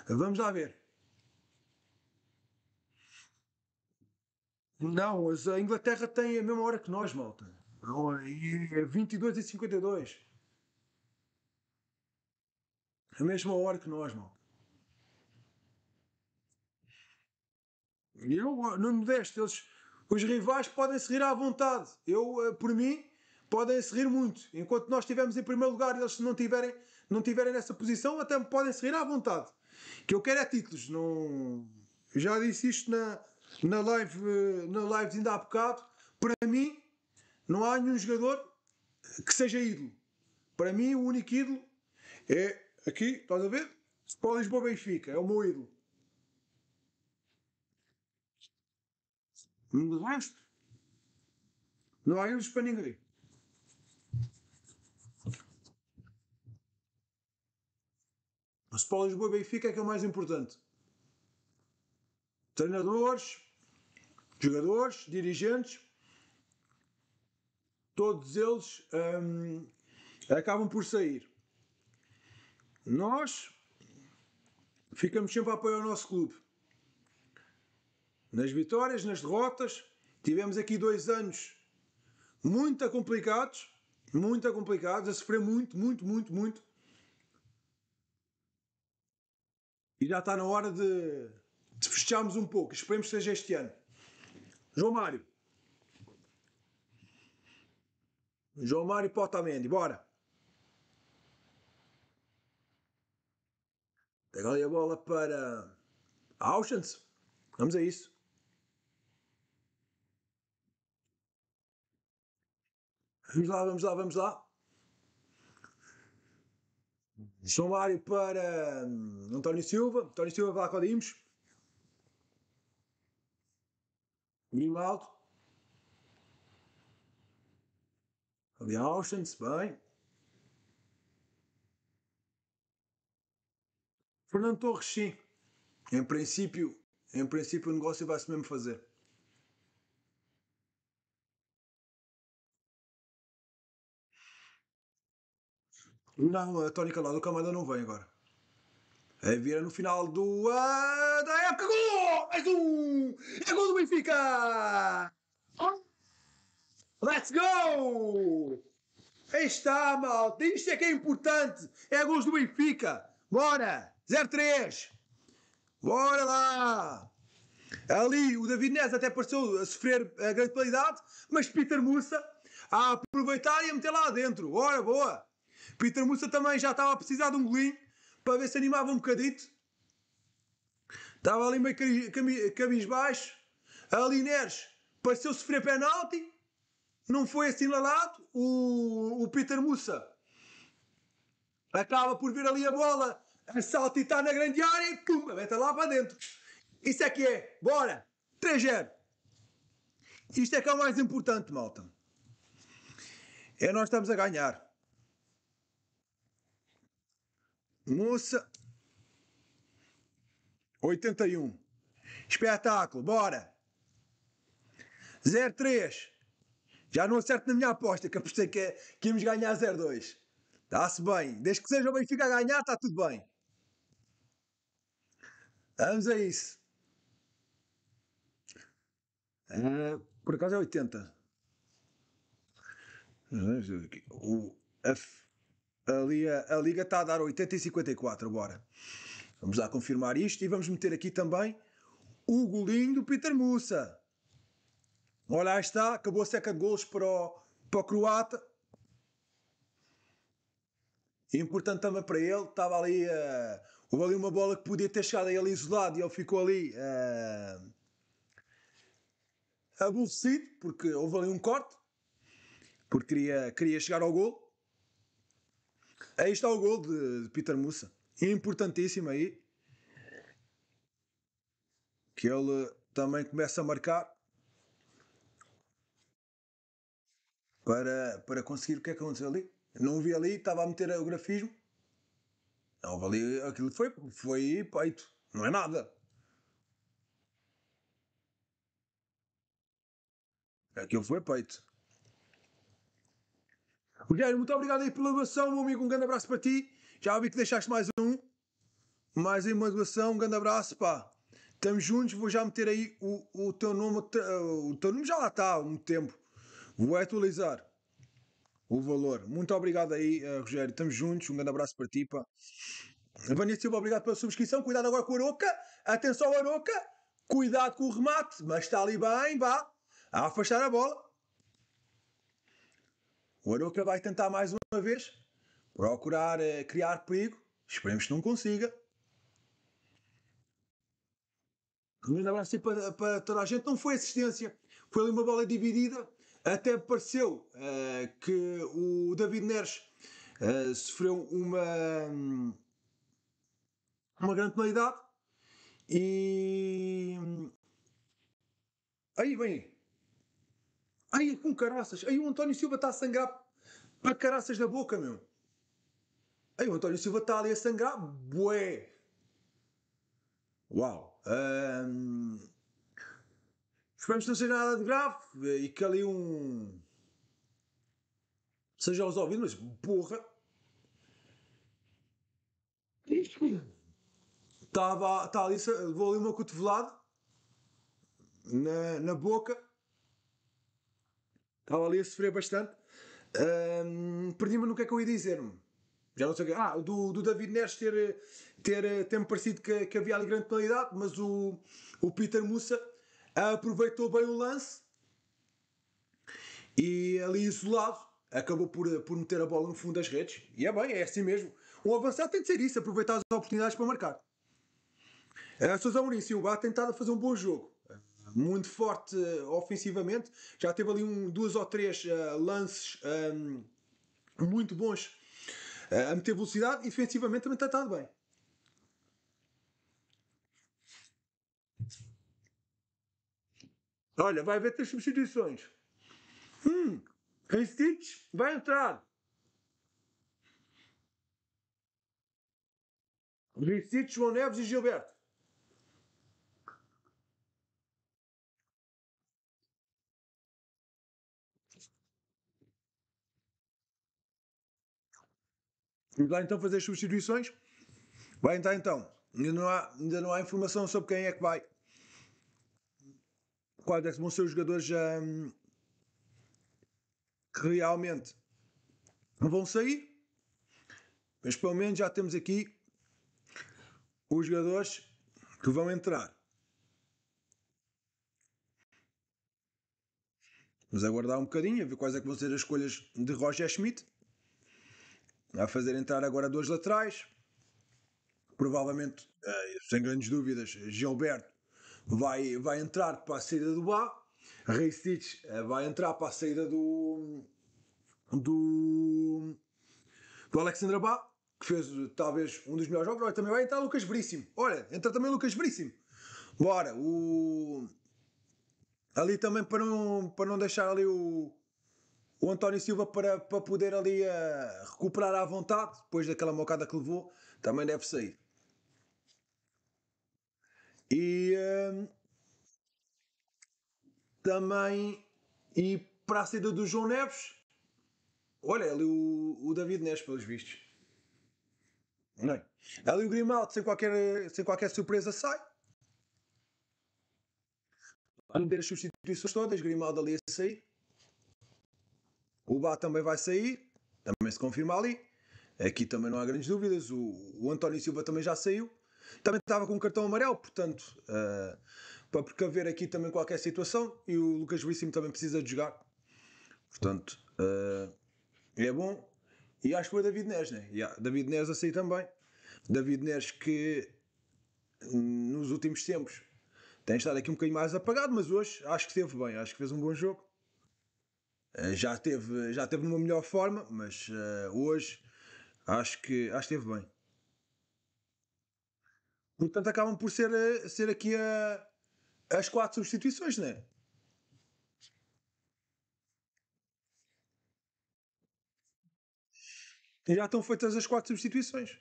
vamos lá ver. Não, a Inglaterra tem a mesma hora que nós, malta. É 22 e 52. A mesma hora que nós, malta. Eu, Nuno eles, os rivais podem se rir à vontade. Eu, eh, por mim, podem se rir muito. Enquanto nós estivermos em primeiro lugar e eles não tiverem, não tiverem nessa posição, até podem se rir à vontade. O que eu quero é títulos. Não... Já disse isto na, na, live, eh, na live de ainda há bocado. Para mim, não há nenhum jogador que seja ídolo. Para mim, o único ídolo é aqui, estás a ver? Sport Lisboa Benfica, é o meu ídolo. Do resto, não há euros para ninguém. Mas para o Lisboa Benfica é que é o mais importante. Treinadores, jogadores, dirigentes, todos eles hum, acabam por sair. Nós ficamos sempre a apoiar o nosso clube nas vitórias, nas derrotas. Tivemos aqui dois anos muito complicados, muito complicados, a sofrer muito, muito, muito, muito. E já está na hora de, de fecharmos um pouco. Esperemos que seja este ano. João Mário. João Mário Potamendi, bora. Pega ali a bola para Auschwitz. Vamos a isso. Vamos lá, vamos lá, vamos lá. João Mário para hum, António Silva. António Silva para Codimos. Grimo alto. Ali Austin, se bem. Fernando Torres, sim. Em princípio, em princípio o negócio vai-se mesmo fazer. Não, a tónica lá do Camada não vem agora. É vira no final do. Uh, da época. Gol! Mais um! É gol do Benfica! Let's go! Aí está, malta! Isto é que é importante! É gols do Benfica! Bora! 0-3! Bora lá! Ali o David Neves até pareceu a sofrer a grande qualidade, mas Peter Mussa a aproveitar e a meter lá dentro. Bora, boa! Peter Musa também já estava a precisar de um golinho para ver se animava um bocadito. Estava ali meio cabisbaixo. Ali Neres pareceu sofrer penalti. Não foi assinalado. O, o Peter Musa acaba por vir ali a bola a saltitar na grande área e pum, mete lá para dentro. Isso é que é. Bora! 3-0. Isto é que é o mais importante, malta. É nós estamos a ganhar. Moça. 81. Espetáculo, bora! 03. Já não acerto na minha aposta, que apostei que, que íamos ganhar 02. Está-se bem. Desde que seja o Benfica a ganhar, está tudo bem. Vamos a isso. É, por acaso é 80. O, F. Ali a, liga está a dar 80 e 54 agora. Vamos lá confirmar isto e vamos meter aqui também o golinho do Peter Musa. Olha, aí está, acabou a seca de golos para o, para o croata. importante também para ele, estava ali, uh, houve ali uma bola que podia ter chegado a ele isolado e ele ficou ali uh, aborrecido, porque houve ali um corte, porque queria, queria chegar ao gol Aí está o gol de, de Peter Musa. Importantíssimo aí. Que ele também começa a marcar. Para, para conseguir o que é que aconteceu ali. Não vi ali, estava a meter o grafismo. Não, ali aquilo foi, foi peito. Não é nada. Aquilo foi peito. Rogério, muito obrigado aí pela doação, meu amigo. Um grande abraço para ti. Já vi que deixaste mais um. Mais aí uma doação. Um grande abraço, pá. Estamos juntos. Vou já meter aí o, o teu nome. O teu nome já lá está há muito tempo. Vou é atualizar o valor. Muito obrigado aí, eh, Rogério. Estamos juntos. Um grande abraço para ti, pá. Vanessa Silva, obrigado pela subscrição. Cuidado agora com a Aroca. Atenção, Aroca. Cuidado com o remate. Mas está ali bem, vá. A afastar a bola. O Aroca vai tentar mais uma vez procurar uh, criar perigo. Esperemos que não consiga. Um grande abraço para, para toda a gente. Não foi assistência, foi ali uma bola dividida. Até pareceu uh, que o David Neres uh, sofreu uma, uma grande penalidade. E. Hum, aí, bem, Ai, é com caraças. Aí o António Silva está a sangrar para caraças na boca, meu. Aí o António Silva está ali a sangrar. Bué. Uau. Um... Esperamos que não seja nada de grave e que ali um... Seja aos ouvidos, mas porra... Estava tá ali, levou ali uma cotovelada na, na boca Estava ali a sofrer bastante. Um, Perdi-me no que é que eu ia dizer-me. Já não sei o que. Ah, do, do David Neres ter, ter, eh, ter me parecido que, que havia ali grande qualidade, mas o, o Peter Musa aproveitou bem o lance e ali isolado acabou por, por meter a bola no fundo das redes. E é bem, é assim mesmo. Um avançado tem de ser isso, aproveitar as oportunidades para marcar. Eh, a Sousa Mourinho, sim, o Bar tem tentado fazer um bom jogo muito forte eh, ofensivamente. Já teve ali um, duas ou três eh, lances um, ehm, muito bons eh, a meter velocidade e defensivamente também está estado bem. Olha, vai haver três substituições. Hum, Ristich vai entrar. Ristich, João Neves e Gilberto. Vamos lá então fazer as substituições. Vai entrar então. Ainda não, há, ainda não há informação sobre quem é que vai. Quais é que vão ser os jogadores hum, que realmente vão sair? Mas pelo menos já temos aqui os jogadores que vão entrar. Vamos aguardar um bocadinho a ver quais é que vão ser as escolhas de Roger Schmidt a fazer entrar agora dois laterais. Provavelmente, eh, sem grandes dúvidas, Gilberto vai, vai entrar para a saída do Bá. Reisic eh, vai entrar para a saída do do, do Alexandre Bá, que fez eh, talvez um dos melhores jogos. Olha, também vai entrar Lucas Veríssimo. Olha, entra também Lucas Veríssimo. Bora, o ali também para não, para não deixar ali o, o António Silva para, para poder ali uh, recuperar à vontade, depois daquela mocada que levou, também deve sair. E uh, também e para a saída do João Neves, olha ali o, o David Neves, pelos vistos. Não. É? Ali o Grimaldo, sem qualquer, sem qualquer surpresa, sai. Vamos ver as substituições todas, Grimaldo ali a sair. O Bá também vai sair, também se confirma ali. Aqui também não há grandes dúvidas. O, o António Silva também já saiu. Também estava com um cartão amarelo, portanto, uh, para precaver aqui também qualquer situação. E o Lucas Veríssimo também precisa de jogar. Portanto, uh, é bom. E acho que foi David Neres, né? Yeah, David Neres a sair também. David Neres que nos últimos tempos tem estado aqui um bocadinho mais apagado, mas hoje acho que esteve bem. Acho que fez um bom jogo. Eh, já teve, já teve numa melhor forma, mas eh, hoje acho que, acho que esteve bem. Portanto, acabam por ser, eh, ser aqui a, as quatro substituições, não é? já estão feitas as quatro substituições.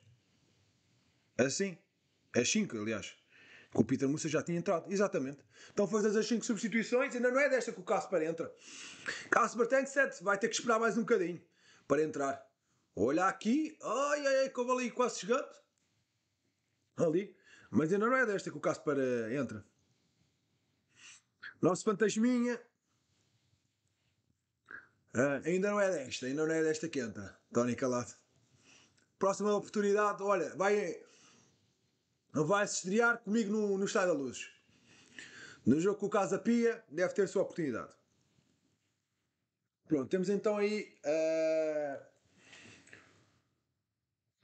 Assim. As cinco, aliás o Peter Musa já tinha entrado, exatamente. Então foi das 5 substituições, ainda não é desta que o Casper entra. Casper tem ser vai ter que esperar mais um bocadinho para entrar. Olha aqui, ai ai ai, como ali quase chegando. Ali. Mas ainda não é desta que o Casper entra. Nosso fantasminha. Ah, ainda não é desta, ainda não é desta que entra. Tony Calado. Próxima oportunidade, olha, vai vai se estrear comigo no, no Estádio da Luz. No jogo com o Casa Pia, deve ter sua oportunidade. Pronto, temos então aí. Uh...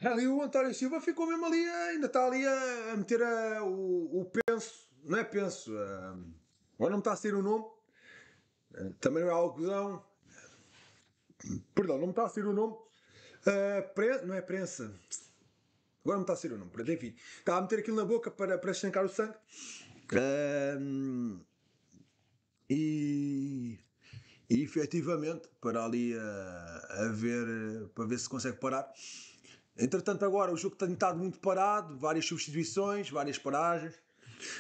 Ali o António Silva ficou mesmo ali, eh, ainda está ali a, meter a, eh, o, o, penso, não é penso, uh... agora não está a ser o nome, uh, também não é algodão, perdão, não me está a ser o nome, uh, pre... não é prensa, Agora não está a ser o nome, para enfim. Estava a meter aquilo na boca para, para estancar o sangue. Um, e, e efetivamente, para ali a, a ver, para ver se consegue parar. Entretanto, agora o jogo tem estado muito parado, várias substituições, várias paragens.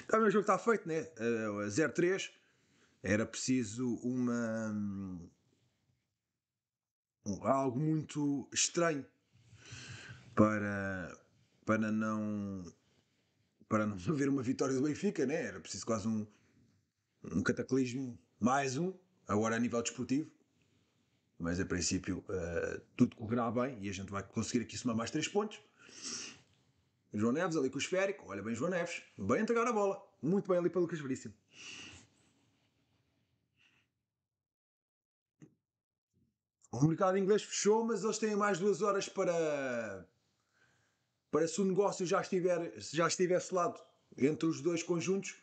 Também o jogo está feito, né? Uh, ah, 0-3. Era preciso uma. Um, algo muito estranho para, para não para não haver uma vitória do Benfica, né? Era preciso quase um, um cataclismo, mais um, agora a nível desportivo. Mas a princípio uh, tudo correrá bem e a gente vai conseguir aqui somar mais 3 pontos. João Neves ali com o esférico, olha bem João Neves, bem entregar a bola, muito bem ali para Lucas Veríssimo. O mercado inglês fechou, mas eles têm mais duas horas para, para se o negócio já estiver, já estiver selado entre os dois conjuntos,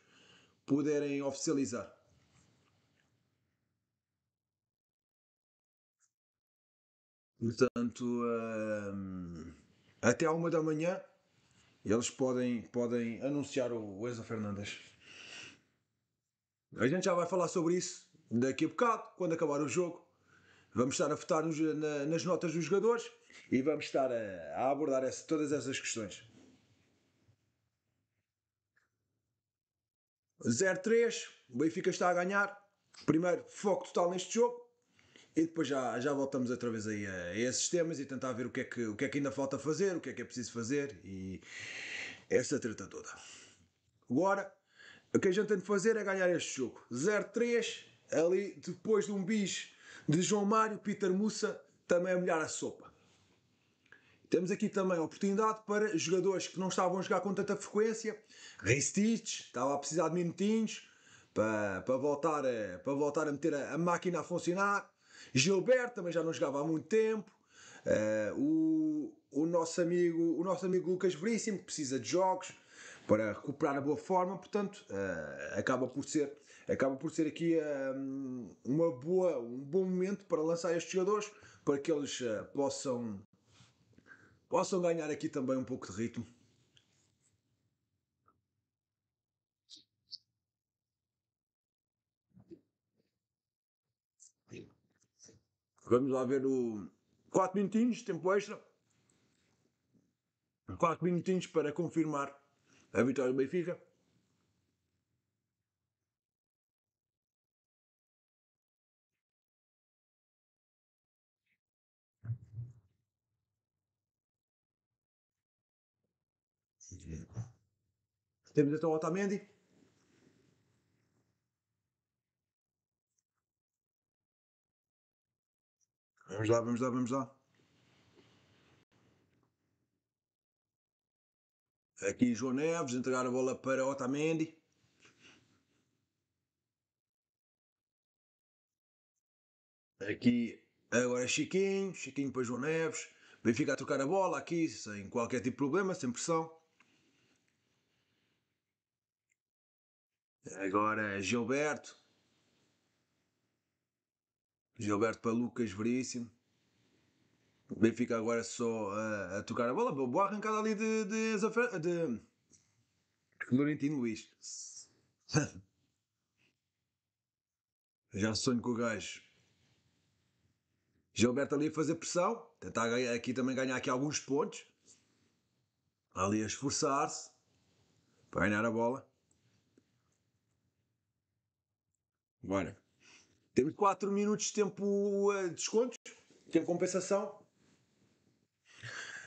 poderem oficializar. Portanto, hum, até à uma da manhã eles podem, podem anunciar o Enzo Fernandes. A gente já vai falar sobre isso daqui a bocado, quando acabar o jogo. Vamos estar a votar nos, na, nas notas dos jogadores e vamos estar a, a abordar essa, todas essas questões. 0-3, o Benfica está a ganhar. Primeiro, foco total neste jogo. E depois já, já voltamos outra vez aí a, a esses temas e tentar ver o que, é que, o que é que ainda falta fazer, o que é que é preciso fazer e essa treta toda. Agora, o que a gente tem de fazer é ganhar este jogo. 0-3, ali depois de um bis de João Mário, Peter Mussa também a molhar a sopa. Temos aqui também a oportunidade para jogadores que não estavam a jogar com tanta frequência. Ristich estava a precisar de minutinhos para, para, voltar, a, para voltar a meter a, a máquina a funcionar. Gilberto também já não jogava há muito tempo. Uh, o, o, nosso amigo, o nosso amigo Lucas Veríssimo, que precisa de jogos para recuperar a boa forma, portanto, uh, acaba por ser, acaba por ser aqui uh, uma boa, um bom momento para lançar estes jogadores, para que eles possam possam ganhar aqui também um pouco de ritmo. Vamos lá ver o 4 minutinhos, tempo extra. 4 minutinhos para confirmar a vitória do Benfica. Temos então Otamendi. Vamos lá, vamos lá, vamos lá. Aqui João Neves, entregar a bola para Otamendi. Aqui agora é Chiquinho, Chiquinho para João Neves. Benfica a trocar a bola aqui, sem qualquer tipo de problema, sem pressão. Agora Gilberto. Gilberto para Lucas Veríssimo. O Benfica agora só a, a, tocar a bola. Boa arrancada ali de, de, de, de Florentino Luís. Já sonho com o gajo. Gilberto ali a fazer pressão. Tentar aqui também ganhar aqui alguns pontos. Ali a esforçar-se para ganhar a bola. Bora. Temos 4 minutos de tempo eh, de descontos, tempo compensação.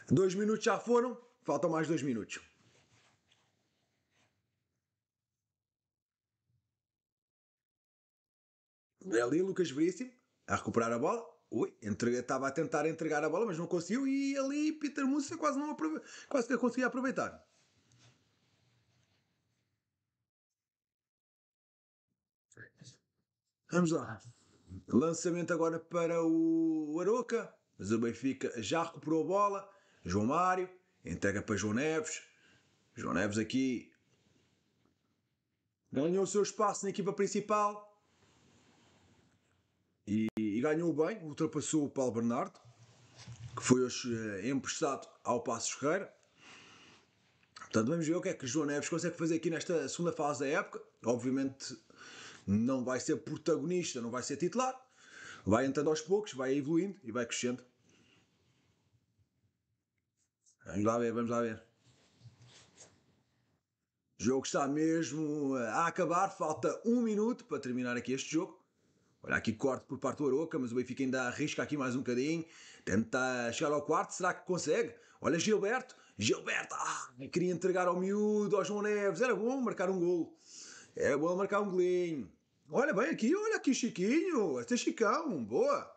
2 minutos já foram, faltam mais 2 minutos. É ali Lucas Veríssimo a recuperar a bola. Ui, estava a tentar entregar a bola, mas não conseguiu. E ali Peter Musa quase não aprove... quase conseguia aproveitar. Vamos lá. Lançamento agora para o Aroca. Mas o Benfica já recuperou a bola. João Mário entrega para João Neves. João Neves aqui ganhou o seu espaço na equipa principal e, e ganhou bem. Ultrapassou o Paulo Bernardo, que foi hoje eh, emprestado ao Passo Ferreira. Portanto, vamos ver o que é que João Neves consegue fazer aqui nesta segunda fase da época. Obviamente, não vai ser protagonista, não vai ser titular. Vai entrando aos poucos, vai evoluindo e vai crescendo. Vamos lá ver, vamos lá ver. O jogo está mesmo eh, a acabar, falta um minuto para terminar aqui este jogo. Olha aqui corte por parte do Aroca, mas o Benfica ainda arrisca aqui mais um bocadinho. Tenta chegar ao quarto, será que consegue? Olha Gilberto, Gilberto, ah, queria entregar ao miúdo, ao João Neves, era bom marcar um golo. Era bom marcar um golinho. Olha, bem aqui, olha aqui, Chiquinho. Até Chicão, boa.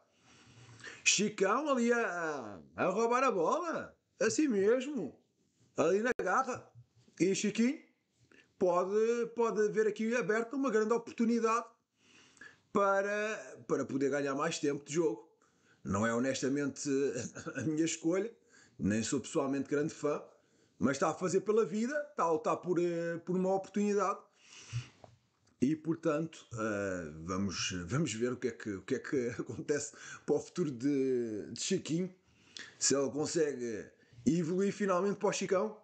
Chicão ali a, a roubar a bola. Assim mesmo. Ali na garra. E Chiquinho pode, pode haver aqui aberta uma grande oportunidade para, para poder ganhar mais tempo de jogo. Não é honestamente a minha escolha, nem sou pessoalmente grande fã, mas está a fazer pela vida, está a lutar por, eh, por uma oportunidade e, portanto, uh, vamos, vamos ver o que, é que, o que é que acontece para o futuro de, de Chiquinho. Se ele consegue evoluir finalmente para o Chicão,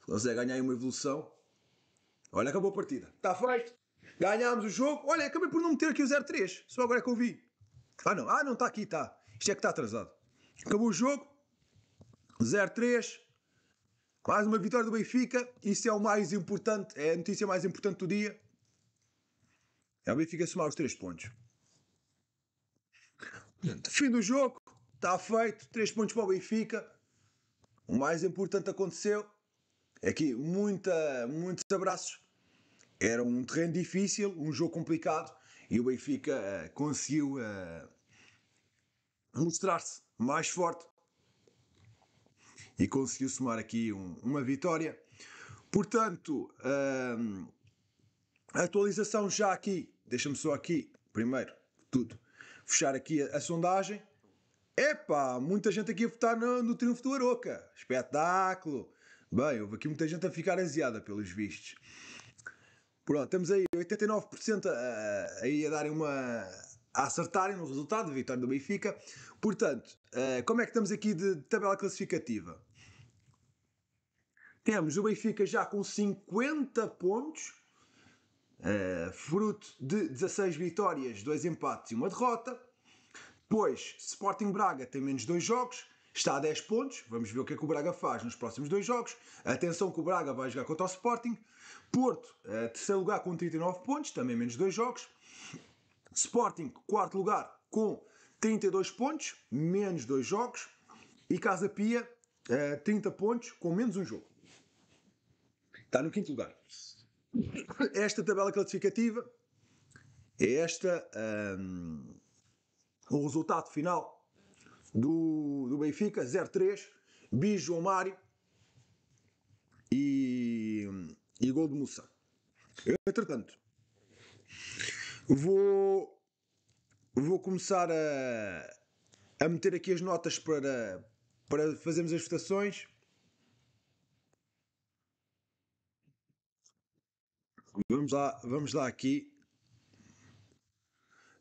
se consegue ganhar aí uma evolução. Olha, acabou a partida. Está feito. Ganhámos o jogo. Olha, acabei por não meter aqui o 0-3. Só agora é que eu vi. Ah, não. Ah, não está aqui, está. Isto é que está atrasado. Acabou o jogo. 0-3. Mais uma vitória do Benfica, isso é o mais importante, é a notícia mais importante do dia. É o Benfica somar os 3 pontos. Fim do jogo, está feito, 3 pontos para o Benfica. O mais importante aconteceu. Aqui, é muita, muitos abraços. Era um terreno difícil, um jogo complicado e o Benfica uh, conseguiu uh, mostrar-se mais forte e conseguiu somar aqui um, uma vitória. Portanto, um, a atualização já aqui, deixa-me só aqui, primeiro, tudo, fechar aqui a, a sondagem. Epá, muita gente aqui a votar no, no triunfo do Aroca. Espetáculo! Bem, houve aqui muita gente a ficar aziada pelos vistos. Pronto, temos aí 89% a, aí a darem uma. a acertarem no resultado, vitória do Benfica. Portanto, eh, como é que estamos aqui de tabela classificativa? Temos o Benfica já com 50 pontos, uh, fruto de 16 vitórias, 2 empates e 1 derrota. Depois, Sporting Braga tem menos 2 jogos, está a 10 pontos. Vamos ver o que é que o Braga faz nos próximos dois jogos. Atenção que o Braga vai jogar contra o Sporting. Porto, eh, terceiro lugar com 39 pontos, também menos 2 jogos. Sporting, quarto lugar com 32 pontos, menos 2 jogos. E Casa Pia, 30 eh, pontos com menos um jogo. Está no quinto lugar. Esta tabela classificativa é esta um, o resultado final do, do Benfica 0-3, Bijo João Mário e, e gol de Moussa. Entretanto, vou, vou começar a, a meter aqui as notas para, para fazermos as votações Vamos lá, vamos lá aqui.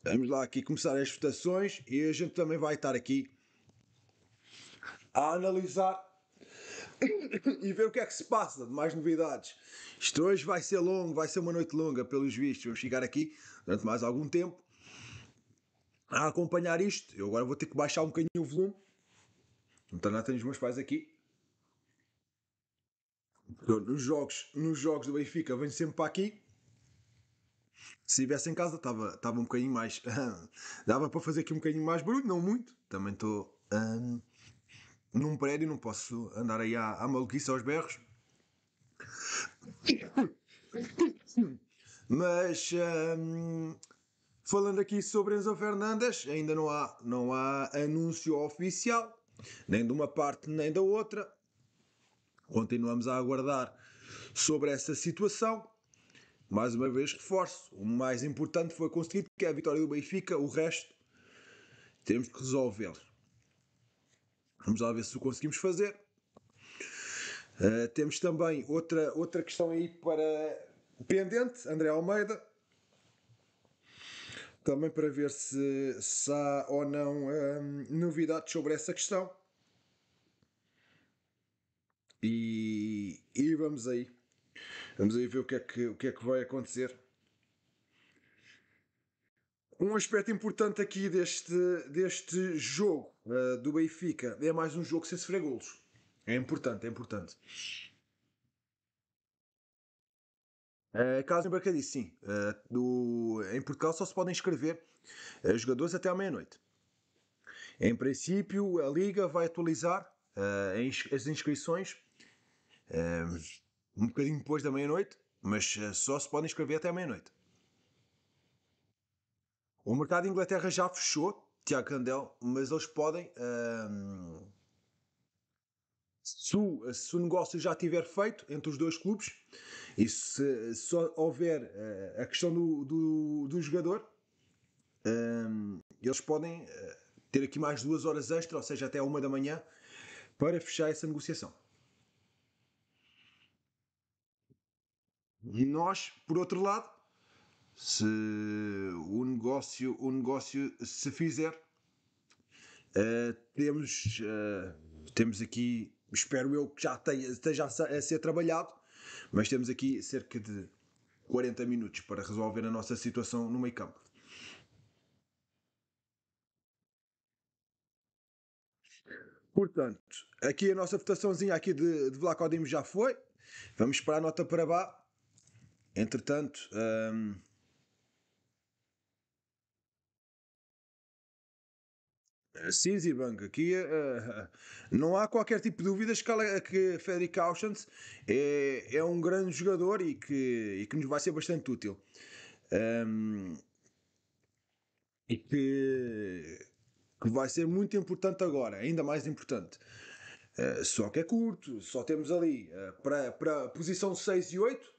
Vamos lá aqui começar as votações e a gente também vai estar aqui a analisar e ver o que é que se passa de mais novidades. Isto hoje vai ser longo, vai ser uma noite longa, pelos vistos. Vamos chegar aqui durante mais algum tempo a acompanhar isto. Eu agora vou ter que baixar um bocadinho o volume. Não está nada, tenho os meus pais aqui. Nos jogos, nos jogos do Benfica venho sempre para aqui. Se estivesse em casa estava, tava um bocadinho mais. Dava para fazer aqui um bocadinho mais barulho, não muito. Também estou um, num prédio, não posso andar aí à, à maluquice aos berros. Mas um, falando aqui sobre Enzo Fernandes, ainda não há, não há anúncio oficial, nem de uma parte nem da outra. Continuamos a aguardar sobre essa situação. Mais uma vez reforço, o mais importante foi conseguido, que é a vitória do Benfica, o resto temos que resolver. Vamos lá ver se o conseguimos fazer. Uh, temos também outra, outra questão aí para pendente, André Almeida. Também para ver se, se há ou não um, eh, novidades sobre essa questão. E, e vamos aí. Vamos aí ver o que é que, o que, é que vai acontecer. Um aspecto importante aqui deste, deste jogo uh, do Benfica é mais um jogo sem sofrer golos. É importante, é importante. Uh, eh, caso embarcadíssimo, sim. Uh, do, em Portugal só se podem inscrever jogadores até à meia-noite. Em princípio, a Liga vai atualizar as inscrições Ehm, um bocadinho depois da meia-noite, mas eh, só se podem inscrever até meia-noite. O mercado de Inglaterra já fechou, Tiago Candel, mas eles podem. Ehm, se, o, se o negócio já tiver feito entre os dois clubes e se só houver uh, a questão do, do, do jogador, um, ehm, eles podem uh, ter aqui mais duas horas extra, ou seja, até uma da manhã, para fechar essa negociação. E nós, por outro lado, se o negócio, o negócio se fizer, uh, temos, uh, temos aqui, espero eu que já tenha, esteja a ser trabalhado, mas temos aqui cerca de 40 minutos para resolver a nossa situação no meio campo. Portanto, aqui a nossa votaçãozinha aqui de, de Vlacodimos já foi. Vamos para a nota para baixo. Entretanto, hum, a Assis Bank aqui uh, não há qualquer tipo de dúvidas que, que Federico Auschwitz é, é um grande jogador e que, e que nos vai ser bastante útil. Um, e que, que vai ser muito importante agora, ainda mais importante. Uh, só que é curto, só temos ali uh, para, para a posição 6 e 8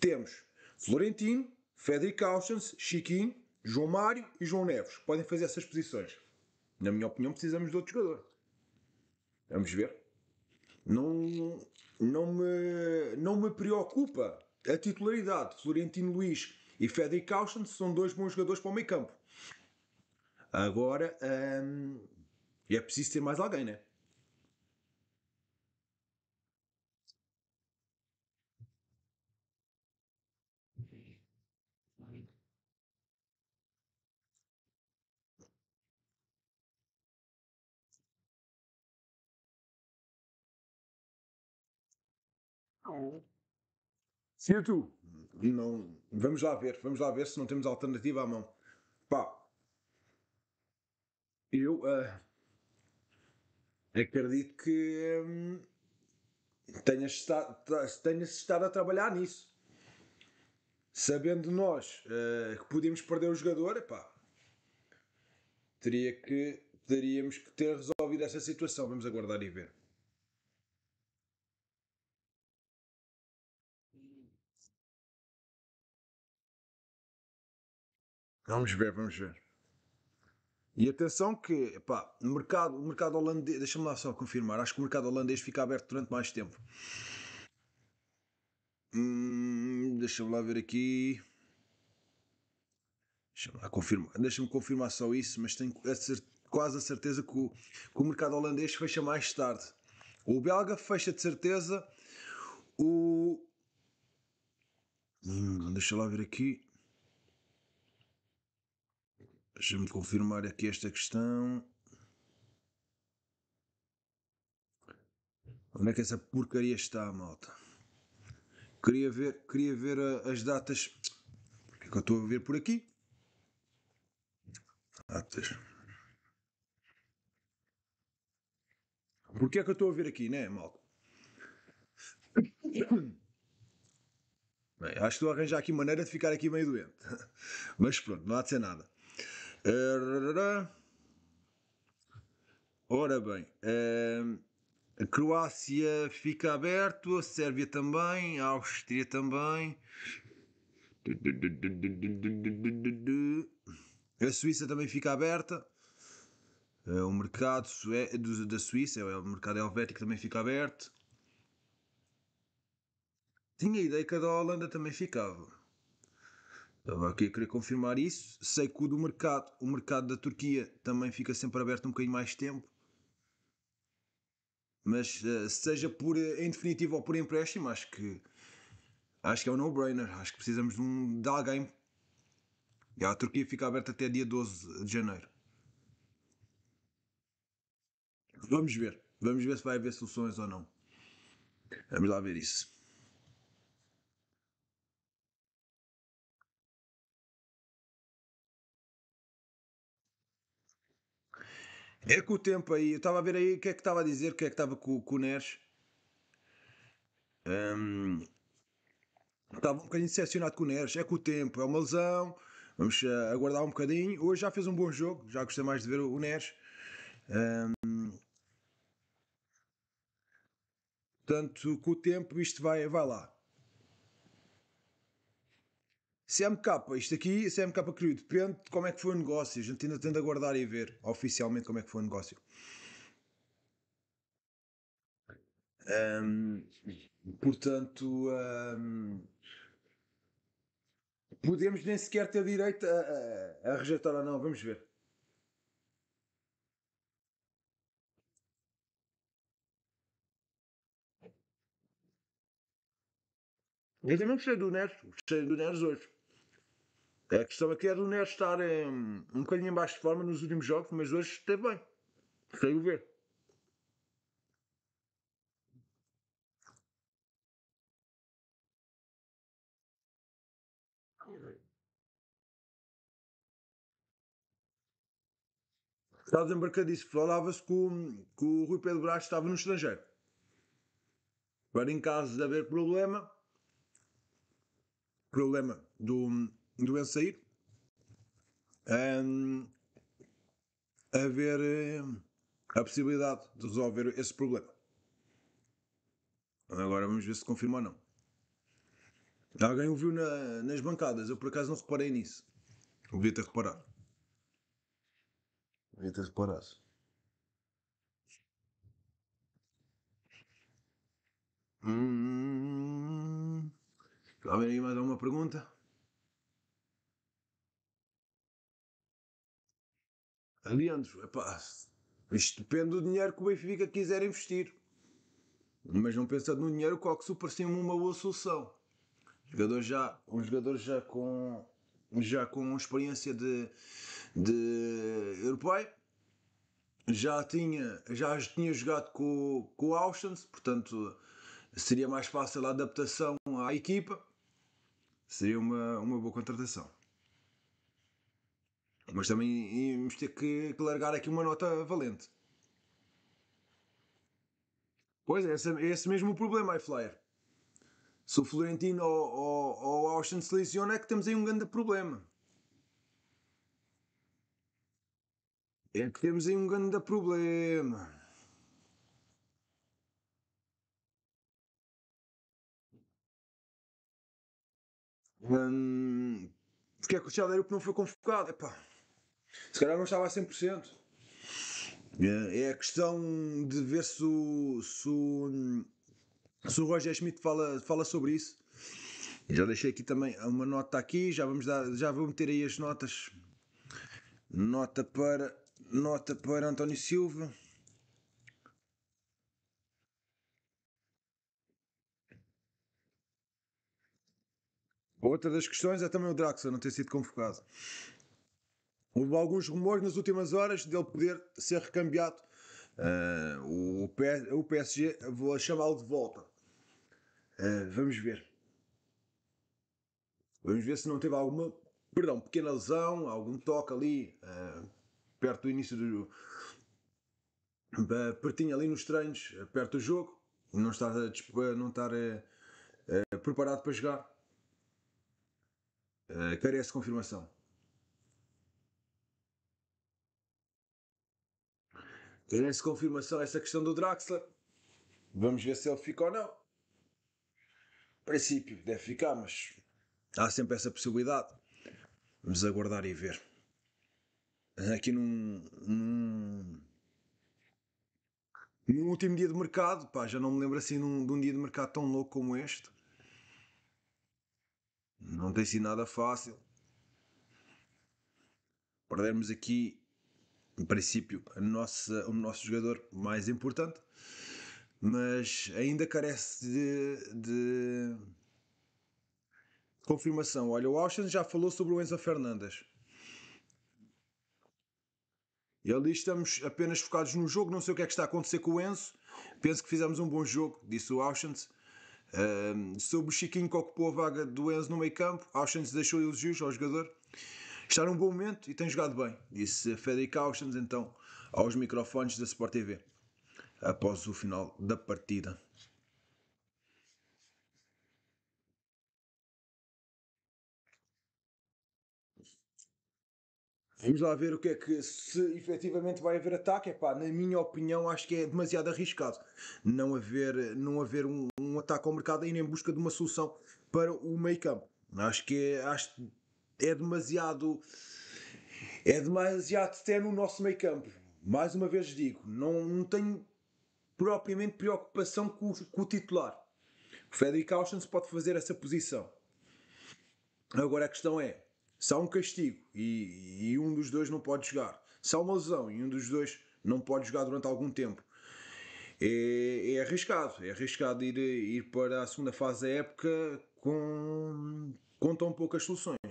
temos Florentino, Federico Auschens, Chiquinho, João Mário e João Neves. Podem fazer essas posições. Na minha opinião, precisamos de outro jogador. Vamos ver. Não, não, me, não me preocupa a titularidade. Florentino Luiz e Federico Auschens são dois bons jogadores para o meio campo. Agora hum, é preciso ter mais alguém, né? Sim, eu tu? Não. Vamos lá ver, vamos lá ver se não temos alternativa à mão. Pá. Eu uh, acredito que um, tenhas, estado, tenha estado a trabalhar nisso. Sabendo nós uh, que podíamos perder o jogador, pá, teria que, teríamos que ter resolvido essa situação. Vamos aguardar e ver. Vamos ver, vamos ver. E atenção que, pá, o mercado, o mercado holandês, deixa-me lá só confirmar, acho que o mercado holandês fica aberto durante mais tempo. Hum, deixa-me lá ver aqui. Deixa-me lá confirmar, deixa-me confirmar só isso, mas tenho a quase a certeza que o, que o mercado holandês fecha mais tarde. O belga fecha de certeza. O. Hum, deixa lá ver aqui. Deixa-me confirmar aqui esta questão. Onde é que essa porcaria está, malta? Queria ver, queria ver uh, as datas. Porque é que eu estou a ver por aqui? Datas. Porque é que eu estou a ver aqui, né, malta? Bem, acho que estou a arranjar aqui maneira de ficar aqui meio doente. Mas pronto, não há de ser nada. Ora bem, ehm, a Croácia fica aberto, a Sérvia também, a Áustria também. A Suíça também fica aberta. É, o mercado é, da Suíça, é, o mercado helvético também fica aberto. Tinha ideia que a da Holanda também ficava. Estava aqui a querer confirmar isso. Sei que o do mercado, o mercado da Turquia também fica sempre aberto um bocadinho mais tempo. Mas eh, seja por eh, em definitivo ou por empréstimo, acho que acho que é um no-brainer. Acho que precisamos de, um, de alguém. E a Turquia fica aberta até dia 12 de janeiro. Vamos ver. Vamos ver se vai haver soluções ou não. Vamos lá ver isso. É que o tempo aí, eu estava a ver aí o que é que estava a dizer, o que é que estava com, com o Neres. Hum, estava um bocadinho decepcionado com o Neres. É que o tempo, é uma lesão. Vamos eh, aguardar um bocadinho. Hoje já fez um bom jogo, já gostei mais de ver o Neres. Um, portanto, com o tempo isto vai, vai lá. CMK, isto aqui, CMK Crew, depende de como é que foi o negócio. A gente ainda tende a aguardar e ver oficialmente como é que foi o negócio. Um, portanto, um, podemos nem sequer ter direito a, a, a rejeitar ou não, vamos ver. Eu também gostei do Neres, gostei do Neres hoje. A questão aqui é do Neres estar um, um bocadinho em baixo de forma nos últimos jogos, mas hoje esteve bem. Gostei ver. Estava embarcadíssimo. Falava-se que, que o Rui Pedro Brás estava no estrangeiro. Para em caso de haver problema, problema do, doença Enzo sair, um, haver a possibilidade de resolver esse problema. Agora vamos ver se confirma ou não. Alguém o viu na, nas bancadas, eu por acaso não reparei nisso. Devia ter reparado. Devia ter reparado. Hum, está a ver aí mais alguma pergunta? Leandro, epá, isto depende do dinheiro que o Benfica quiser investir. Mas não pensando no dinheiro, o Coxo parece me uma boa solução. Um jogador já, um jogador já com, já com experiência de, de europeia, já tinha, já tinha jogado com, com o Austin, portanto seria mais fácil a adaptação à equipa. Seria uma, uma boa contratação. Mas também íamos ter que, que largar aqui uma nota valente. Pois é, esse, esse mesmo o problema, iFlyer. Se o Florentino ou, ou, ou Austin se lesiona, é que temos aí um grande problema. É que temos aí um grande problema. Hum, porque é que o que não foi convocado? Epá. Se calhar não estava a 100%. É, é a questão de ver se o, se o, se o Roger Schmidt fala, fala sobre isso. Já deixei aqui também uma nota aqui, já vamos dar, já vou meter aí as notas. Nota para nota para António Silva. Outra das questões é também o Draxler não ter sido convocado. Houve alguns rumores nas últimas horas dele poder ser recambiado. Uh, o, o PSG vou chamá-lo de volta. Uh, vamos ver. Vamos ver se não teve alguma, perdão, pequena lesão, algum toque ali uh, perto do início do pertinho ali nos treinos, perto do jogo, não estar, não estar preparado para jogar. carece de confirmação. Terá-se confirmação essa questão do Draxler. Vamos ver se ele fica ou não. A princípio, deve ficar, mas há sempre essa possibilidade. Vamos aguardar e ver. Aqui num, num, último dia de mercado, pá, já não me lembro assim num, de um dia de mercado tão louco como este. Não tem sido nada fácil. Perdermos aqui em princípio, a nossa, o nosso jogador mais importante, mas ainda carece de, de confirmação. Olha, o Austin já falou sobre o Enzo Fernandes. E ali estamos apenas focados no jogo, não sei o que é que está a acontecer com o Enzo. Penso que fizemos um bom jogo, disse o Auschwitz. Um, sobre o Chiquinho que ocupou a vaga do Enzo no meio campo, Auschwitz deixou elogios ao jogador está num bom momento e tem jogado bem, disse Frederic Augustins então aos microfones da Sport TV após o final da partida. Vamos lá ver o que é que se efetivamente vai haver ataque. Epá, na minha opinião, acho que é demasiado arriscado não haver, não haver um, um ataque ao mercado ainda em busca de uma solução para o meio campo. Acho que é, acho é demasiado. É demasiado tenue o nosso meio campo. Mais uma vez digo, não, não tenho propriamente preocupação com, com o titular. O Austin se pode fazer essa posição. Agora a questão é: se há um castigo e, e, um dos dois não pode jogar, se há uma lesão e um dos dois não pode jogar durante algum tempo, é, é arriscado. É arriscado ir, ir para a segunda fase da época com, com tão poucas soluções.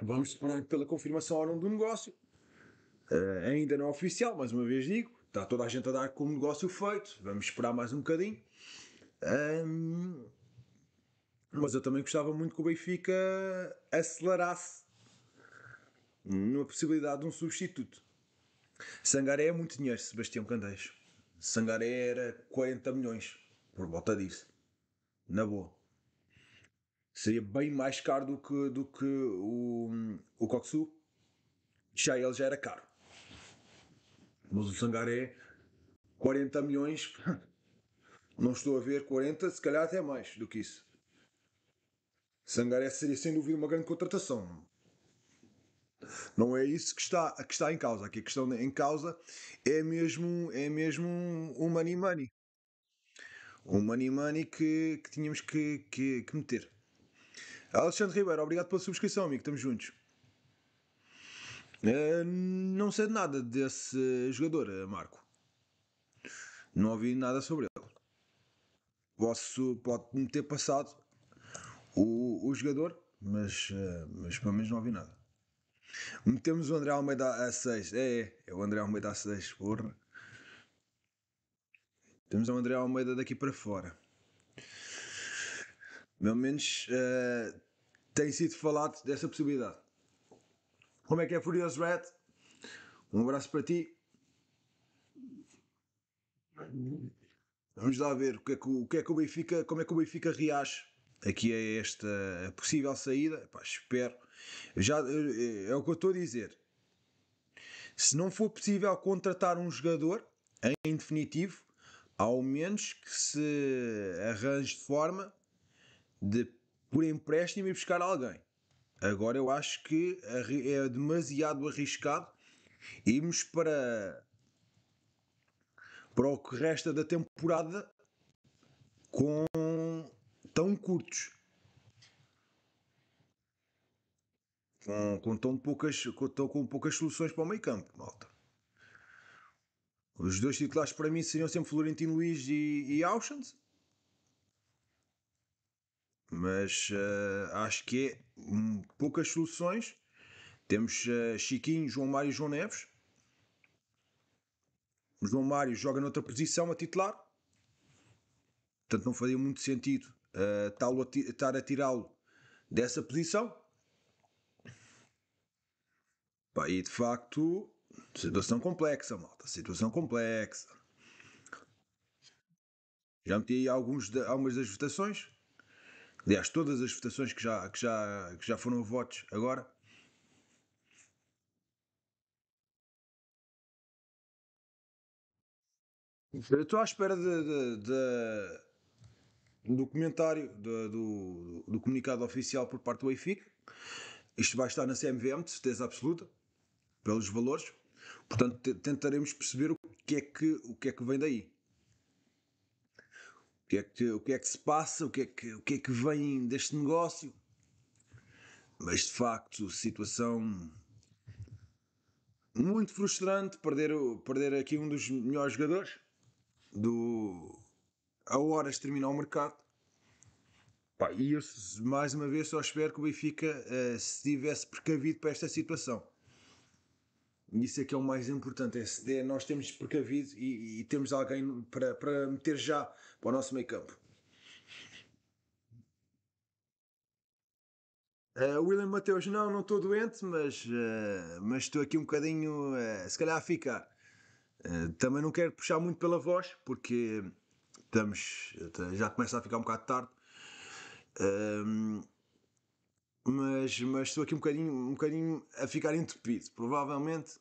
Vamos esperar pela confirmação ou não do negócio. Uh, ainda não é oficial, mais uma vez digo. Está toda a gente a dar como negócio feito. Vamos esperar mais um bocadinho. Um, mas eu também gostava muito que o Benfica acelerasse numa possibilidade de um substituto. Sangaré é muito dinheiro, Sebastião Candeixo. Sangaré era 40 milhões, por volta disso. Na boa seria bem mais caro do que, do que o, o Koksu. Já ele já era caro. Mas o Sangaré, 40 milhões, não estou a ver 40, se calhar até mais do que isso. Sangaré seria sem dúvida uma grande contratação. Não é isso que está, que está em causa. Aqui a questão em causa é mesmo, é mesmo um money money. Um money money que, que tínhamos que, que, que meter. Alexandre Ribeiro, obrigado pela subscrição, amigo. Estamos juntos. Uh, não sei de nada desse jogador, eh, Marco. Não ouvi nada sobre ele. Posso, pode-me ter passado o, o jogador, mas, uh, mas pelo menos não ouvi nada. Metemos o André Almeida a 6. É, é, é o André Almeida a 6, porra. Temos o André Almeida daqui para fora. Pelo menos uh, tem sido falado dessa possibilidade. Como é que é, Furious Red? Um abraço para ti. Vamos lá ver o que é que o, que é que o Benfica, como é que o Benfica reage aqui é esta possível saída. espero. Já, eh, é o que eu estou a dizer. Se não for possível contratar um jogador, em definitivo, ao menos que se arranje de forma de por empréstimo e buscar alguém. Agora eu acho que é demasiado arriscado irmos para, para o que resta da temporada com tão curtos. Com, com, tão poucas, com, tão, com poucas soluções para o meio campo, malta. Os dois titulares para mim seriam sempre Florentino Luiz e, e Auschwitz mas uh, acho que é um, poucas soluções. Temos uh, Chiquinho, João Mário e João Neves. O João Mário joga noutra posição a titular, portanto não fazia muito sentido uh, estar a tirá-lo dessa posição. Pá, e de facto, situação complexa, malta. Situação complexa. Já meti aí alguns de, algumas das votações. Aliás, todas as votações que já, que já, que já foram votos agora Eu estou à espera de, de, de, do comentário do, do, do, comunicado oficial por parte do EIFIC. Isto vai estar na CMVM, de certeza absoluta, pelos valores. Portanto, tentaremos perceber o que é que, o que, é que vem daí que é que, o que é que se passa, o que é que, o que, é que vem deste negócio. Mas de facto, situação muito frustrante perder, perder aqui um dos melhores jogadores. Do, a horas termina o mercado. e eu mais uma vez só espero que o Benfica uh, se tivesse precavido para esta situação. Isso é que é o mais importante. É nós temos precavido e, e temos alguém para, para meter já para o nosso meio campo. Uh, William Mateus, não, não estou doente, mas uh, mas estou aqui um bocadinho, uh, se calhar a ficar. também não quero puxar muito pela voz, porque estamos, já começa a ficar um bocado tarde. mas, mas estou aqui um bocadinho, um bocadinho a ficar entupido. Provavelmente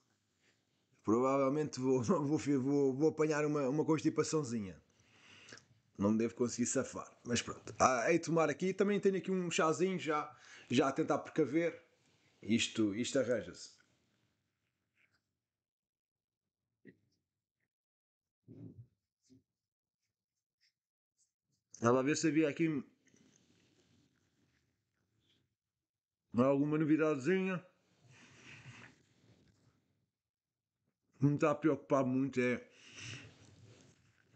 provavelmente vou, vou, vou, vou apanhar uma, uma constipaçãozinha. Não devo conseguir safar, mas pronto. Ah, hei de tomar aqui. Também tenho aqui um chazinho já, já a tentar precaver. Isto, isto arranja-se. Ela ver se havia aqui hum, alguma novidadezinha. me está a preocupar muito é,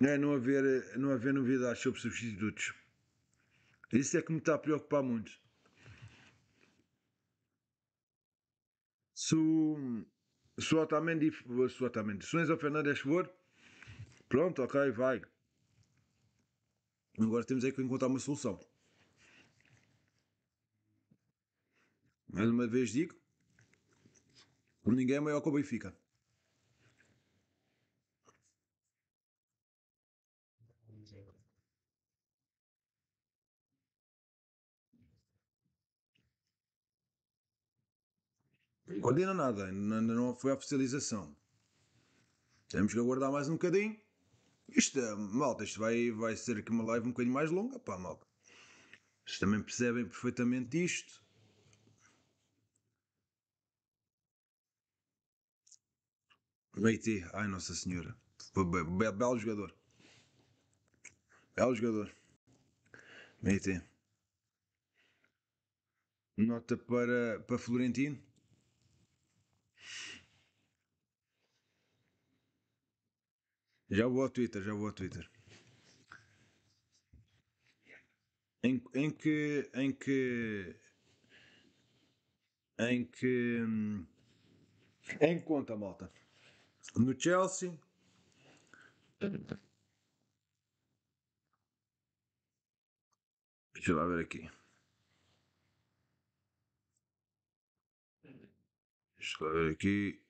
é não, haver, não haver novidades sobre substitutos. Isso é que me está a preocupar muito. Se o, Otamendi, se o Otamendi, se o Enzo Fernandes for, pronto, ok, vai. Agora temos aí que encontrar uma solução. Mais uma vez digo, ninguém é maior que o Benfica. coordina nada, ainda não foi a oficialização. Temos que aguardar mais um bocadinho. Isto, eh, malta, isto vai, vai ser aqui uma live um bocadinho mais longa, pá, malta. Vocês também percebem perfeitamente isto. Meiti, ai Nossa Senhora. Be be belo jogador. Belo jogador. Meiti. Nota para, para Florentino. Já vou ao Twitter, já vou ao Twitter. Em, em que. Em que. Em que. Em conta, malta. No Chelsea. Deixa eu lá ver aqui. Deixa eu ver aqui.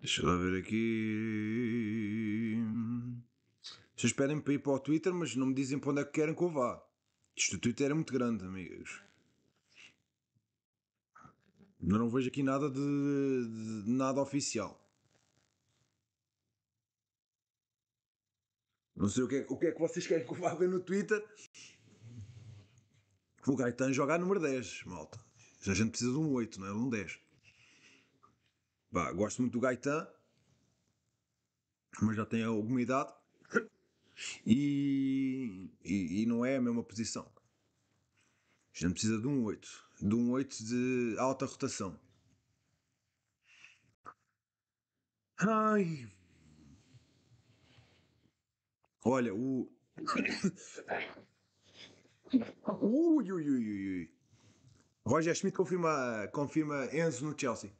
Deixa eu ver aqui. Vocês pedem para ir para o Twitter, mas não me dizem para onde é que querem que eu vá. Isto do Twitter é muito grande, amigos. Eu não vejo aqui nada de, de, nada oficial. Não sei o que, é, o que é que vocês querem que eu vá ver no Twitter. O Gaetan joga a número 10, malta. A gente precisa de um 8, não é? Um 10. Bah, gosto muito do Gaetan, mas já tem alguma idade e, e, e não é a mesma posição. A gente precisa de um 8, de um 8 de alta rotação. Ai! Olha, o. Ui, ui, ui, ui. Roger Schmidt confirma, confirma Enzo no Chelsea.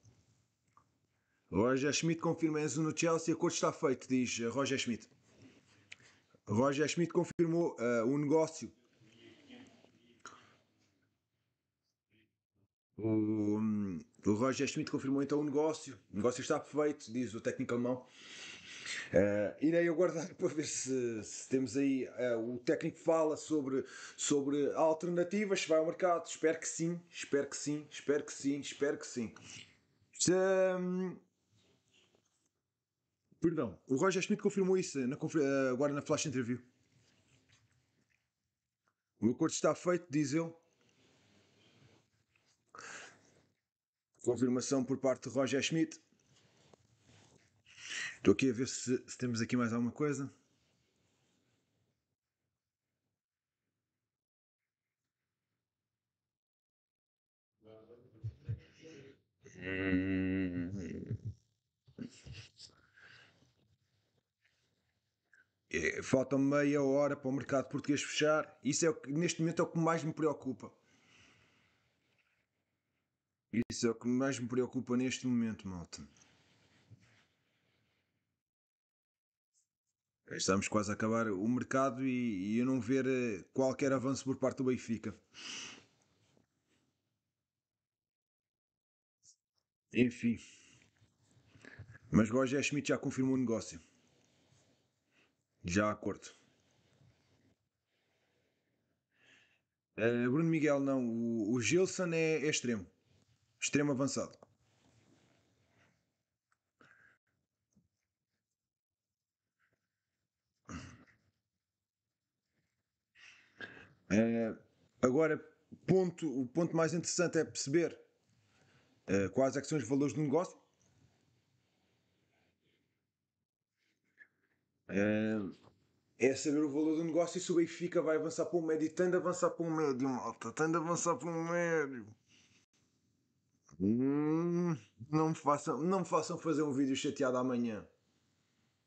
Roger Schmidt confirma Enzo no Chelsea. Acordo está feito, diz Roger Schmidt. Roger Schmidt confirmou uh, o negócio O, o Roger Schmidt confirmou então o negócio. O negócio está feito, diz o técnico alemão. Uh, irei aguardar para ver se, se temos aí. Uh, o técnico fala sobre, sobre alternativas, se vai ao mercado. Espero que sim, espero que sim, espero que sim, espero que sim. Um, ehm, perdão, o Roger Schmidt confirmou isso na, eh, agora na flash interview. O acordo está feito, diz ele. Confirmação por parte de Roger Schmidt. Estou aqui a ver se, se temos aqui mais alguma coisa. É, falta meia hora para o mercado português fechar. Isso é que, neste momento é o que mais me preocupa. Isso é o que mais me preocupa neste momento, malta. É, estamos quase a acabar o mercado e, e eu não ver eh, qualquer avanço por parte do Benfica. Enfim. Mas Roger Schmidt já confirmou o negócio. Já acordo. Uh, Bruno Miguel, não. O, o Gilson é, é extremo extremo avançado. Eh, agora, ponto, o ponto mais interessante é perceber eh, quais é são os valores do negócio. Eh, é saber o valor do negócio e se o Benfica vai avançar para um médio, tendo de avançar para um médio, malta, tendo de avançar para um médio. Hum, não, me façam, não me façam fazer um vídeo chateado amanhã.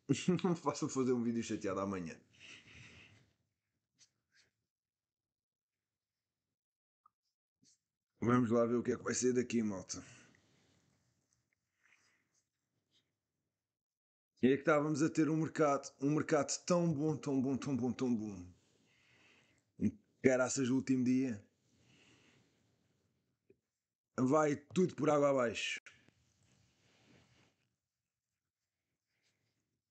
não me façam fazer um vídeo chateado amanhã. Vamos lá ver o que é que vai ser daqui, malta. E é que estávamos a ter um mercado, um mercado tão bom, tão bom, tão bom, tão bom. Graças ao último dia vai tudo por água abaixo.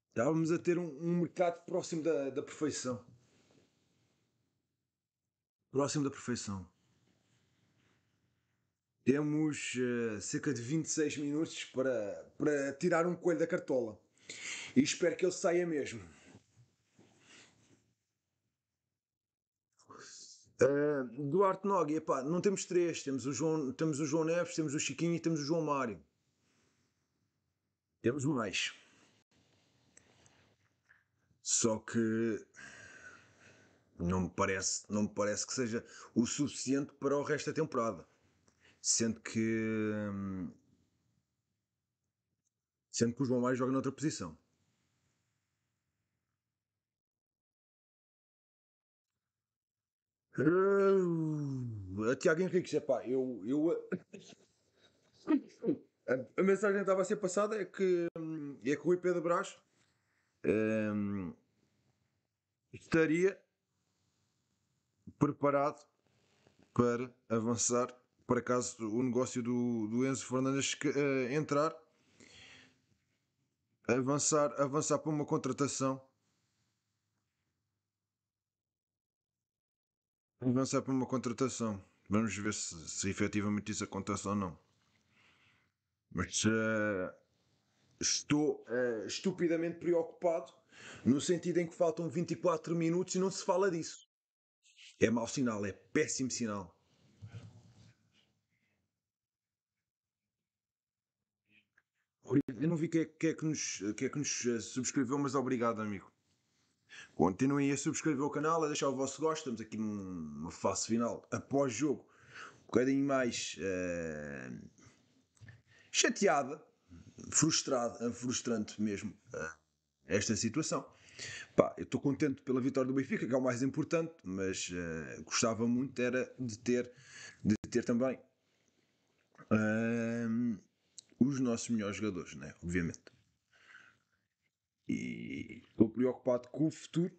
Estávamos a ter um, um mercado próximo da, da perfeição. Próximo da perfeição. Temos uh, cerca de 26 minutos para, para tirar um coelho da cartola. E espero que ele saia mesmo. Uh, Duarte Nogue, epá, não temos três, temos o, João, temos o João Neves, temos o Chiquinho e temos o João Mário. Temos mais. Só que não me parece, não me parece que seja o suficiente para o resto da temporada. Sendo que. Hum, sendo que o João Mário joga noutra posição. Uh, ah, a Tiago Henrique, já pá, eu. eu a, a mensagem que estava a ser passada é que, hum, é que o IP de Brás um, estaria preparado para avançar para caso o negócio do, do Enzo Fernandes que, uh, entrar, avançar, avançar para uma contratação avançar para uma contratação. Vamos ver se, se efetivamente isso acontece ou não. Mas uh, estou uh, estupidamente preocupado no sentido em que faltam 24 minutos e não se fala disso. É mau sinal, é péssimo sinal. Eu não vi quem é, que, é que nos, que é que nos eh, subscreveu, mas obrigado, amigo. Continuem a subscrever o canal, a deixar o vosso gosto. Estamos aqui numa fase final, após jogo, um bocadinho mais uh, chateada, frustrada, frustrante mesmo uh, esta situação. Pá, eu estou contente pela vitória do Benfica, que é o mais importante, mas uh, gostava muito era de ter, de ter também os nossos melhores jogadores, né? obviamente e estou preocupado com o futuro,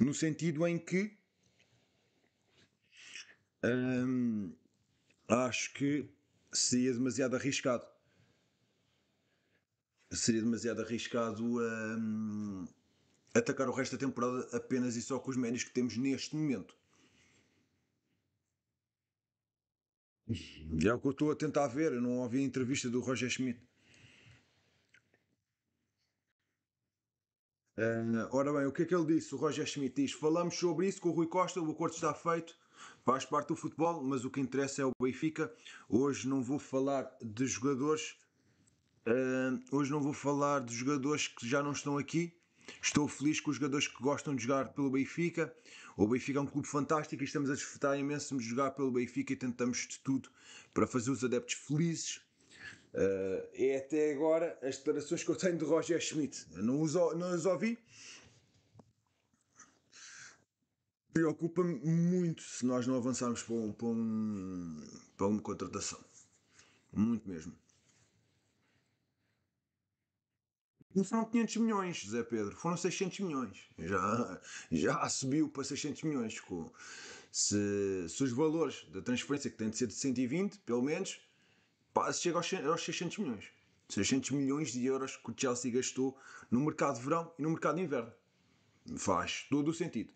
no sentido em que hum, acho que seria demasiado arriscado. Seria demasiado arriscado hum, atacar o resto da temporada apenas e só com os médios que temos neste momento. É o que eu estou a tentar ver. Eu não ouvi a entrevista do Roger Schmidt. Uh, ora bem, o que é que ele disse? O Roger Schmidt diz: falamos sobre isso com o Rui Costa, o acordo está feito, faz parte do futebol, mas o que interessa é o Benfica. Hoje não vou falar de jogadores. Uh, hoje não vou falar de jogadores que já não estão aqui. Estou feliz com os jogadores que gostam de jogar pelo Benfica. O Benfica é um clube fantástico e estamos a desfrutar imenso de jogar pelo Benfica e tentamos de tudo para fazer os adeptos felizes Uh, é até agora as declarações que eu tenho de Roger Schmidt. Não as não ouvi. Preocupa-me muito se nós não avançarmos para, um, para, um, para uma contratação. Muito mesmo. Não foram 500 milhões, José Pedro, foram 600 milhões. Já, já subiu para 600 milhões. Se, se os valores da transferência, que tem de ser de 120, pelo menos, pá, chega aos, aos 600 milhões. 600 milhões de euros que o Chelsea gastou no mercado de verão e no mercado de inverno. Faz todo o sentido.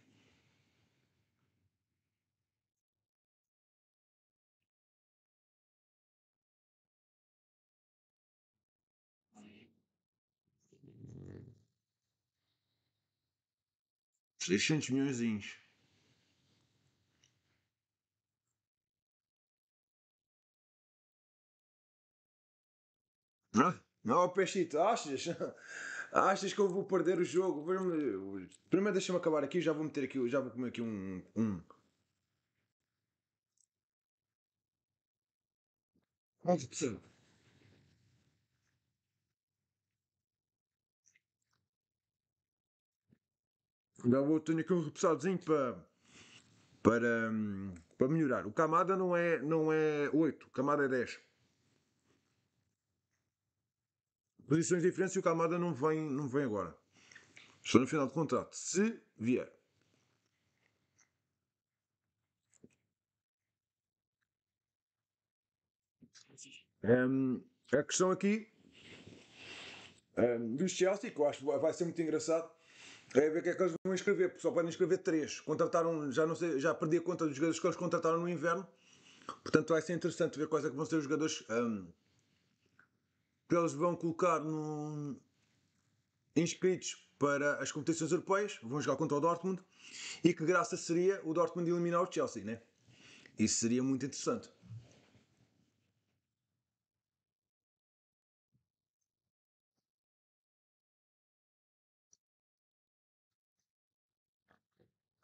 Seiscentos milhões. Não, não oh, Peixito, achas? Achas que eu vou perder o jogo? Primeiro deixa-me acabar aqui, já vou meter aqui, já vou comer aqui um. um. Já vou tenho aqui um repassadozinho para, para, hum, para melhorar. O Camada não é, não é 8, o Camada é 10. posições diferentes e o Camada não vem, não vem agora. Estou no final de contrato. Se vier. Um, ehm, a questão aqui um, ehm, do Chelsea, que eu acho que vai ser muito engraçado, é ver o que é que eles vão escrever, porque só podem escrever três. Contrataram, já não sei, já perdi a conta dos jogadores que eles contrataram no inverno. Portanto, vai ser interessante ver quais é que vão ser os jogadores. Um, ehm, que eles vão colocar num, inscritos para as competições europeias, vão jogar contra o Dortmund, e que graça seria o Dortmund eliminar o Chelsea, né? Isso seria muito interessante.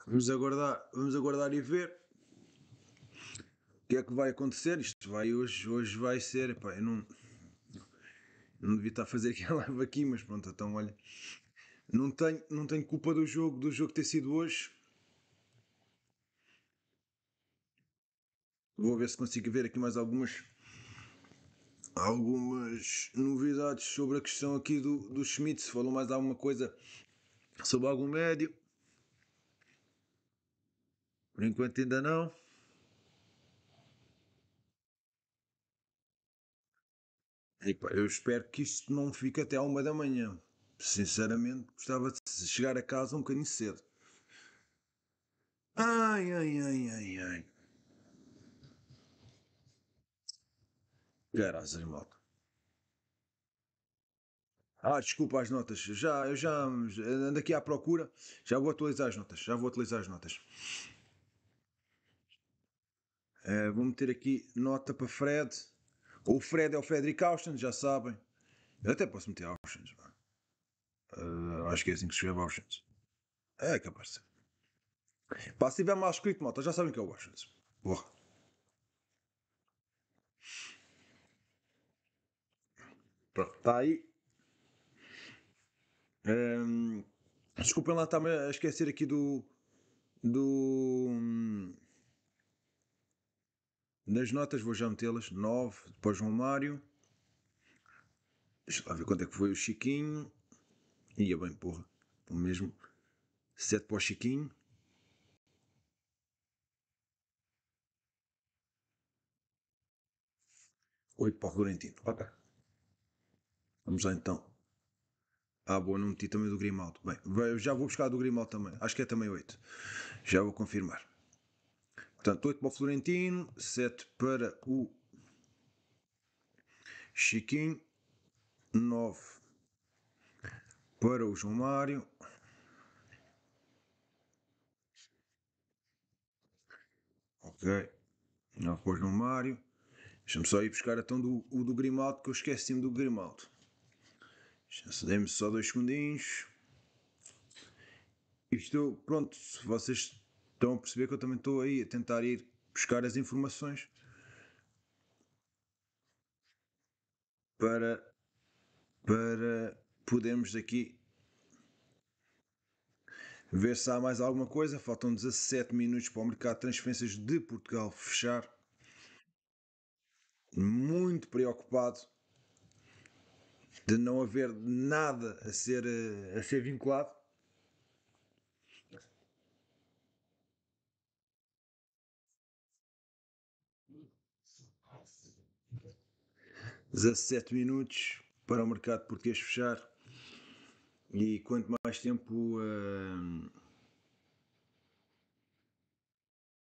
Vamos aguardar, vamos aguardar e ver o que é que vai acontecer. Isto vai hoje, hoje vai ser, eu não não devia estar a fazer aquela live aqui, mas pronto, então olha, não tenho, não tenho culpa do jogo, do jogo ter sido hoje. Vou ver se consigo ver aqui mais algumas algumas novidades sobre a questão aqui do, do Schmidt. Se falou mais alguma coisa sobre algum médio. Por enquanto ainda não. Epá, eu espero que isto não fique até à uma da manhã. Sinceramente, gostava de chegar a casa um bocadinho cedo. Ai, ai, ai, ai, ai. Graças, malta. Ah, desculpa as notas. Já, eu já ando aqui à procura. Já vou atualizar as notas. Já vou atualizar as notas. Eh, vou meter aqui nota para Fred. Ou o Fred é o Frederick Austin, já sabem. Eu até posso meter Austin, uh, ah, acho que é assim que se escreve Austin. É capaz de ser. Pá, se tiver mal escrito, malta, já sabem que é o Austin. Porra. Pronto, está aí. Um, desculpem lá, está-me a esquecer aqui do. do. Hum, nas notas vou já metê-las. 9 depois o João Mário. Deixa lá ver quanto é que foi o Chiquinho. Ia bem, porra. O mesmo. 7 para o Chiquinho. Oito para o Florentino. Ok. Vamos lá então. Ah, boa, não meti também do Grimaldo. Bem, já vou buscar do Grimaldo também. Acho que é também oito. Já vou confirmar. Portanto, 8 para o Florentino, 7 para o Chiquinho, 9 para o João Mário. Ok, 9 para o João Mário. Deixa-me só ir buscar então do, o do Grimaldo, que eu esqueci-me do Grimaldo. Dê-me só dois segundinhos. E estou pronto, vocês Estão a perceber que eu também estou aí a tentar ir buscar as informações para, para podermos aqui ver se há mais alguma coisa. Faltam 17 minutos para o mercado de transferências de Portugal fechar. Muito preocupado de não haver nada a ser, eh, a ser vinculado. 17 minutos para o mercado português fechar. E quanto mais tempo. Uh,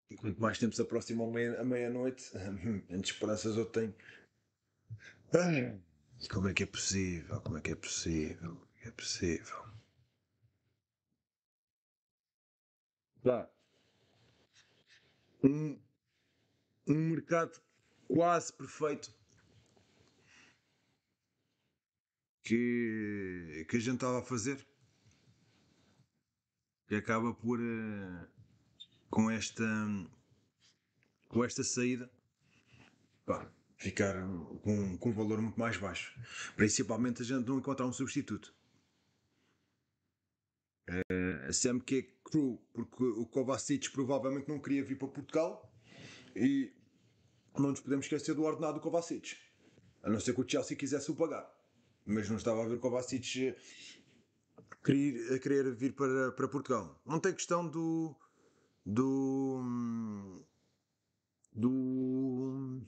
e quanto mais tempo se aproxima a meia-noite, antes esperanças eu tenho. Ah, como é que é possível? Como é que é possível? É, é possível? Um, um mercado quase perfeito que, que a gente estava a fazer. Que acaba por, eh, com esta, com esta saída, pá, ficar com, com um valor muito mais baixo. Principalmente a gente não encontrar um substituto. Uh, sempre que é porque o Kovacic provavelmente não queria vir para Portugal e não nos podemos esquecer do ordenado do Kovacic, a não ser que o Chelsea quisesse o pagar mas não estava a ver Kovacic eh, querer, a querer vir para, para Portugal. Não tem questão do. do. do.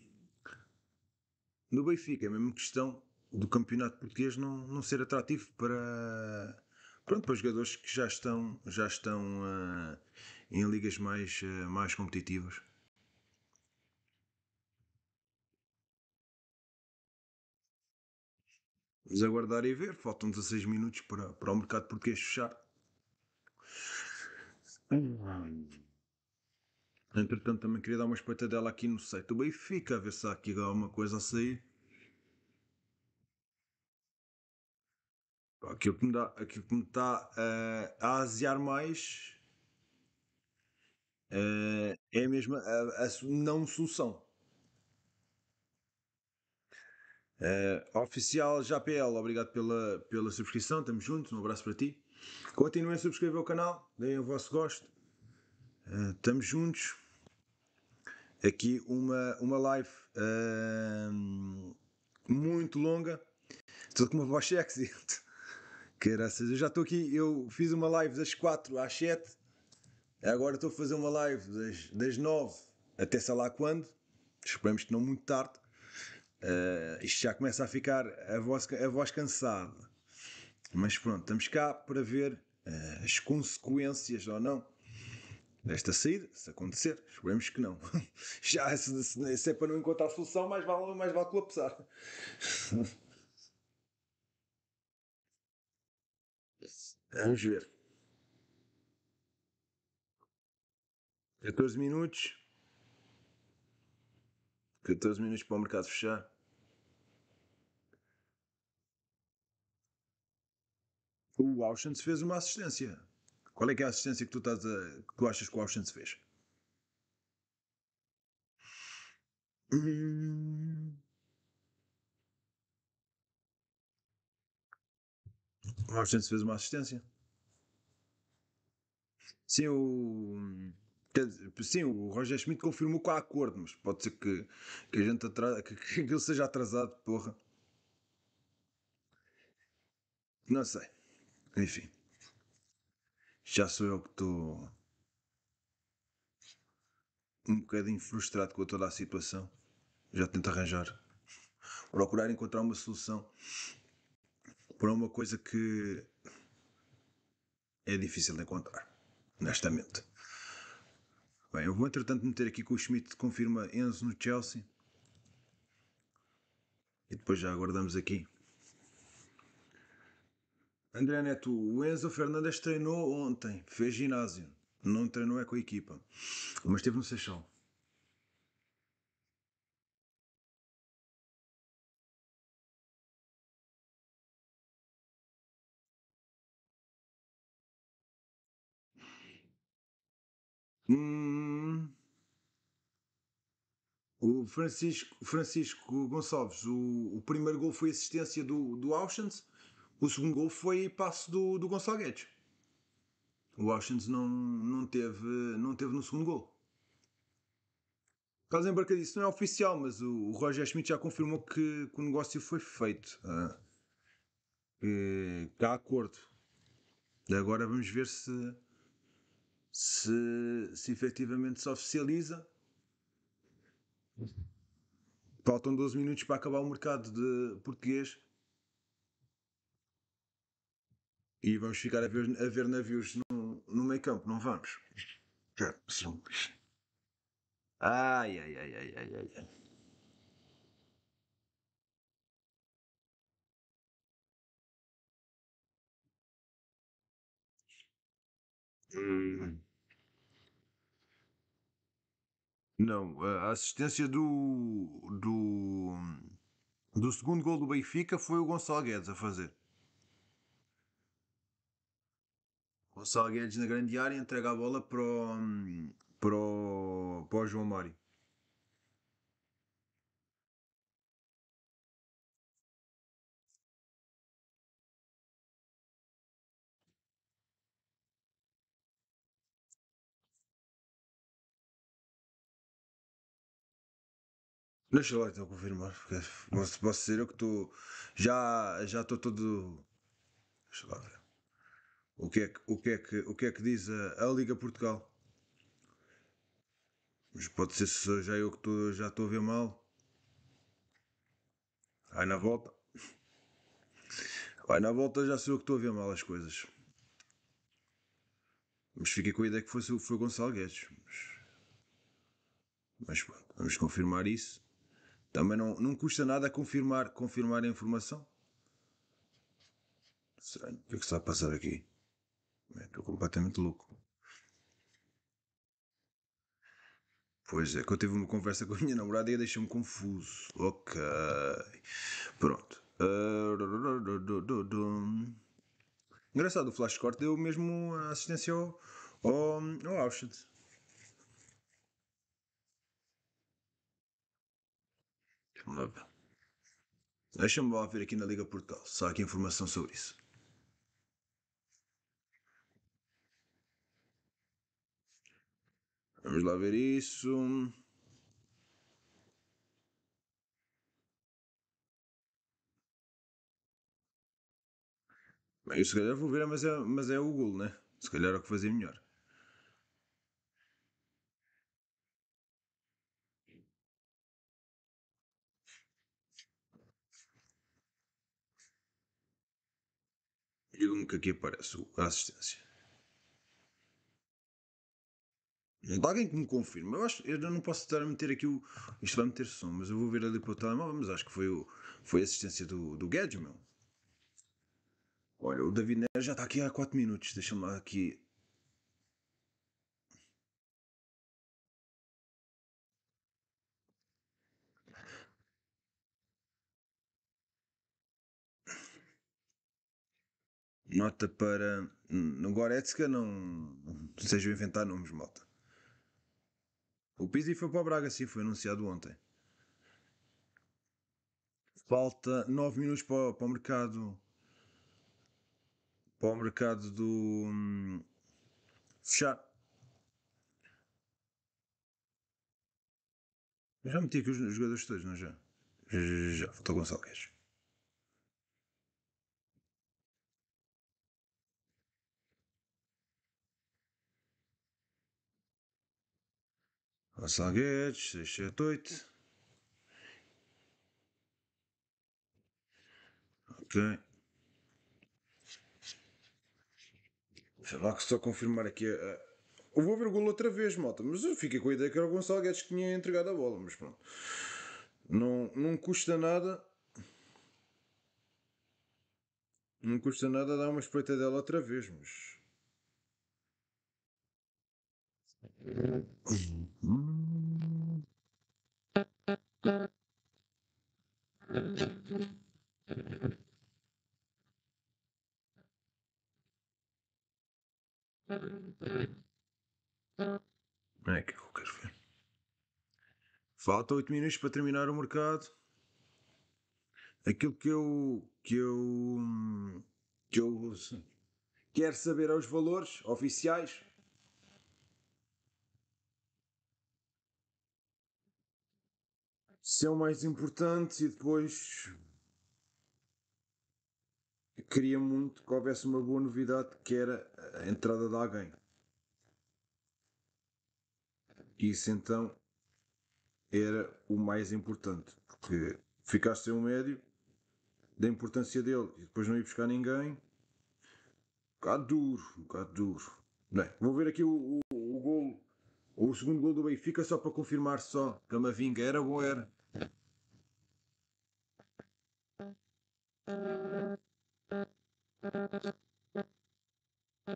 do Benfica, é mesmo questão do campeonato português não, não ser atrativo para. Pronto, para jogadores que já estão, já estão uh, em ligas mais, uh, mais competitivas. Vamos aguardar e ver. Faltam 16 minutos para, para o mercado português fechar. Hum. Entretanto, também queria dar uma espetadela aqui no site do Benfica, a ver se há aqui alguma coisa a sair. Aquilo que me, dá, aquilo que me está uh, eh, a aziar mais uh, é a, a, a não solução. Uh, oficial JPL, obrigado pela, pela subscrição, estamos juntos, um abraço para ti. Continuem a subscrever o canal, deem o vosso gosto. Uh, eh, estamos juntos. Aqui uma, uma live uh, muito longa. Estou com uma voz sexy. Caraças, eu já estou aqui. Eu fiz uma live das 4 às 7. Agora estou a fazer uma live das, das 9 até sei lá quando. Esperamos que não muito tarde. Uh, isto já começa a ficar a voz, a voz cansada. Mas pronto, estamos cá para ver uh, as consequências ou não desta saída, se acontecer. Esperemos que não. já se, se, se é para não encontrar solução, mais vale, mais vale colapsar. Vamos ver. 14 minutos. 14 minutos para o mercado fechar. O Auschwitz fez uma assistência. Qual é que é a assistência que tu, estás a, que tu achas que o Auschwitz fez? Hum... O Auschwitz fez uma assistência. Sim, o sim, o Roger Schmidt confirmou que o acordo, mas pode ser que, que a gente atrasa, que, que ele seja atrasado, porra. Não sei. Enfim. Já sou eu que estou um bocadinho frustrado com toda a situação. Já tento arranjar. Procurar encontrar uma solução para uma coisa que é difícil de encontrar, honestamente. Bem, eu vou entretanto meter aqui que o Schmidt confirma Enzo no Chelsea. E depois já aguardamos aqui. André Neto, o Enzo Fernandes treinou ontem, fez ginásio. Não treinou é com a equipa, mas esteve no Seixal. Hum, o Francisco, Francisco Gonçalves, o, o, primeiro gol foi assistência do, do Auschwitz, o segundo gol foi passo do, do Gonçalo Guedes. O Auschwitz não, não, teve, não teve no segundo gol. Caso embarque isso não é oficial, mas o, o Roger Schmidt já confirmou que, que o negócio foi feito. Ah, que, eh, que há acordo. Agora vamos ver se, se, se efetivamente se oficializa. Faltam 12 minutos para acabar o mercado de português e vamos ficar a ver, a ver navios no, no meio campo, não vamos? Ai, ai, ai, ai, ai, ai. ai. Hum. Não, eh, a assistência do, do, do segundo gol do Benfica foi o Gonçalo Guedes a fazer. Gonçalo Guedes na grande área entrega a bola para o, para o, para o João Mário. Deixa lá então confirmar, porque posso, posso dizer eu que estou. Já já estou todo. Deixa lá ver. O que é que, o que, é que, o que, é que diz a, a Liga Portugal? Mas pode ser se já eu que tô, já estou a ver mal. Vai na volta. Vai na volta, já sou eu que estou a ver mal as coisas. Mas fiquei com a ideia que fosse foi o Gonçalo Guedes. Mas, mas pronto, vamos confirmar isso. Também não, não custa nada confirmar, confirmar a informação. Estranho. O que é que está a passar aqui? É, estou completamente louco. Pois é, que eu tive uma conversa com a minha namorada e a deixou-me confuso. Ok. Pronto. Engraçado, o flash corte deu mesmo assistência ao, ao, ao Auschwitz. Deixa-me lá ver aqui na Liga Portugal se há aqui informação sobre isso. Vamos lá ver isso. Eu se calhar vou ver, mas é, mas é o Google, né? Se calhar é o que fazer melhor. Diga-me que aqui é aparece a assistência. Alguém que me confirme. Eu acho eu não posso estar a meter aqui o. Isto vai meter som, mas eu vou ver ali para o telemóvel, mas acho que foi, o, foi a assistência do, do Guedes, meu. Olha, o David Neres já está aqui há 4 minutos. Deixa-me aqui Nota para. No hum, Goretzka, não. Sejam inventar nomes, malta. O Pizzi foi para o Braga, sim, foi anunciado ontem. Falta 9 minutos para, para o mercado. Para o mercado do. Hum, fechar. Eu já meti aqui os jogadores todos, não é já? Já, já, já. Faltou Gonçalves. Асагет, Шешетойт. Ok. Sei lá que só confirmar aqui. Eu vou golo outra vez, malta, mas eu fiquei com a ideia que era o Gonçalo Guedes que tinha entregado a bola, mas pronto. Não, não custa nada. Não custa nada dar uma dela outra vez, mas. É, é que eu quero ver. Falta 8 minutos para terminar o mercado. Aquilo que eu que eu que eu quero saber aos valores oficiais Isso é o mais importante e depois queria muito que houvesse uma boa novidade que era a entrada de alguém. Isso então era o mais importante, porque ficasse sem um médio, da importância dele, e depois não ir buscar ninguém, um bocado duro, um bocado duro. Bem, vou ver aqui o, o, o o segundo gol do Benfica, só para confirmar só, Mavinga era ou era?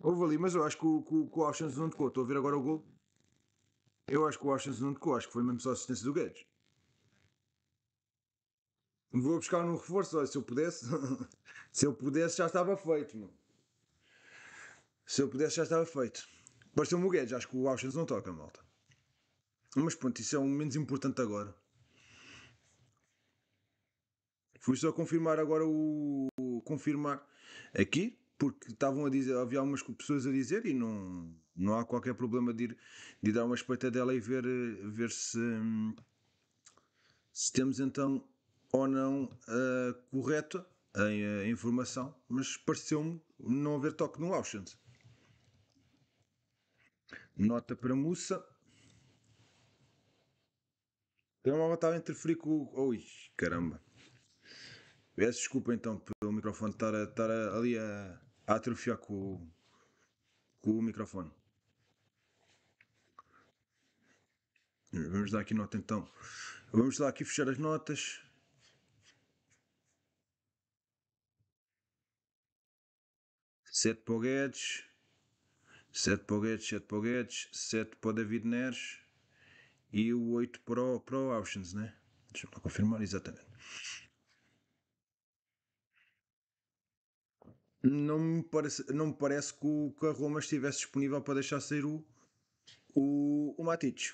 Houve ali, mas eu acho que o, que, que o Austin não tocou. Estou a ver agora o gol. Eu acho que o Austin não tocou. Acho que foi mesmo só a assistência do Guedes. Vou buscar um reforço. Olha, se eu pudesse, se eu pudesse, já estava feito. Meu. Se eu pudesse, já estava feito. Pareceu-me o Guedes. Acho que o Austin não toca, malta. Mas pronto, isso é o menos importante agora. Fui só confirmar agora o. confirmar aqui, porque estavam a dizer, havia algumas pessoas a dizer e não, não há qualquer problema de ir de dar uma espetadela e ver, ver se, se temos então ou não a correta a, informação, mas pareceu-me não haver toque no Auschwitz. Nota para Mussa. Telemóvel estava a interferir com o. Ui, caramba. Peço desculpa então pelo microfone estar, a, estar a, ali a, a atrofiar com, com o microfone. Vamos dar aqui nota então. Vamos lá aqui fechar as notas. Sete para o Guedes. Sete para o Guedes, sete para o Guedes. Sete para o David Neres. E o oito para o, para o Auschwitz, né? Deixa-me confirmar, exatamente. não me parece, não me parece que, o, que a Roma estivesse disponível para deixar sair o, o, o Matic.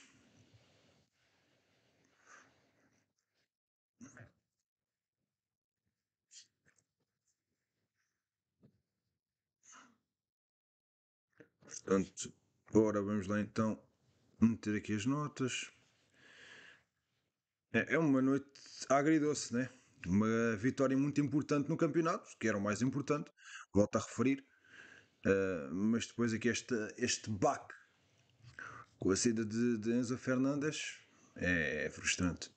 Portanto, agora vamos lá então meter aqui as notas. É, é uma noite agridoce, né? Uma vitória muito importante no campeonato, que era o mais importante, volto a referir. Uh, mas depois aqui este, este baque com a saída de, de Enzo Fernandes é, é frustrante.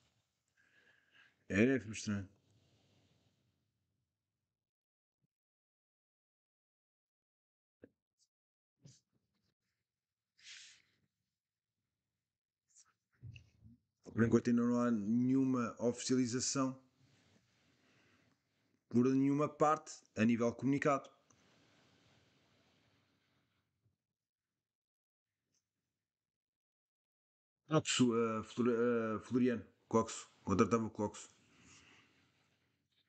É, é frustrante. Por enquanto ainda não há nenhuma oficialização por nenhuma parte a nível comunicado. Coxo, uh, Flor, uh, Floriano, Coxo, contratava Coxo.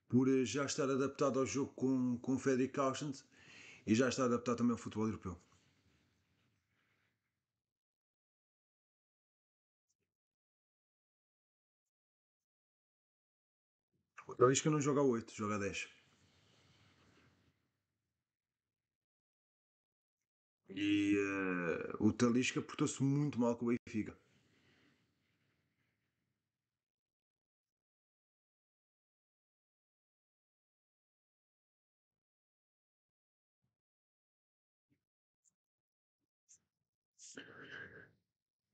Por eh, já estar adaptado ao jogo com, com o Federico Austin e já estar adaptado também ao futebol europeu. Talvez que não joga 8, joga 10. E uh, o Talisca portou-se muito mal com o Benfica.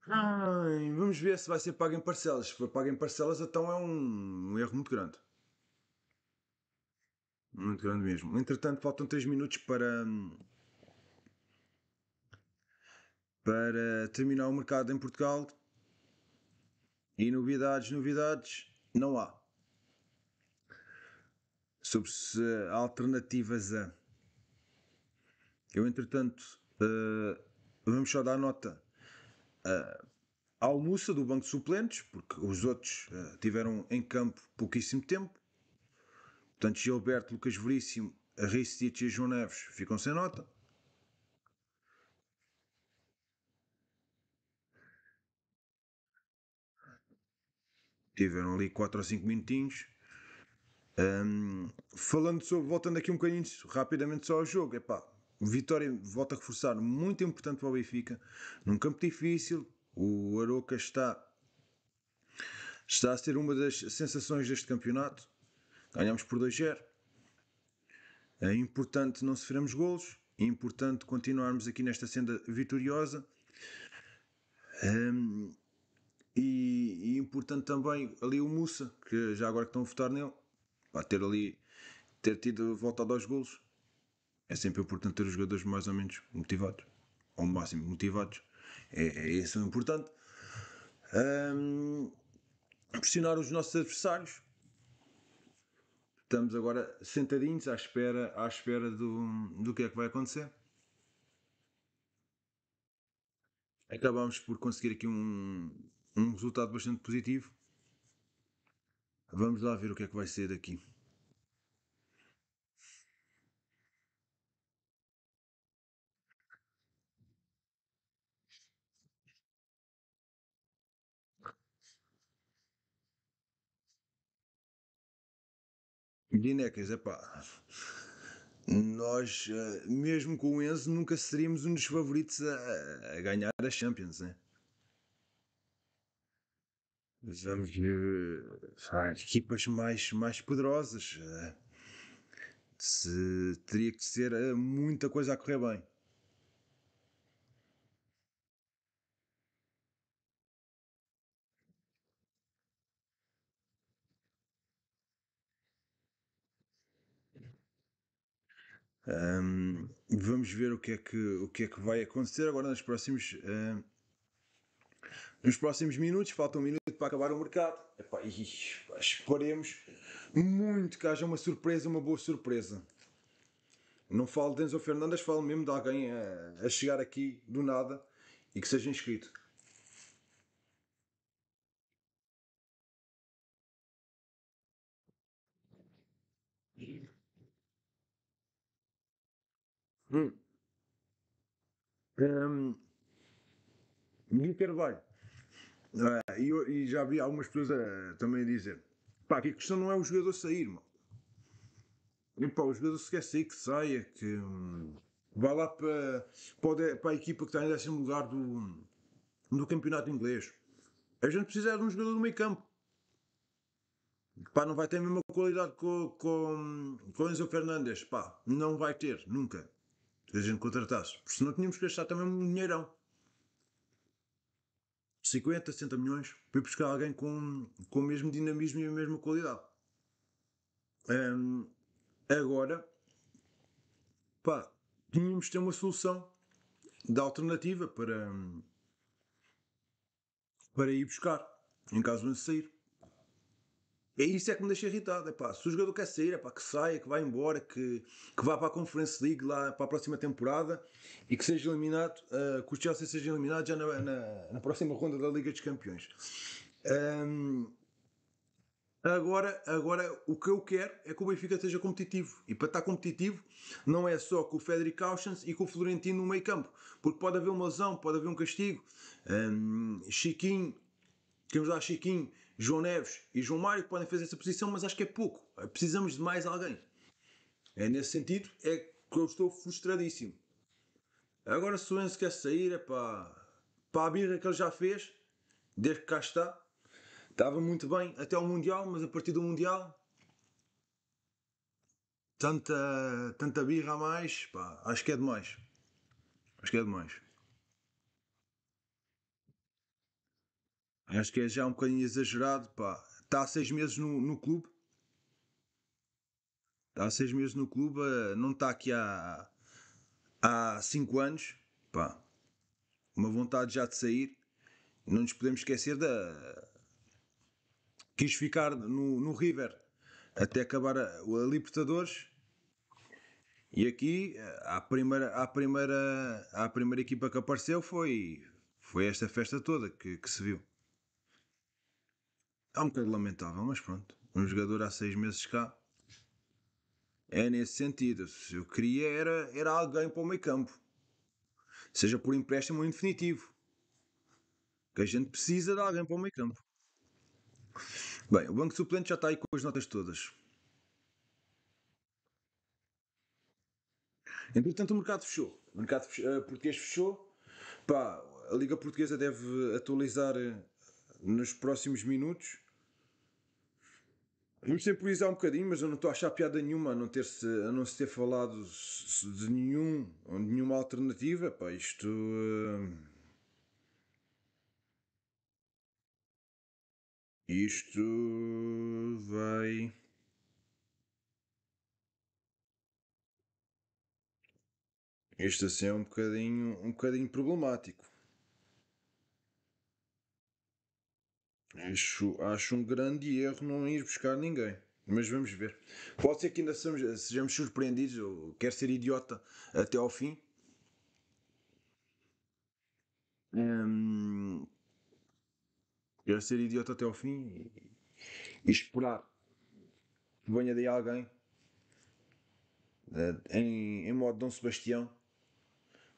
Ai, vamos ver se vai ser pago em parcelas. Se for pago em parcelas, então é um, um erro muito grande. Muito grande mesmo. Entretanto, faltam 3 minutos para. Para terminar o mercado em Portugal. E novidades, novidades, não há. Sobre se há alternativas a. Eu, entretanto, uh, vamos só dar nota. Uh, almoça do banco de suplentes, porque os outros uh, tiveram em campo pouquíssimo tempo. Portanto, Gilberto, Lucas Veríssimo, Arrice e João Neves ficam sem nota. Tiveram ali 4 ou 5 minutinhos. Um, falando sobre, voltando aqui um bocadinho rapidamente só ao jogo, é pá, vitória, volta a reforçar, muito importante para o Benfica, num campo difícil. O Aroca está, está a ser uma das sensações deste campeonato ganhámos por 2-0. É importante não sofrermos golos, é importante continuarmos aqui nesta senda vitoriosa. Um, e, e, importante também ali o Mussa, que já agora que estão a votar nele, para ter ali, ter tido voltado aos golos. É sempre importante ter os jogadores mais ou menos motivados, ao máximo motivados. É, é isso é importante. Um, pressionar os nossos adversários, estamos agora sentadinhos à espera, à espera do, do que é que vai acontecer. Acabámos por conseguir aqui um, um resultado bastante positivo. Vamos lá ver o que é que vai ser daqui. Guinecas, é pá. Nós, eh, mesmo com o Enzo, nunca seríamos um dos favoritos a, a ganhar a Champions, né? Vamos ver eh, equipas mais, mais poderosas. Eh, se, teria que ser muita coisa a correr bem. Um, vamos ver o que, é que, o que é que vai acontecer agora nos próximos, uh, nos próximos minutos. Falta um minuto para acabar o mercado. Epá, e, esperemos muito que haja uma surpresa, uma boa surpresa. Não falo de Enzo Fernandes, falo mesmo de alguém a, a chegar aqui do nada e que seja inscrito. Hum. Um, Gui Carvalho. e, eu, e, já vi algumas pessoas a, também a dizer: pá, que a questão não é o jogador sair, mal. E pá, o jogador se quer sair, que saia, que hum, vá lá para, para, para a equipa que está em décimo lugar do, do campeonato inglês. A gente precisa de um jogador do meio campo. Pá, não vai ter a mesma qualidade com o com o Enzo Fernandes. Pá, não vai ter, nunca que a gente contratasse. Porque senão tínhamos que gastar também um dinheirão. 50, 60 milhões para ir buscar alguém com, com o mesmo dinamismo e a mesma qualidade. Um, agora, pá, tínhamos de ter uma solução da alternativa para, para ir buscar, em caso de sair. É isso é que me deixa irritado. É pá, se o jogador quer sair, é pá, que saia, que vá embora, que, que vá para a Conference League lá para a próxima temporada e que seja eliminado, uh, que o Chelsea seja eliminado já na, na, na próxima ronda da Liga dos Campeões. Um, Agora, agora o que eu quero é que o Benfica seja competitivo. E para estar competitivo, não é só com o Federico Cauchens e com o Florentino no meio campo. Porque pode haver uma lesão, pode haver um castigo. Um, Chiquinho, temos lá Chiquinho, João Neves e João Mário podem fazer essa posição, mas acho que é pouco. Precisamos de mais alguém. É nesse sentido é que eu estou frustradíssimo. Agora se o Enzo quer sair é para, para a birra que ele já fez, desde que cá está. Estava muito bem até o Mundial, mas a partir do Mundial tanta, tanta birra a mais, pá, acho que é demais. Acho que é demais. Acho que é já um bocadinho exagerado, pá. Está há seis meses no, no clube. Está há seis meses no clube, eh, não está aqui há, há cinco anos, pá. Uma vontade já de sair. Não nos podemos esquecer da. Quis ficar no, no River até acabar a, a Libertadores. E aqui, eh, a primeira, a primeira, a primeira equipa que apareceu foi, foi esta festa toda que, que se viu. É um bocado lamentável, mas pronto. Um jogador há seis meses cá. É nesse sentido. Se eu queria era, era alguém para o meio campo. Seja por empréstimo ou indefinitivo. Que a gente precisa de alguém para o meio campo. Bem, o banco suplente já está aí com as notas todas. Entretanto, o mercado fechou. O mercado eh, português fechou. Pá, a Liga Portuguesa deve atualizar eh, nos próximos minutos Vamos improvisar um bocadinho, mas eu não estou a achar piada nenhuma a não, ter -se, a não se ter falado de nenhum, nenhuma alternativa. Pá, isto. Eh, isto vai. Isto assim é um bocadinho, um bocadinho problemático. Acho, acho um grande erro não ir buscar ninguém. Mas vamos ver. Pode ser que ainda sejamos, sejamos surpreendidos. Eu quero ser idiota até ao fim. Hum, quero ser idiota até ao fim e, esperar que venha daí alguém eh, em, em modo Dom Sebastião.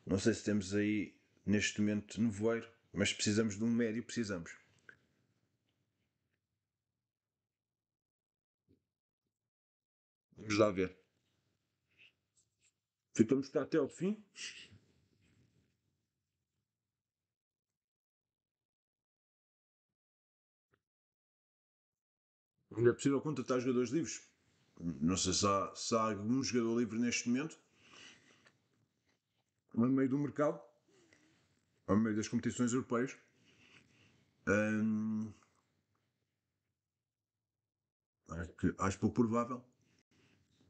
Não sei se temos aí neste momento nevoeiro, mas precisamos de um médio, precisamos. Vamos lá ver. ficamos até ao fim. É possível contratar jogadores livres? Não sei se há, se há algum jogador livre neste momento. No meio do mercado, no meio das competições europeias. Hum, acho pouco provável.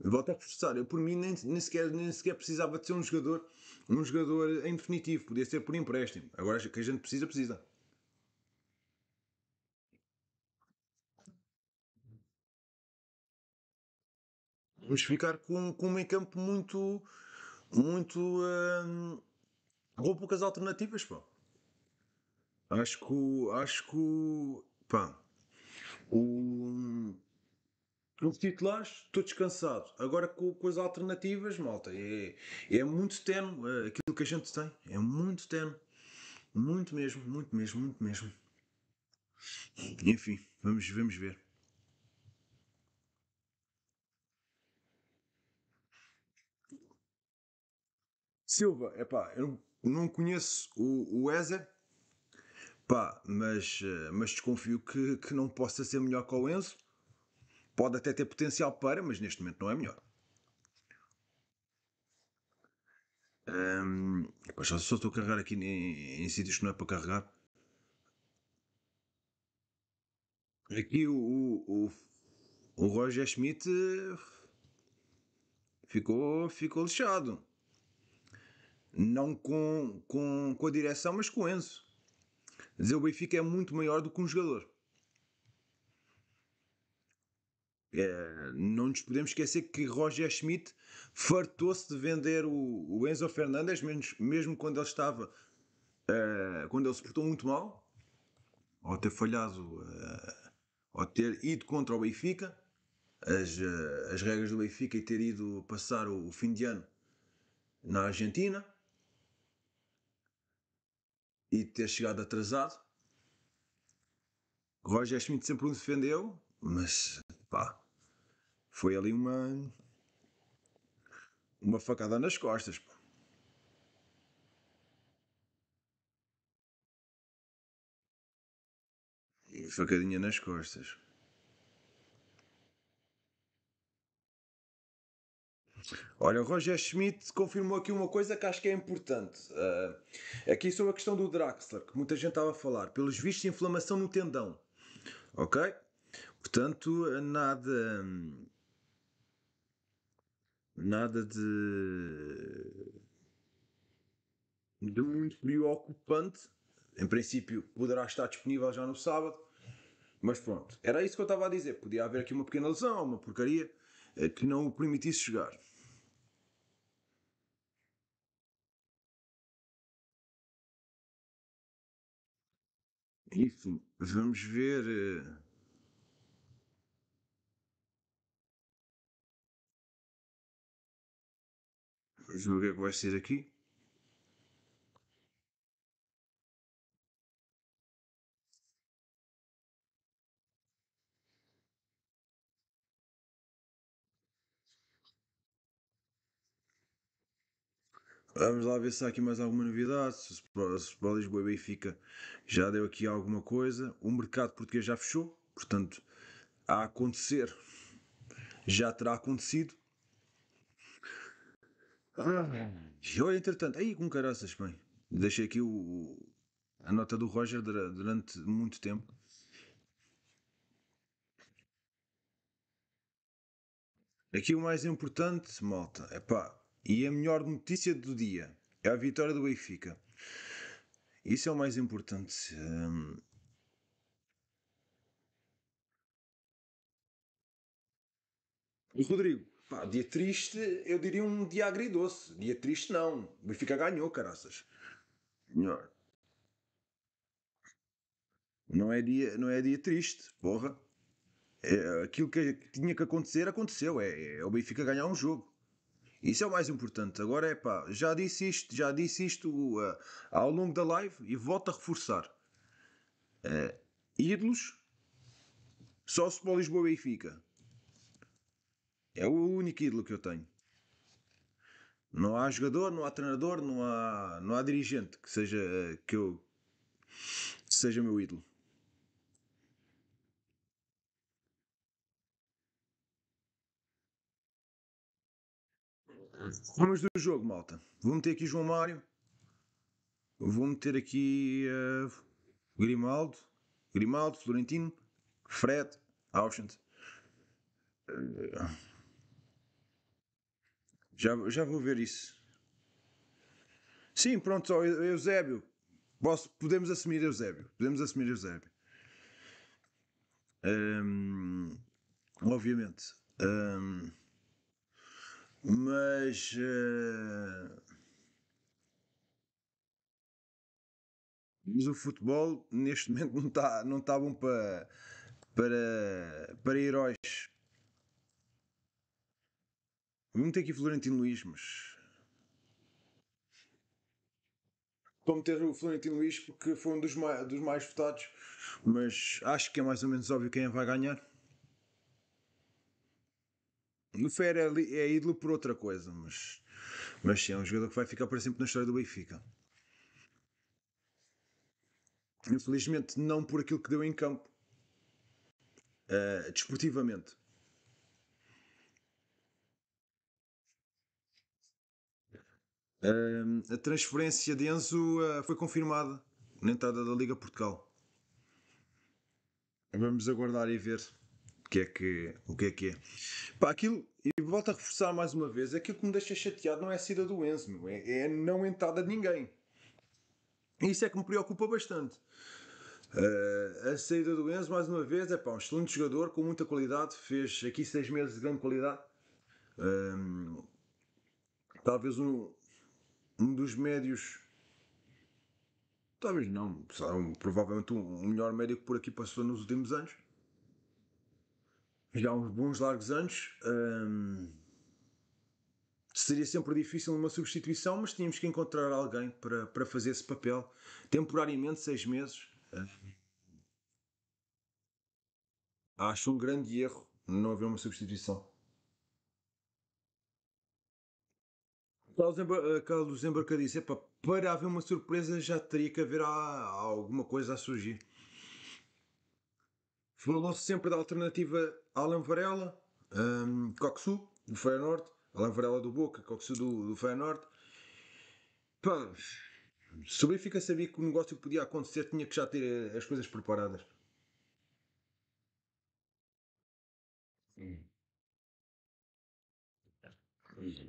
Volta a reforçar. Eu, por mim, nem, nem, sequer, nem sequer precisava de ser um jogador, um jogador em definitivo. Podia ser por empréstimo. Agora, que a gente precisa, precisa. Vamos ficar com, com um meio campo muito. muito. Hum, com poucas alternativas, pá. Acho que. Acho que. pá. O. Grupo de titulares, estou descansado. Agora com, com as alternativas, malta, é, é muito tenue eh, aquilo que a gente tem. É muito tenue. Muito mesmo, muito mesmo, muito mesmo. Enfim, vamos, vamos ver. Silva, é pá, eu não conheço o, o Ezer, pá, mas, eh, mas desconfio que, que não possa ser melhor que o Enzo Pode até ter potencial para, mas neste momento não é melhor. Um, só, estou a carregar aqui em, em, sítios que não é para carregar. Aqui o, o, o, o Roger Schmidt eh, ficou, ficou lixado. Não com, com, com a direção, mas com o Enzo. dizer, o Benfica é muito maior do que um jogador. É, não nos podemos esquecer que Roger Schmidt fartou-se de vender o, o Enzo Fernandes, mesmo, mesmo quando ele estava, é, quando ele se portou muito mal, ao ter falhado, é, ter ido contra o Benfica, as, as regras do Benfica e ter ido passar o, o fim de ano na Argentina e ter chegado atrasado. Roger Schmidt sempre o defendeu, mas pá, foi ali uma. uma facada nas costas, pá. E facadinha nas costas. Olha, o Roger Schmidt confirmou aqui uma coisa que acho que é importante. Uh, aqui sobre a questão do Draxler, que muita gente estava a falar. Pelos vistos, inflamação no tendão. Ok? Portanto, nada. Nada de. de muito preocupante. Em princípio, poderá estar disponível já no sábado. Mas pronto, era isso que eu estava a dizer. Podia haver aqui uma pequena lesão, uma porcaria eh, que não o permitisse chegar Enfim, vamos ver. Eh, Vamos ver o que é que vai ser aqui. Vamos lá ver se há aqui mais alguma novidade. Se Pro Lisboa e Benfica já deu aqui alguma coisa. O mercado português já fechou, portanto, a acontecer já terá acontecido. Ah, e olha, entretanto, aí com caraças, bem, deixei aqui o, a nota do Roger durante muito tempo. Aqui o mais importante, malta, é pá, e a melhor notícia do dia é a vitória do Benfica. Isso é o mais importante. Hum... Rodrigo, Pá, dia triste, eu diria um dia agridoce. Dia triste, não. O Benfica ganhou, caraças. Senhor. Não é dia, não é dia triste, porra. É, aquilo que tinha que acontecer, aconteceu. É, é, é, o Benfica ganhar um jogo. Isso é o mais importante. Agora é pá, já disse isto, já disse isto uh, ao longo da live e volto a reforçar. Uh, ídolos, só o Futebol Lisboa Benfica é o único ídolo que eu tenho. Não há jogador, não há treinador, não há, não há dirigente que seja que eu seja meu ídolo. Vamos do jogo, malta. Vou meter aqui João Mário. Vou meter aqui uh, Grimaldo. Grimaldo, Florentino, Fred, Auschwitz. Uh, eh, já, já vou ver isso. Sim, pronto, Eusébio. Posso, podemos assumir Eusébio. Podemos assumir Eusébio. Um, obviamente. Um, mas. Uh, mas o futebol neste momento não está não tá bom para, para, para heróis eu não tenho aqui Florentino Luís, mas. Vou meter o Florentino Luís porque foi um dos mais, dos mais votados, mas acho que é mais ou menos óbvio quem é vai ganhar. O Fer é, é ídolo por outra coisa, mas, mas sim, é um jogador que vai ficar para sempre na história do Benfica. Infelizmente, não por aquilo que deu em campo, uh, desportivamente. a transferência de Enzo ah, foi confirmada na entrada da Liga Portugal. Vamos aguardar e ver o que é que, o que, é, que é. Pá, aquilo, e volto a reforçar mais uma vez, aquilo que me deixa chateado não é a saída do Enzo, meu, é, é não entrada de ninguém. Isso é que me preocupa bastante. Uh, a saída do Enzo, mais uma vez, é pá, um excelente jogador com muita qualidade. Fez aqui seis meses de grande qualidade. talvez um, um dos médios. Talvez não, provavelmente o um, melhor médio que por aqui passou nos últimos anos. Já há uns bons largos anos. Hum, seria sempre difícil uma substituição, mas tínhamos que encontrar alguém para, para fazer esse papel. Temporariamente, seis meses. Acho um grande erro não haver uma substituição. Carlos Luxemburgo disse: para haver uma surpresa já teria que haver ah, alguma coisa a surgir. Falou-se sempre da alternativa Alan Varela, um, Coxu, do Feyenoord, Alan Varela do Boca, Coxu do, do Feyenoord. Pá, fica sabia que o negócio podia acontecer, tinha que já ter eh, as coisas preparadas. Sim. Hum. Sim.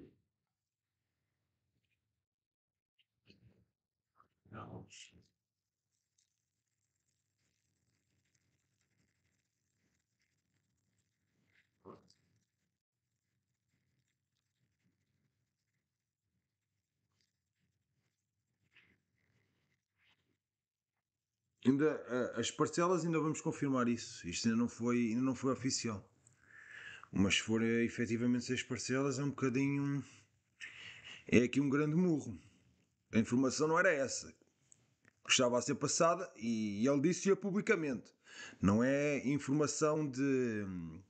Ainda, eh, as parcelas ainda vamos confirmar isso. Isto ainda não foi, ainda não foi oficial. Mas se for eh, efetivamente seis parcelas, é um bocadinho. É aqui um grande murro. A informação não era essa. Estava a ser passada e ele disse-a publicamente. Não é informação de. Hum,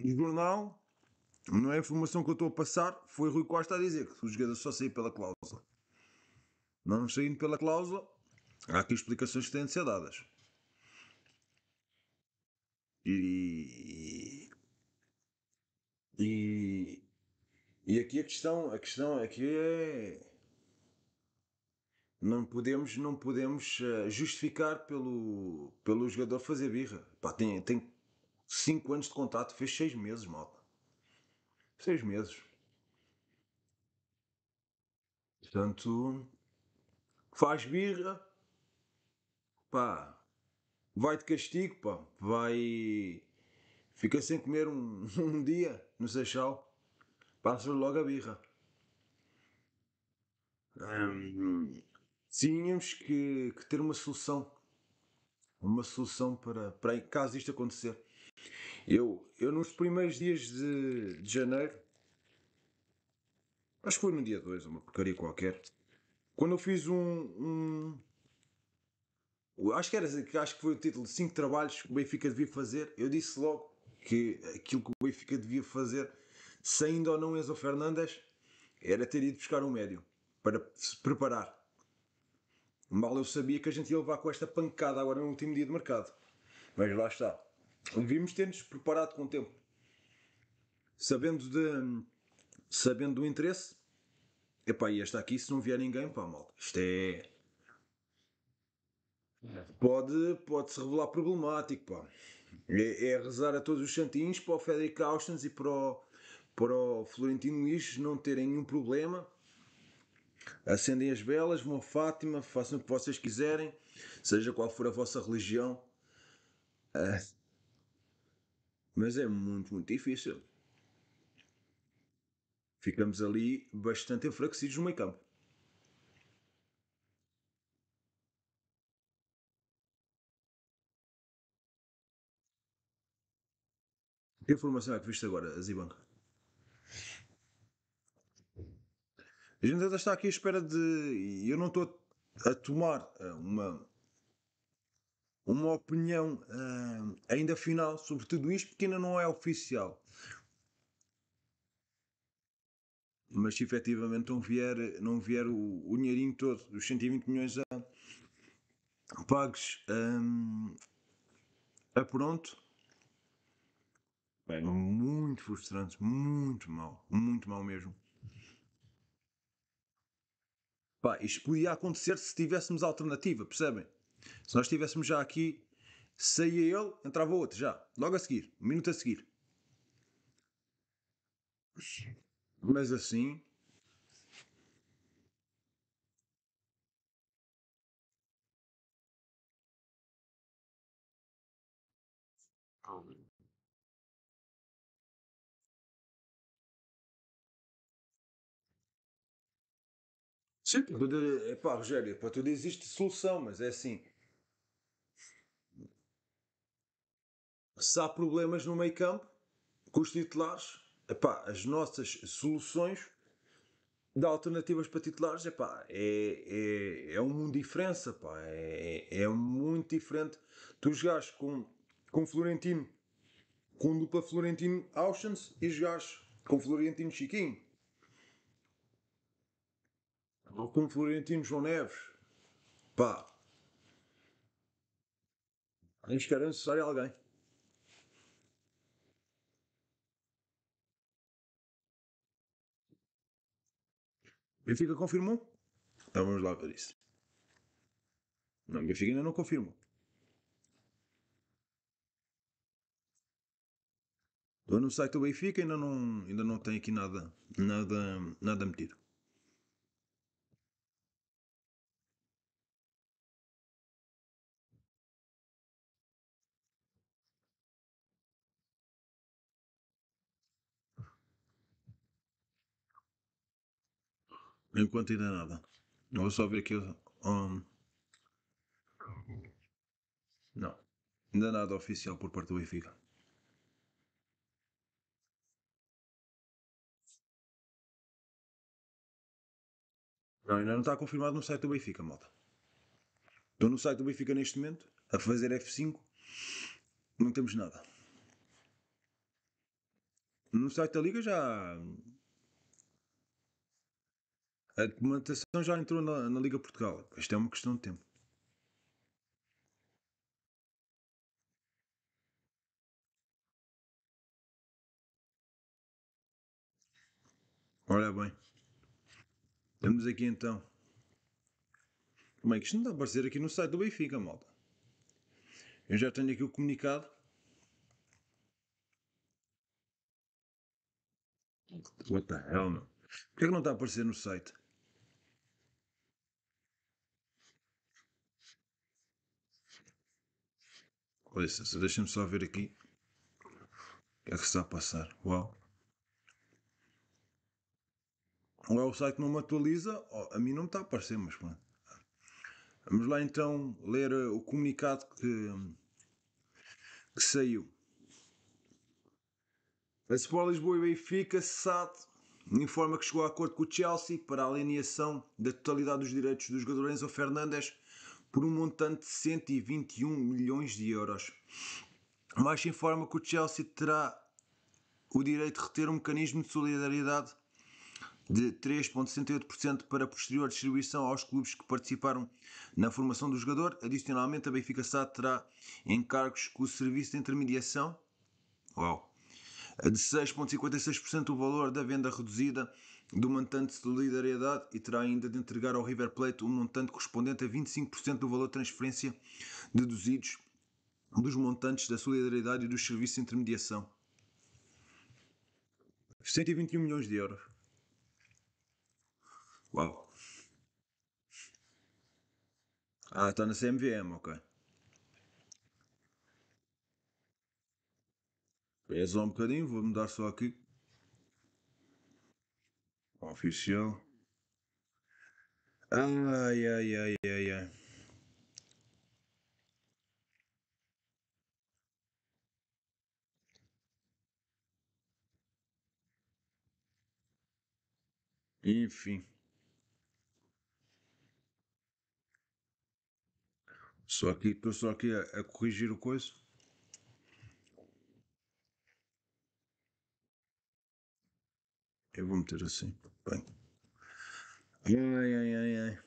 de jornal, não é informação que eu estou a passar. Foi Rui Costa a dizer que o jogador só saiu pela cláusula. Não saindo pela cláusula, há aqui explicações que têm de ser dadas. E, e, e aqui a questão, a questão aqui é não podemos, não podemos eh, justificar pelo, pelo jogador fazer birra. Pá, tem, tem cinco anos de contrato, fez seis meses, malta. seis meses. Portanto, faz birra, pá, vai de castigo, pá, vai. Fica sem comer um, um dia no Seixal, passa logo a birra. Hum, tínhamos que, que ter uma solução, uma solução para, para caso isto acontecer. Eu, eu nos primeiros dias de, de janeiro, acho que foi no dia 2, uma porcaria qualquer, quando eu fiz um, um. acho, que era, acho que foi o título de 5 trabalhos que o Benfica devia fazer. Eu disse logo que aquilo que o Benfica devia fazer, saindo ou não Enzo Fernandes, era ter ido buscar um médio para se preparar. Mal eu sabia que a gente ia levar com esta pancada agora no último dia de mercado. Mas lá está. Devíamos ter-nos preparado com o tempo. Sabendo, de, sabendo do interesse, Epá, e esta aqui, se não vier ninguém, pá, mal. isto é. é. Pode, pode se revelar problemático, pá. É, é rezar a todos os santinhos para o Federico Austens e para o, para o Florentino Luís não terem nenhum problema. Acendem as velas, vão a Fátima, façam o que vocês quiserem, seja qual for a vossa religião. É. Mas é muito, muito difícil ficamos ali bastante enfraquecidos no meio campo. Que informação é que viste agora, Zibanco? A gente ainda está aqui à espera de. Eu não estou a tomar eh, uma, uma opinião eh, ainda final sobre tudo isto, porque ainda não é oficial mas se efetivamente não vier, não vier o, o dinheirinho todo, os 120 milhões a, pagos um, a pronto, bem, muito frustrante, muito mal, muito mal mesmo. Pá, isto podia acontecer se tivéssemos alternativa, percebem? Se nós estivéssemos já aqui, saía ele, entrava outro já, logo a seguir, um minuto a seguir. Mas assim. Sim, tudo, é, Rogério, para tudo existe solução, mas é assim. Se há problemas no meio campo, com os titulares, Epá, as nossas soluções de alternativas para titulares epá, é, é, é um mundo diferença. Epá, é, é, é muito diferente. Tu jogares com, com Florentino, com dupla Florentino Auschens e jogares com Florentino Chiquinho. Ou com Florentino João Neves. Pá. Acho que era necessário alguém. Benfica confirmou? Então vamos lá ver isso. Não, Benfica ainda não confirmou. Estou no site do Benfica ainda não, ainda não tem aqui nada, nada, nada metido. Enquanto ainda é nada. vou só ver aqui. Um... Não. Ainda é nada oficial por parte do Benfica. Não, ainda não está confirmado no site do Benfica, malta. Estou no site do Benfica neste momento, a fazer F5. Não temos nada. No site da Liga já a documentação já entrou na, na Liga Portugal. Isto é uma questão de tempo. Olha bem, estamos aqui então. Como é que isto não está a aparecer aqui no site do Benfica, malta? Eu já tenho aqui o comunicado. What the hell, meu? Porquê é que não está a aparecer no site? Com licença, deixem me só ver aqui o que é que está a passar. Uau! Ou é o site não me atualiza, oh, a mim não me está a aparecer, mas pronto. Vamos lá então ler uh, o comunicado que, que saiu. A Sport Lisboa e Benfica, SAD, informa que chegou a acordo com o Chelsea para a alienação da totalidade dos direitos do jogador Enzo Fernandes por um montante de 121 milhões de euros. Mas informa que o Chelsea terá o direito de reter um mecanismo de solidariedade de 3,68% para posterior distribuição aos clubes que participaram na formação do jogador. Adicionalmente, a Benfica SAD terá encargos com o serviço de intermediação uau, de 6,56% do valor da venda reduzida do montante de solidariedade e terá ainda de entregar ao River Plate um montante correspondente a 25% do valor de transferência deduzidos dos montantes da solidariedade e dos serviços de intermediação. 121 milhões de euros. Uau! Ah, está na CMVM, ok. Pesa um bocadinho, vou mudar só aqui. Oficial. Ai, ai, ai, ai, ai. Enfim. Só aqui, tô só aqui a, é, a é corrigir o coisa. Eu vou meter assim. Ai, ai, ai, ai.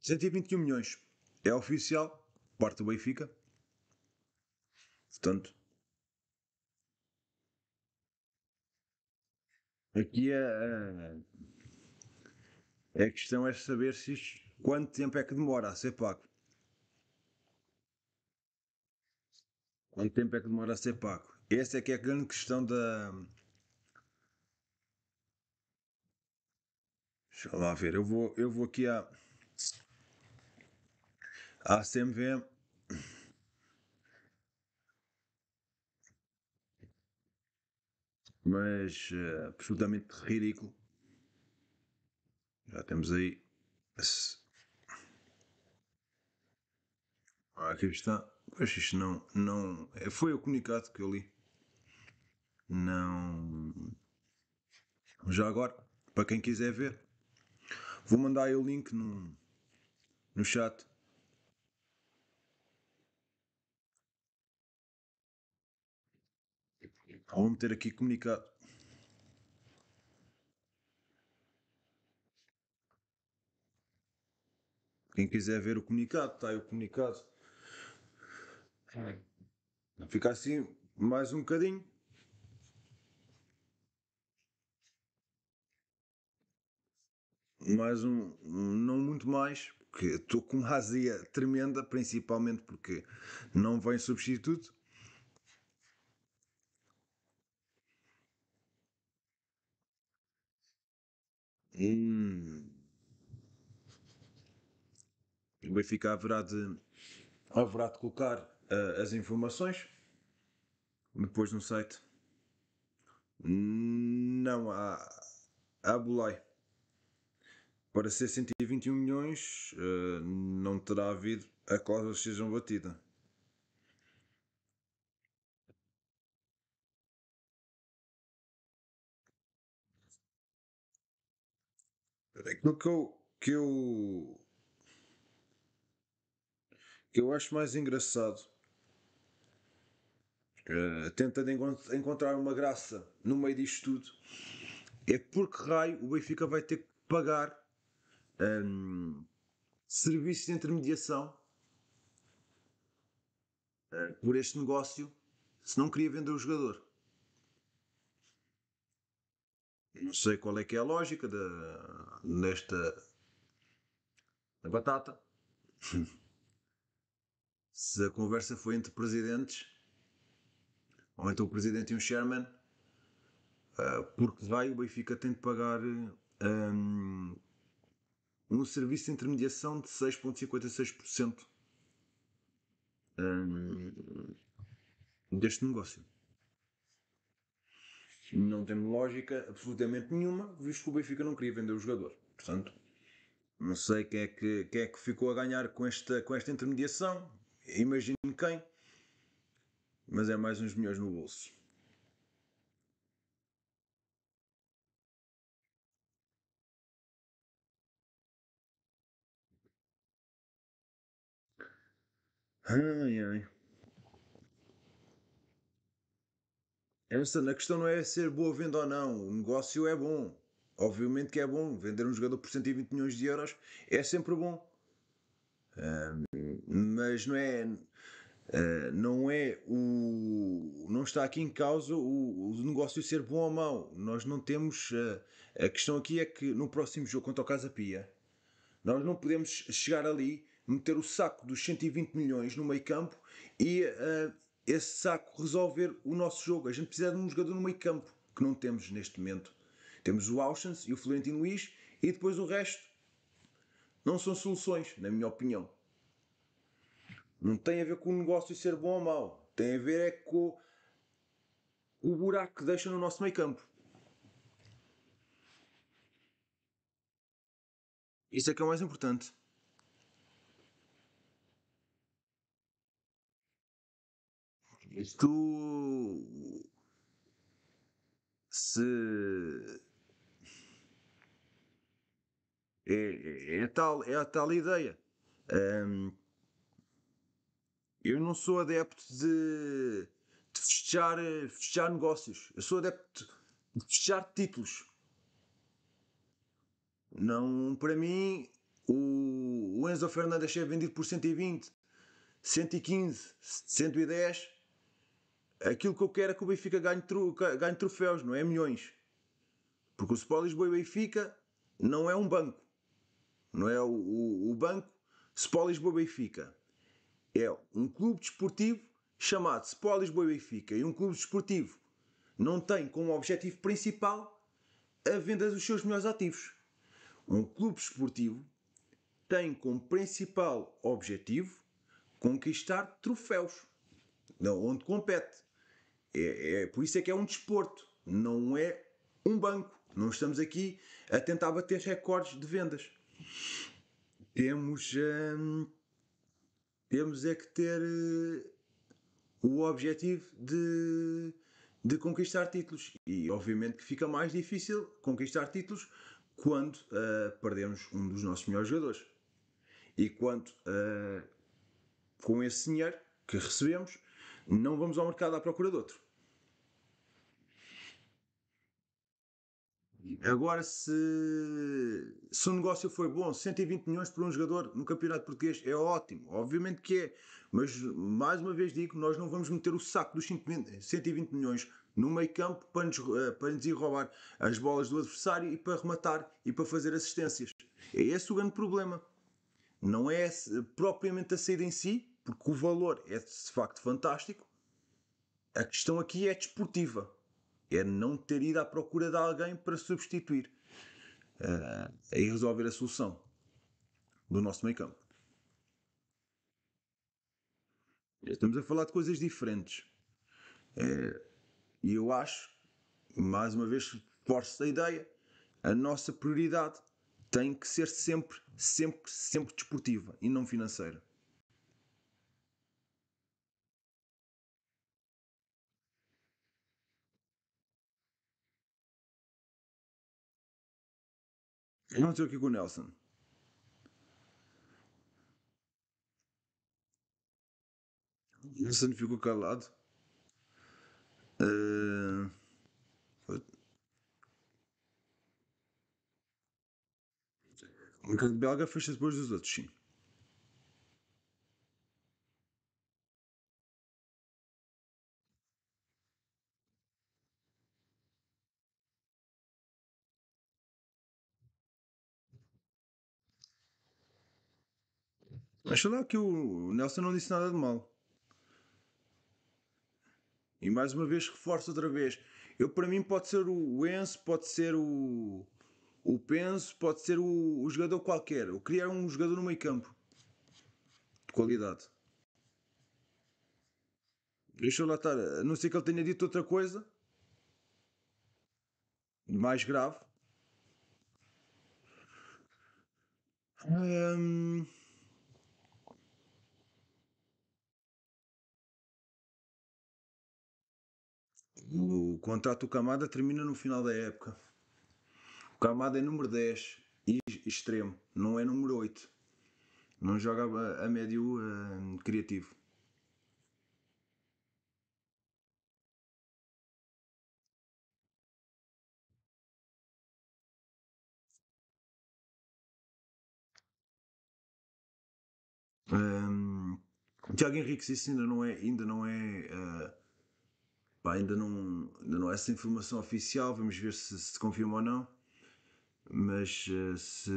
121 milhões. É oficial, parte do Benfica. Portanto, aqui é, é, é, a questão é saber se isto, quanto tempo é que demora a ser pago. Quanto tempo é que demora a ser pago? Essa é que é a grande questão da, Deixa eu lá ver. Eu vou, eu vou aqui a. A cmv Mas uh, absolutamente ridículo. Já temos aí. Ah, aqui está. Pois isto não, não. Foi o comunicado que eu li. Não. Já agora, para quem quiser ver, Vou mandar aí o link no, no chat. Vou meter aqui comunicado. Quem quiser ver o comunicado, está aí o comunicado. Fica assim mais um bocadinho. mais um, um, não muito mais, porque estou com uma azia tremenda, principalmente porque não vem substituto. Hum. O Benfica haverá de, haverá de colocar uh, as informações depois no site. Hum, não, há, há bolai. Para ser 121 milhões, uh, não terá havido a cláusula de sejam batida. Aquilo que eu, que eu que eu acho mais engraçado uh, tentando encont encontrar uma graça no meio disto tudo é porque raio o Benfica vai ter que pagar um, serviços de intermediação uh, por este negócio se não queria vender o jogador. Não sei qual é que é a lógica da, desta da batata. se a conversa foi entre presidentes, ou então o presidente e um chairman, ah, porque vai o Benfica tem de pagar um serviço de intermediação de 6,56% um, deste negócio. Não tem lógica absolutamente nenhuma, visto que o Benfica não queria vender o jogador. Portanto, não sei quem é que, quem é que ficou a ganhar com esta, com esta intermediação, imagino quem, mas é mais uns milhões no bolso. Ai, ai. É a questão não é ser boa venda ou não, o negócio é bom. Obviamente que é bom, vender um jogador por 120 milhões de euros é sempre bom. mas não é, uh, não é o, não está aqui em causa o, o negócio ser bom ou mau. Nós não temos, uh, a questão aqui é que no próximo jogo contra o Casa Pia, nós não podemos chegar ali meter o saco dos 120 milhões no meio campo e uh, esse saco resolver o nosso jogo. A gente precisa de um jogador no meio campo, que não temos neste momento. Temos o Auschwitz e o Florentino Luís e depois o resto não são soluções, na minha opinião. Não tem a ver com o negócio ser bom ou mau. Tem a ver é com o buraco que deixa no nosso meio campo. Isso é que é o mais importante. tu se é, é, é tal, é a tal ideia. Um, eu não sou adepto de, de fechar, fechar negócios. Eu sou adepto de fechar títulos. Não, para mim, o, o Enzo Fernandes é vendido por 120, 115, 110 aquilo que eu quero é que o Benfica ganhe, tro, ganhe troféus, não é milhões. Porque o Sport Lisboa e Benfica não é um banco. Não é o, o, o banco Sport Lisboa Benfica. É um clube desportivo chamado Sport Lisboa Benfica. E um clube desportivo não tem como objetivo principal a venda dos seus melhores ativos. Um clube desportivo tem como principal objetivo conquistar troféus, onde compete. É, é, por isso é que é um desporto, não é um banco. Não estamos aqui a tentar bater recordes de vendas. Temos, hum, temos é que ter eh, o objetivo de, de conquistar títulos. E obviamente que fica mais difícil conquistar títulos quando uh, perdemos um dos nossos melhores jogadores. E quando uh, com esse dinheiro que recebemos não vamos ao mercado à procura de outro. Agora, se, se o negócio foi bom, 120 milhões por um jogador no Campeonato Português é ótimo, obviamente que é, mas mais uma vez digo: nós não vamos meter o saco dos 120 milhões no meio campo para nos, eh, para nos ir roubar as bolas do adversário e para rematar e para fazer assistências. É esse o grande problema. Não é propriamente a saída em si, porque o valor é de facto fantástico. A questão aqui é desportiva, é não ter ido à procura de alguém para substituir. Uh, é resolver a solução do nosso meio campo. Estamos a falar de coisas diferentes. É, e eu acho, mais uma vez, força a ideia: a nossa prioridade tem que ser sempre, sempre, sempre desportiva e não financeira. Vamos ver aqui com o Nelson. O Nelson ficou calado. Uh... O mercado belga fecha depois dos outros, sim. mas lá que o Nelson não disse nada de mal. E mais uma vez reforço outra vez. Eu para mim pode ser o Enzo, pode ser o o Penso, pode ser o, o jogador qualquer. Eu criar um jogador no meio campo de qualidade. Deixa eu lá estar. A não ser que ele tenha dito outra coisa mais grave. Hum... O contrato do Camada termina no final da época. O Camada é número 10 e extremo, não é número 8. Não joga a médio hum, criativo. Um, Tiago Henrique, isso ainda não é, ainda não é uh, Pá, ainda não, ainda não há essa informação oficial, vamos ver se se confirma ou não. Mas eh, se.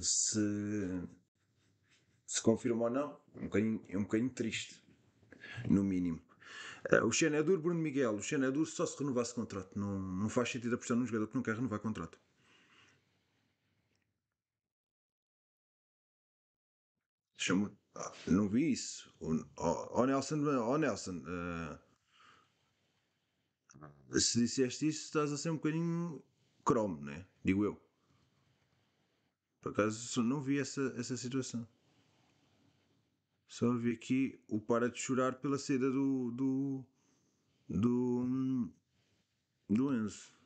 Se. Se confirma ou não, é um bocadinho, é um bocadinho triste. No mínimo. Eh, o Xenadur, é Bruno Miguel, o Xenadur é só se renovasse contrato. Não, não faz sentido apostar num jogador que não quer renovar contrato. Deixa-me não vi isso. Ó oh, Nelson, oh, Nelson uh, se disseste isso, estás a ser um bocadinho cromo, né? Digo eu. Por acaso não vi essa, essa situação. Só vi aqui o para de chorar pela saída do. do. do. Hum, do Enzo.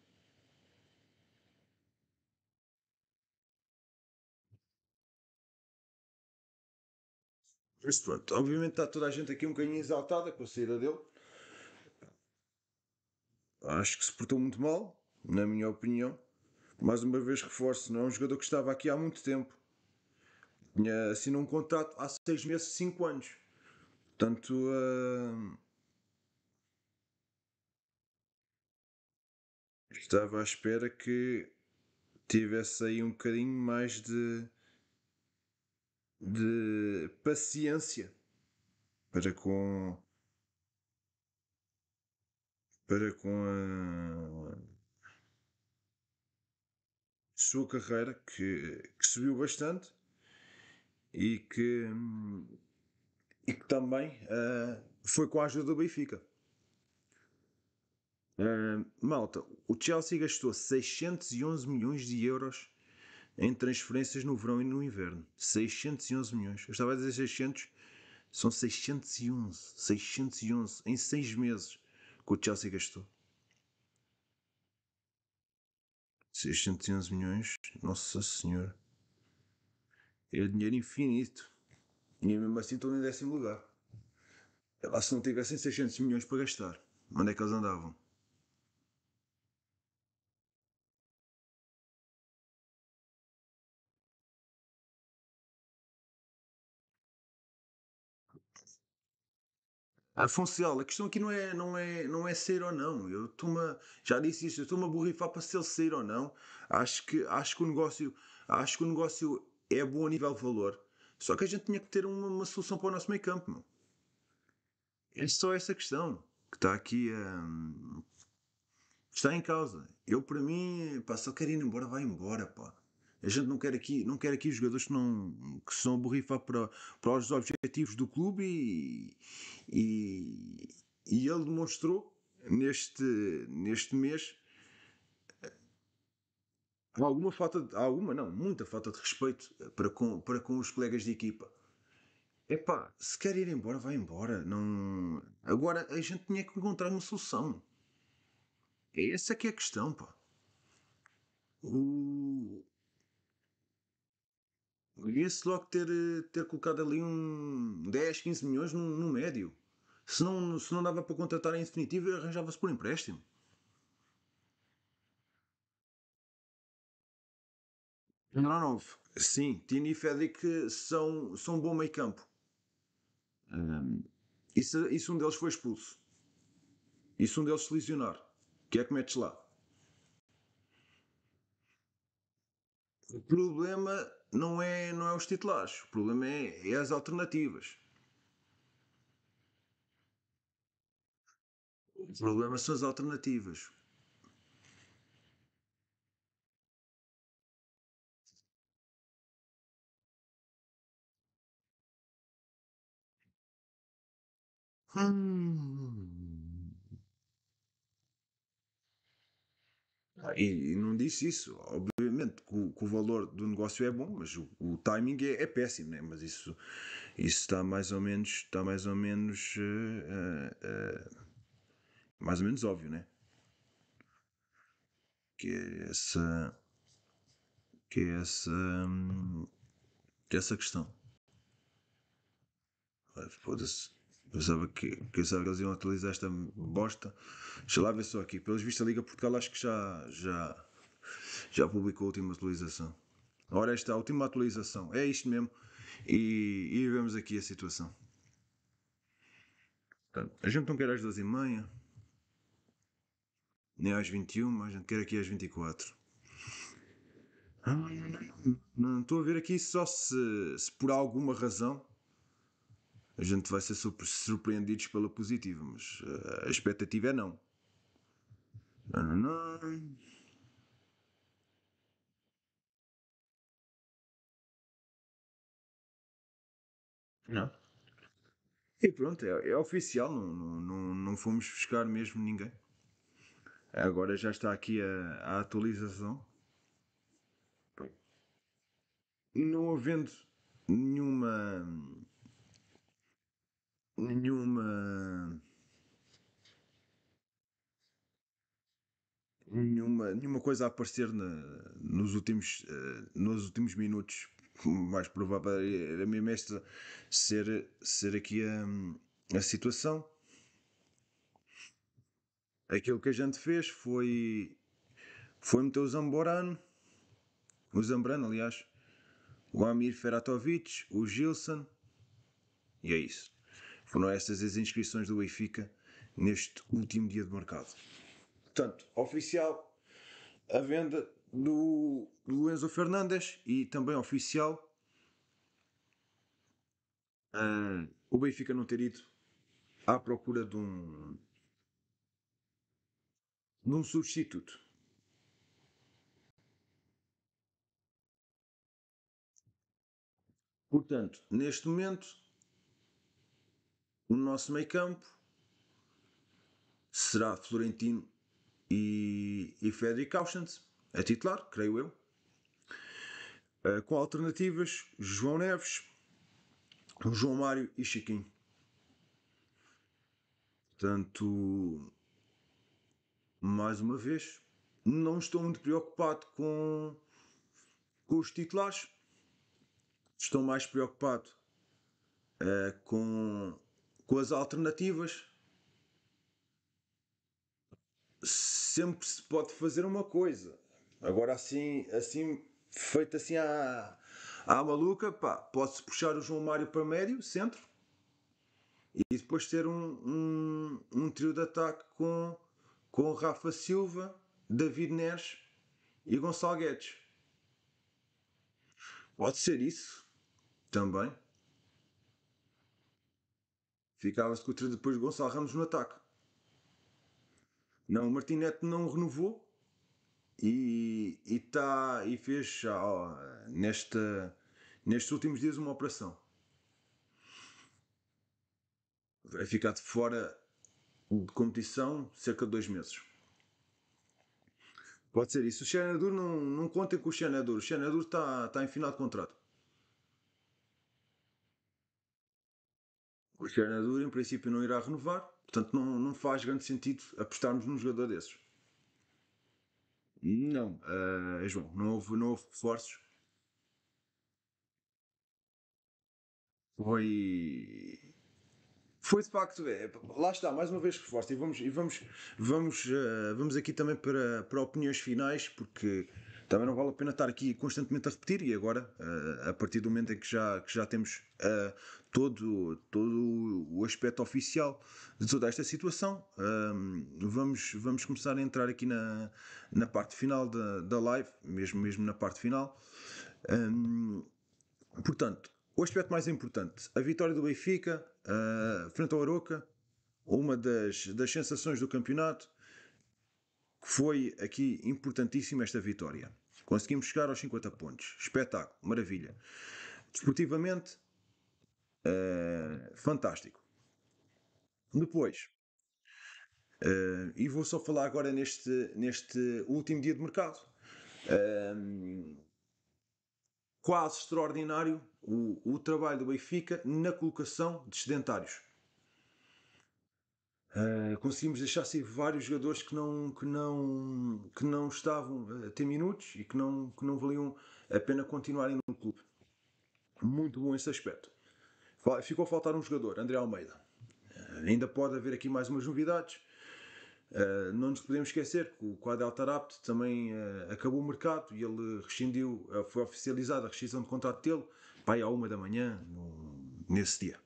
pronto, obviamente está toda a gente aqui um bocadinho exaltada com a saída dele. Acho que se portou muito mal, na minha opinião. Mais uma vez reforço, não é um jogador que estava aqui há muito tempo. Tinha assinado um contrato há seis meses, cinco anos. Portanto. Uh... Estava à espera que tivesse aí um bocadinho mais de de paciência para com para com a sua carreira que, que subiu bastante e que e que também uh, foi com a ajuda do Benfica. Uh, malta, o Chelsea gastou 611 milhões de euros em transferências no verão e no inverno. 611 milhões. Eu estava a dizer 600, são 611. 611 em 6 meses que o Chelsea gastou. 611 milhões, Nossa Senhora. É dinheiro infinito. E mesmo assim estou em décimo lugar. É lá se não tivessem 600 milhões para gastar, onde é que eles andavam? Afonso, ah, a questão aqui não é, não é, não é ser ou não. Eu estou já disse isto, eu estou-me a borrifar para se ele ser ou não. Acho que, acho que o negócio, acho que o negócio é bom a nível valor. Só que a gente tinha que ter uma, uma solução para o nosso meio campo, mano. É só essa questão que está aqui um, está em causa. Eu para mim, pá, só quero ir embora, vai embora, pá. A gente não quer aqui, não quer aqui jogadores que, não, que são borrifar para, para os objetivos do clube e, e, e ele demonstrou neste, neste mês eh, alguma falta de, alguma não, muita falta de respeito eh, para com, para com os colegas de equipa. Epá, se quer ir embora, vai embora. Não... Agora a gente tinha que encontrar uma solução. É essa que é a questão, pá. O devia-se logo ter, ter colocado ali um 10, 15 milhões no, no médio. Se não, se não dava para contratar em definitivo, arranjava-se por empréstimo. não sim, Tini e Fedic são, são um bom meio campo. Um, isso, isso um deles foi expulso. Isso um deles se lesionar. O que é que metes lá? O problema não é, não é os titulares, o problema é, é as alternativas. O problema são as alternativas. Hum. Ah, e, e não disse isso, obviamente obviamente que o, que o, valor do negócio é bom, mas o, o timing é, é, péssimo, né? mas isso, isso está mais ou menos, está mais ou menos, uh, uh, mais ou menos óbvio, né? Que é essa, que é essa, que é essa questão. Pensava que, pensava que eles iam atualizar esta bosta. Deixa lá ver só aqui. Pelos vistos, a Liga Portugal acho que já, já, já publicou a última atualização. Ora, esta é a última atualização. É isto mesmo. E, e vemos aqui a situação. Portanto, a gente não quer às 12h30, nem às 21, a gente quer aqui às 24. Ah, não, não, não estou a ver aqui só se, se por alguma razão a gente vai ser surpreendidos pela positiva, mas ah, a expectativa é não. Não, não, não. Não. E pronto, é, é oficial, não, não, não fomos buscar mesmo ninguém. Agora já está aqui a, a atualização. e não havendo nenhuma. nenhuma. nenhuma, nenhuma coisa a aparecer na, nos, últimos, uh, nos últimos minutos mais provável era mesmo esta ser, ser aqui a, a situação. Aquilo que a gente fez foi, foi meter o Zamborano, o Zambrano, aliás, o Amir Feratovic, o Gilson, e é isso. Foram estas as inscrições do Benfica neste último dia de mercado. Portanto, oficial, a venda do, do Enzo Fernandes e também oficial uh, o Benfica não ter ido à procura de um, de um substituto. Portanto, neste momento, o nosso meio campo será Florentino e, e Frederic Auschwitz a titular, creio eu. Uh, com alternativas, João Neves, João Mário e Chiquinho. Portanto, mais uma vez, não estou muito preocupado com, com os titulares. Estou mais preocupado uh, com, com as alternativas. Sempre se pode fazer uma coisa Agora assim, assim feito assim à, à maluca, pá, pode-se puxar o João Mário para médio, centro, e depois ter um, um, um trio de ataque com, com Rafa Silva, David Neres e Gonçalo Guedes. Pode ser isso também. Ficava-se com o trio depois Gonçalo Ramos no ataque. Não, o Martinete não renovou, e, está e fez ó, nesta, nestes últimos dias uma operação. Vai ficar de fora de competição cerca de dois meses. Pode ser isso. O Xenadur não, não contem com o Xenadur. O Xenadur está tá em final de contrato. O Xenadur, em princípio, não irá renovar. Portanto, não, não faz grande sentido apostarmos num jogador desses. Não, uh, João, não houve, não houve reforços. Foi. Foi de facto, é, lá está, mais uma vez reforço. E vamos, e vamos, vamos, uh, vamos aqui também para, para opiniões finais, porque também não vale a pena estar aqui constantemente a repetir e agora, eh, a partir do momento em que já, que já temos uh, todo, todo o aspecto oficial de toda esta situação, eh, vamos, vamos começar a entrar aqui na, na parte final da, da live, mesmo, mesmo na parte final. Um, portanto, o aspecto mais importante, a vitória do Benfica uh, frente ao Aroca, uma das, das sensações do campeonato, foi aqui importantíssima esta vitória. Conseguimos chegar aos 50 pontos. Espetáculo, maravilha. Desportivamente, uh, fantástico. Depois, uh, e vou só falar agora neste, neste último dia de mercado. Uh, quase extraordinário o, o trabalho do Benfica na colocação de sedentários. Uh, conseguimos deixar sair vários jogadores que não, que não, que não estavam ah, a ter minutos e que não, que não valiam a pena continuarem no clube. Muito bom esse aspecto. Ficou a faltar um jogador, André Almeida. Uh, ainda pode haver aqui mais umas novidades. Uh, não nos podemos esquecer que o Quadel Tarapto também acabou o mercado e ele rescindiu, foi oficializada a rescisão de contrato dele, pai à uma da manhã, no, nesse dia.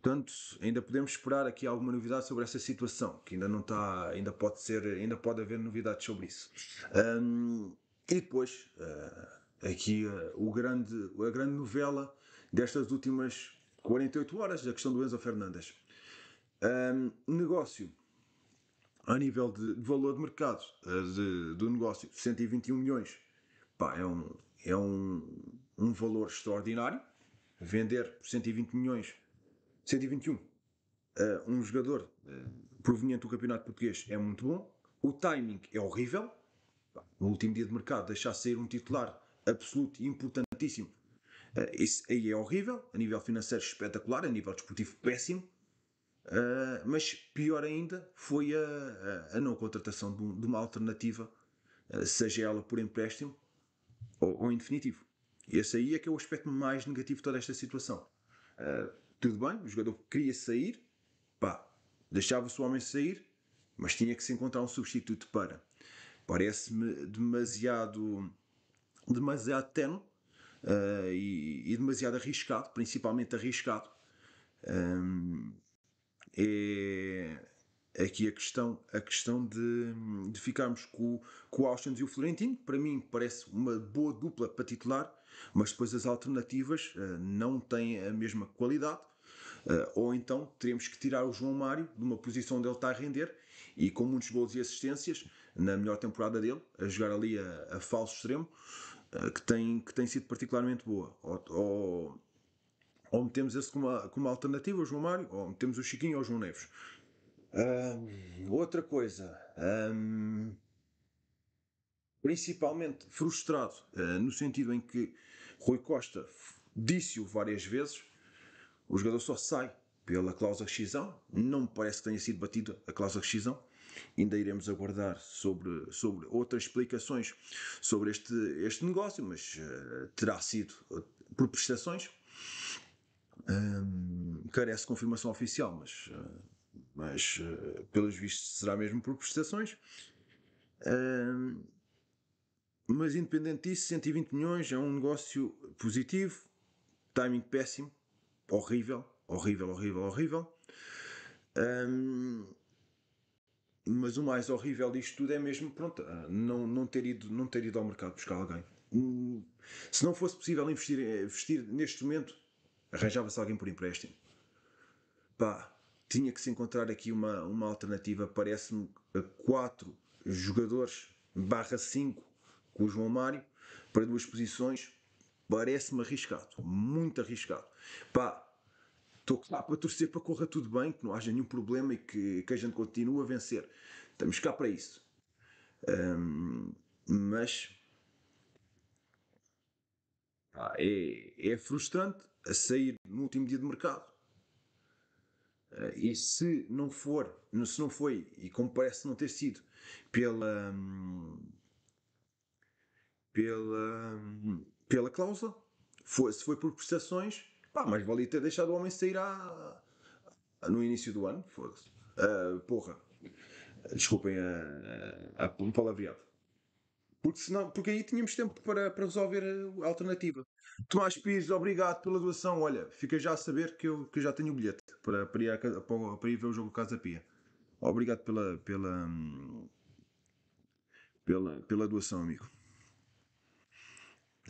Portanto, ainda podemos esperar aqui alguma novidade sobre essa situação, que ainda não está, ainda pode ser, ainda pode haver novidades sobre isso. Um, e depois, uh, aqui uh, o grande, a grande novela destas últimas 48 horas, a questão do Enzo Fernandes. Um, negócio a nível de, de valor de mercado uh, de, do negócio, 121 milhões, pá, é um, é um, um valor extraordinário. Vender por 120 milhões 121. Uh, eh, um jogador eh, proveniente do campeonato português é muito bom, o timing é horrível. No último dia de mercado, deixar sair um titular absoluto e importantíssimo, uh, isso aí é horrível. A nível financeiro, espetacular. A nível desportivo, péssimo. Uh, mas pior ainda foi a, a não contratação de, um, de uma alternativa, uh, seja ela por empréstimo ou, ou, em definitivo. Esse aí é que é o aspecto mais negativo de toda esta situação. Uh, tudo bem, o jogador queria sair, pá, deixava-se o homem sair, mas tinha que se encontrar um substituto para. Parece-me demasiado, demasiado tenue uh, e, e, demasiado arriscado, principalmente arriscado. Um, é aqui a questão, a questão de, de ficarmos com, com o Austin e o Florentino, para mim parece uma boa dupla para titular, mas depois as alternativas uh, não têm a mesma qualidade ah, ou então teremos que tirar o João Mário de uma posição onde ele está a render e com muitos gols e assistências na melhor temporada dele, a jogar ali a, a falso extremo, ah, que, tem, que tem sido particularmente boa. Ou, ou, ou metemos esse como uma, como uma alternativa, o João Mário, ou metemos o Chiquinho ou o João Neves. Ah, outra coisa, principalmente frustrado, no sentido em que Rui Costa disse-o várias vezes o jogador só sai pela cláusula de rescisão. Não me parece que tenha sido batida a cláusula de rescisão. Ainda iremos aguardar sobre, sobre outras explicações sobre este, este negócio, mas uh, terá sido eh, por prestações. Um, carece de confirmação oficial, mas, uh, mas uh, pelos vistos será mesmo por prestações. Um, mas independente disso, 120 milhões é um negócio positivo, timing péssimo, horrível, horrível, horrível, horrível. Um, mas o mais horrível disto tudo é mesmo, pronto, ah, não, não, ter, ido, não ter ido ao mercado buscar alguém. Um, se não fosse possível investir, investir eh, neste momento, arranjava-se alguém por empréstimo. Pá, tinha que se encontrar aqui uma, uma alternativa. Parece-me quatro jogadores, barra 5, com o João Mário, para duas posições. Parece-me arriscado, muito arriscado. Pá, estou cá para torcer para correr corra tudo bem, que não haja nenhum problema e que, que a gente continue a vencer. Estamos cá para isso. Um, mas pá, é, é frustrante a sair no último dia de mercado. Uh, e se não for, se não foi, e como parece não ter sido, pela, pela, pela cláusula, foi, se foi por prestações, Pá, mas valia ter deixado o homem sair à... no início do ano. Foda-se. Uh, porra. Desculpem a, a, a palavreado. Porque, senão, porque aí tínhamos tempo para, para resolver a alternativa. Tomás Pires, obrigado pela doação. Olha, fica já a saber que eu, que eu já tenho o bilhete para, para, ir a, para, para ir ver o jogo Casa Pia. Obrigado pela, pela, pela, pela doação, amigo.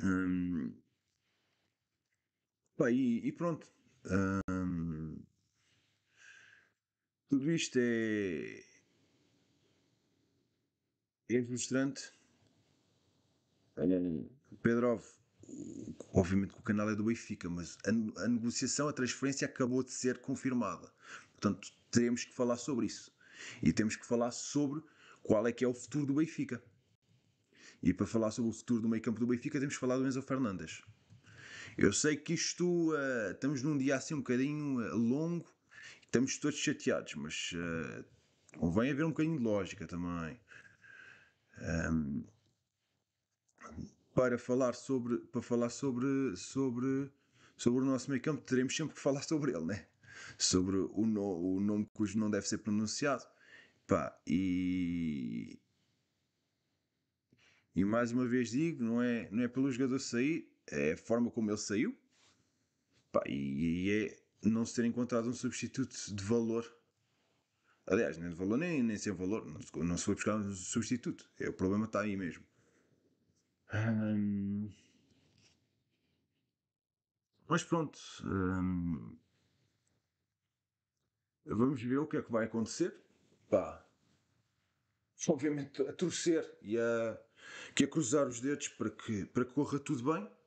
Hum, Pá, e, e pronto. tudo isto é. é frustrante. Pedrov, obviamente que o canal é do Benfica, mas a, a, negociação, a transferência acabou de ser confirmada. Portanto, teremos que falar sobre isso. E temos que falar sobre qual é que é o futuro do Benfica. E para falar sobre o futuro do meio campo do Benfica, temos que falar do Enzo Fernandes. Eu sei que isto uh, estamos num dia assim um bocadinho eh, longo, estamos todos chateados, mas uh, convém haver um bocadinho de lógica também. Um, para falar sobre para falar sobre sobre sobre o nosso meio campo teremos sempre que falar sobre ele, né? Sobre o, no, o nome cujo não deve ser pronunciado. Pá, e e mais uma vez digo, não é, não é pelo jogador sair, é a forma como ele saiu pá, e, e, é não se ter encontrado um substituto de valor. Aliás, nem de valor, nem, nem sem valor, não, não se foi buscar um substituto. É, o problema está aí mesmo. Hum. Mas pronto. Hum. Vamos ver o que é que vai acontecer. Pá. Obviamente a torcer e a, que a cruzar os dedos para que, para que corra tudo bem.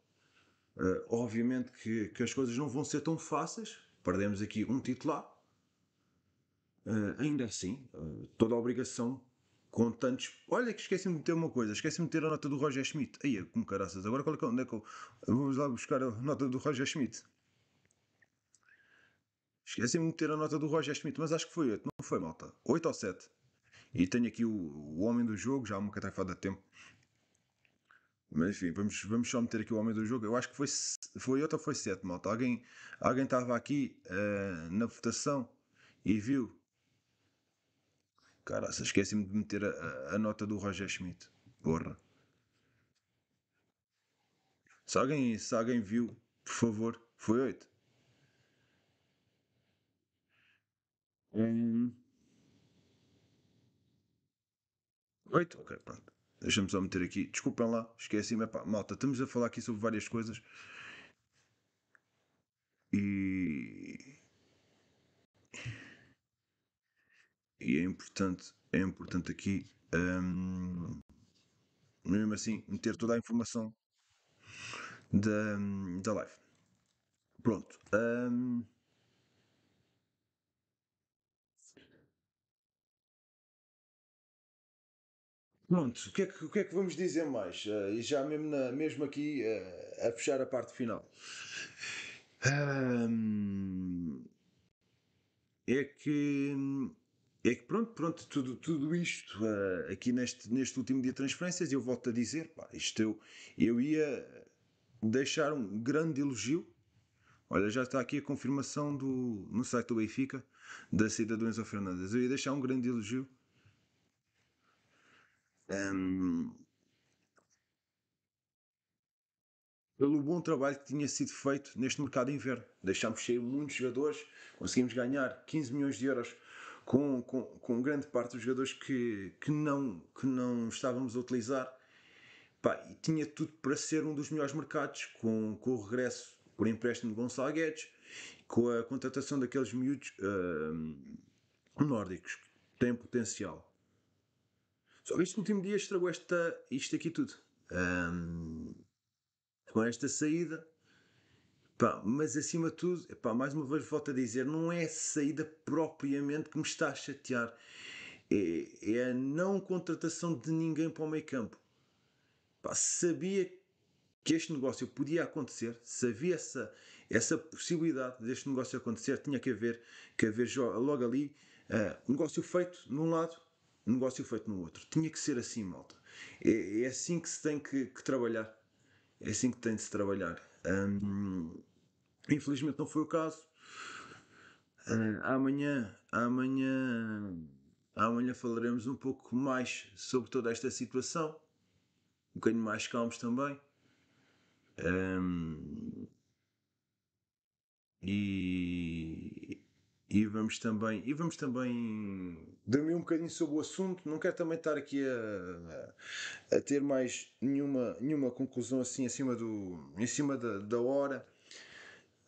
Uh, obviamente que, que, as coisas não vão ser tão fáceis. Perdemos aqui um titular. Uh, ainda assim, uh, toda a obrigação com tantos. Olha que esqueci-me de ter uma coisa, esqueci-me de ter a nota do Roger Schmidt. Aí, é como caraças, agora qual é que, é, onde é que eu. Vamos lá buscar a nota do Roger Schmidt. Esqueci-me de ter a nota do Roger Schmidt, mas acho que foi 8, não foi, malta? 8 ou 7. E tenho aqui o, o homem do jogo, já há uma catrafada de tempo. Mas enfim, vamos, vamos só meter aqui o homem do jogo. Eu acho que foi, foi 8 ou foi 7, malta. Alguém, alguém estava aqui uh, na votação e viu. Cara, esqueci-me de meter a, a, nota do Roger Schmidt. Porra. Se alguém, se alguém viu, por favor, foi 8. Hum. 8, ok, pronto. Deixa-me só meter aqui. Desculpem lá, esqueci-me. Malta, estamos a falar aqui sobre várias coisas. E. E é importante, é importante aqui. Um, mesmo assim, meter toda a informação da, hum, da live. Pronto. Um, Pronto, o que, é que, o que é que vamos dizer mais? Uh, e já mesmo, na, mesmo aqui uh, a fechar a parte final. Um, é que é que pronto, pronto, tudo, tudo isto uh, aqui neste, neste último dia de transferências, eu volto a dizer, pá, isto eu, eu ia deixar um grande elogio. Olha, já está aqui a confirmação do, no site do Benfica da saída do Enzo Fernandes. Eu ia deixar um grande elogio um, pelo bom trabalho que tinha sido feito neste mercado de inverno. Deixámos sair muitos jogadores, conseguimos ganhar 15 milhões de euros com, com, com grande parte dos jogadores que, que, não, que não estávamos a utilizar. Pá, e tinha tudo para ser um dos melhores mercados, com, com o regresso por empréstimo de Gonçalo Guedes, com a contratação daqueles miúdos uh, nórdicos que têm potencial. Só que este último dia estragou esta, isto aqui tudo. Um, com esta saída. Pá, mas acima de tudo, pá, mais uma vez volto a dizer, não é a saída propriamente que me está a chatear. É, é a não contratação de ninguém para o meio campo. Pá, sabia que este negócio podia acontecer, sabia essa, essa possibilidade deste negócio acontecer, tinha que haver, que haver logo ali uh, um negócio feito num lado um negócio feito no outro. Tinha que ser assim, malta. É, é assim que se tem que, que, trabalhar. É assim que tem de se trabalhar. Um, infelizmente não foi o caso. Uh, amanhã, amanhã, amanhã falaremos um pouco mais sobre toda esta situação. Um bocadinho mais calmos também. Um, e, e vamos também e vamos também dormi um bocadinho sobre o assunto. Não quero também estar aqui a, a, ter mais nenhuma, nenhuma conclusão assim acima do, em cima da, da hora.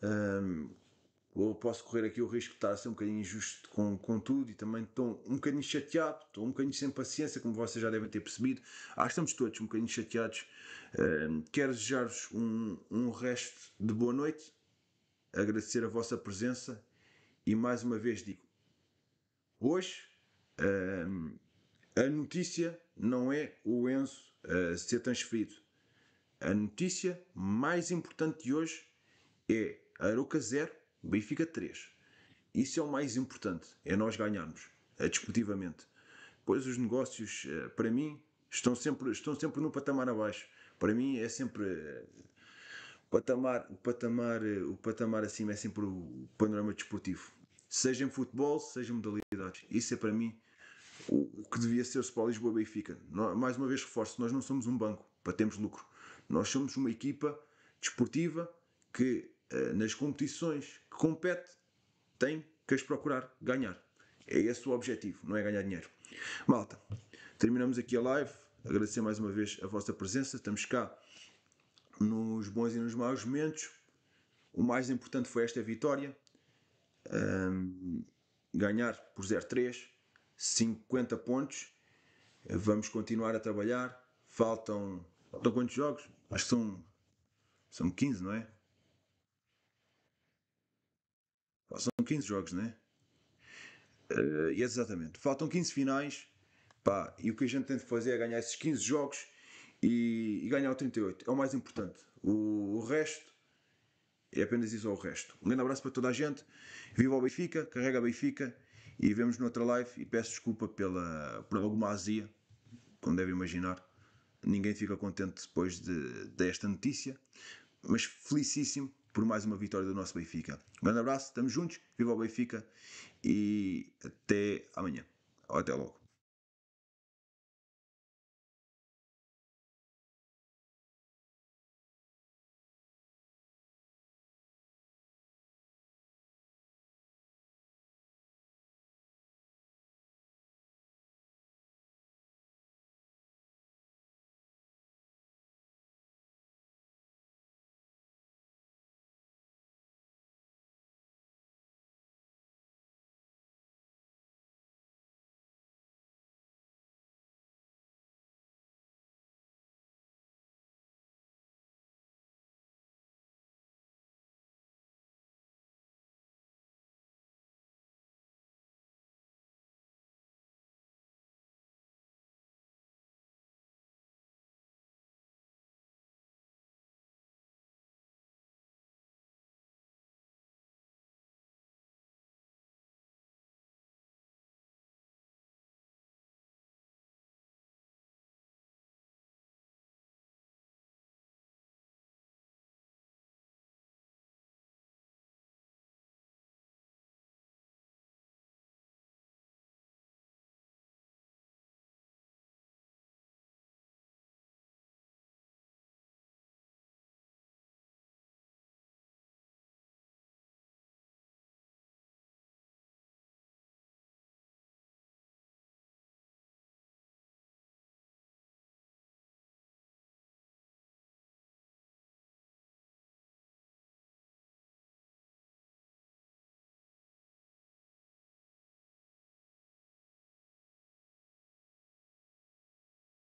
Um, ou posso correr aqui o risco de estar a ser um bocadinho injusto com, com tudo e também estou um bocadinho chateado, estou um bocadinho sem paciência, como vocês já devem ter percebido. Acho que estamos todos um bocadinho chateados. Um, quero desejar-vos um, um resto de boa noite, agradecer a vossa presença e mais uma vez digo: hoje Uh, a notícia não é o Enzo uh, ser transferido. A notícia mais importante de hoje é Aroca 0, Benfica 3. Isso é o mais importante, é nós ganharmos, uh, Pois os negócios, uh, para mim, estão sempre, estão sempre no patamar abaixo. Para mim é sempre eh, patamar, o patamar, eh, o patamar acima é sempre o panorama desportivo. Seja em futebol, seja em modalidades. Isso é para mim o que devia ser Sport Lisboa Benfica. mais uma vez reforço, nós não somos um banco para termos lucro. Nós somos uma equipa desportiva que eh, nas competições que compete tem que as procurar ganhar. É esse o objetivo, não é ganhar dinheiro. Malta, terminamos aqui a live. Agradecer mais uma vez a vossa presença. Estamos cá nos bons e nos maus momentos. O mais importante foi esta vitória. Um, ganhar por 0-3 50 pontos. Vamos continuar a trabalhar. Faltam, faltam quantos jogos? Acho que são, são 15, não é? São 15 jogos, não é? Uh, exatamente. Faltam 15 finais. Pá, e o que a gente tem de fazer é ganhar esses 15 jogos e, e ganhar o 38. É o mais importante. O, o, resto é apenas isso ao é resto. Um grande abraço para toda a gente. Viva o Benfica, carrega o Benfica e vemos noutra live e peço desculpa pela, por alguma azia, como devem imaginar. Ninguém fica contente depois de, desta notícia, mas felicíssimo por mais uma vitória do nosso Benfica. Um grande abraço, estamos juntos, viva o Benfica e até amanhã. até logo.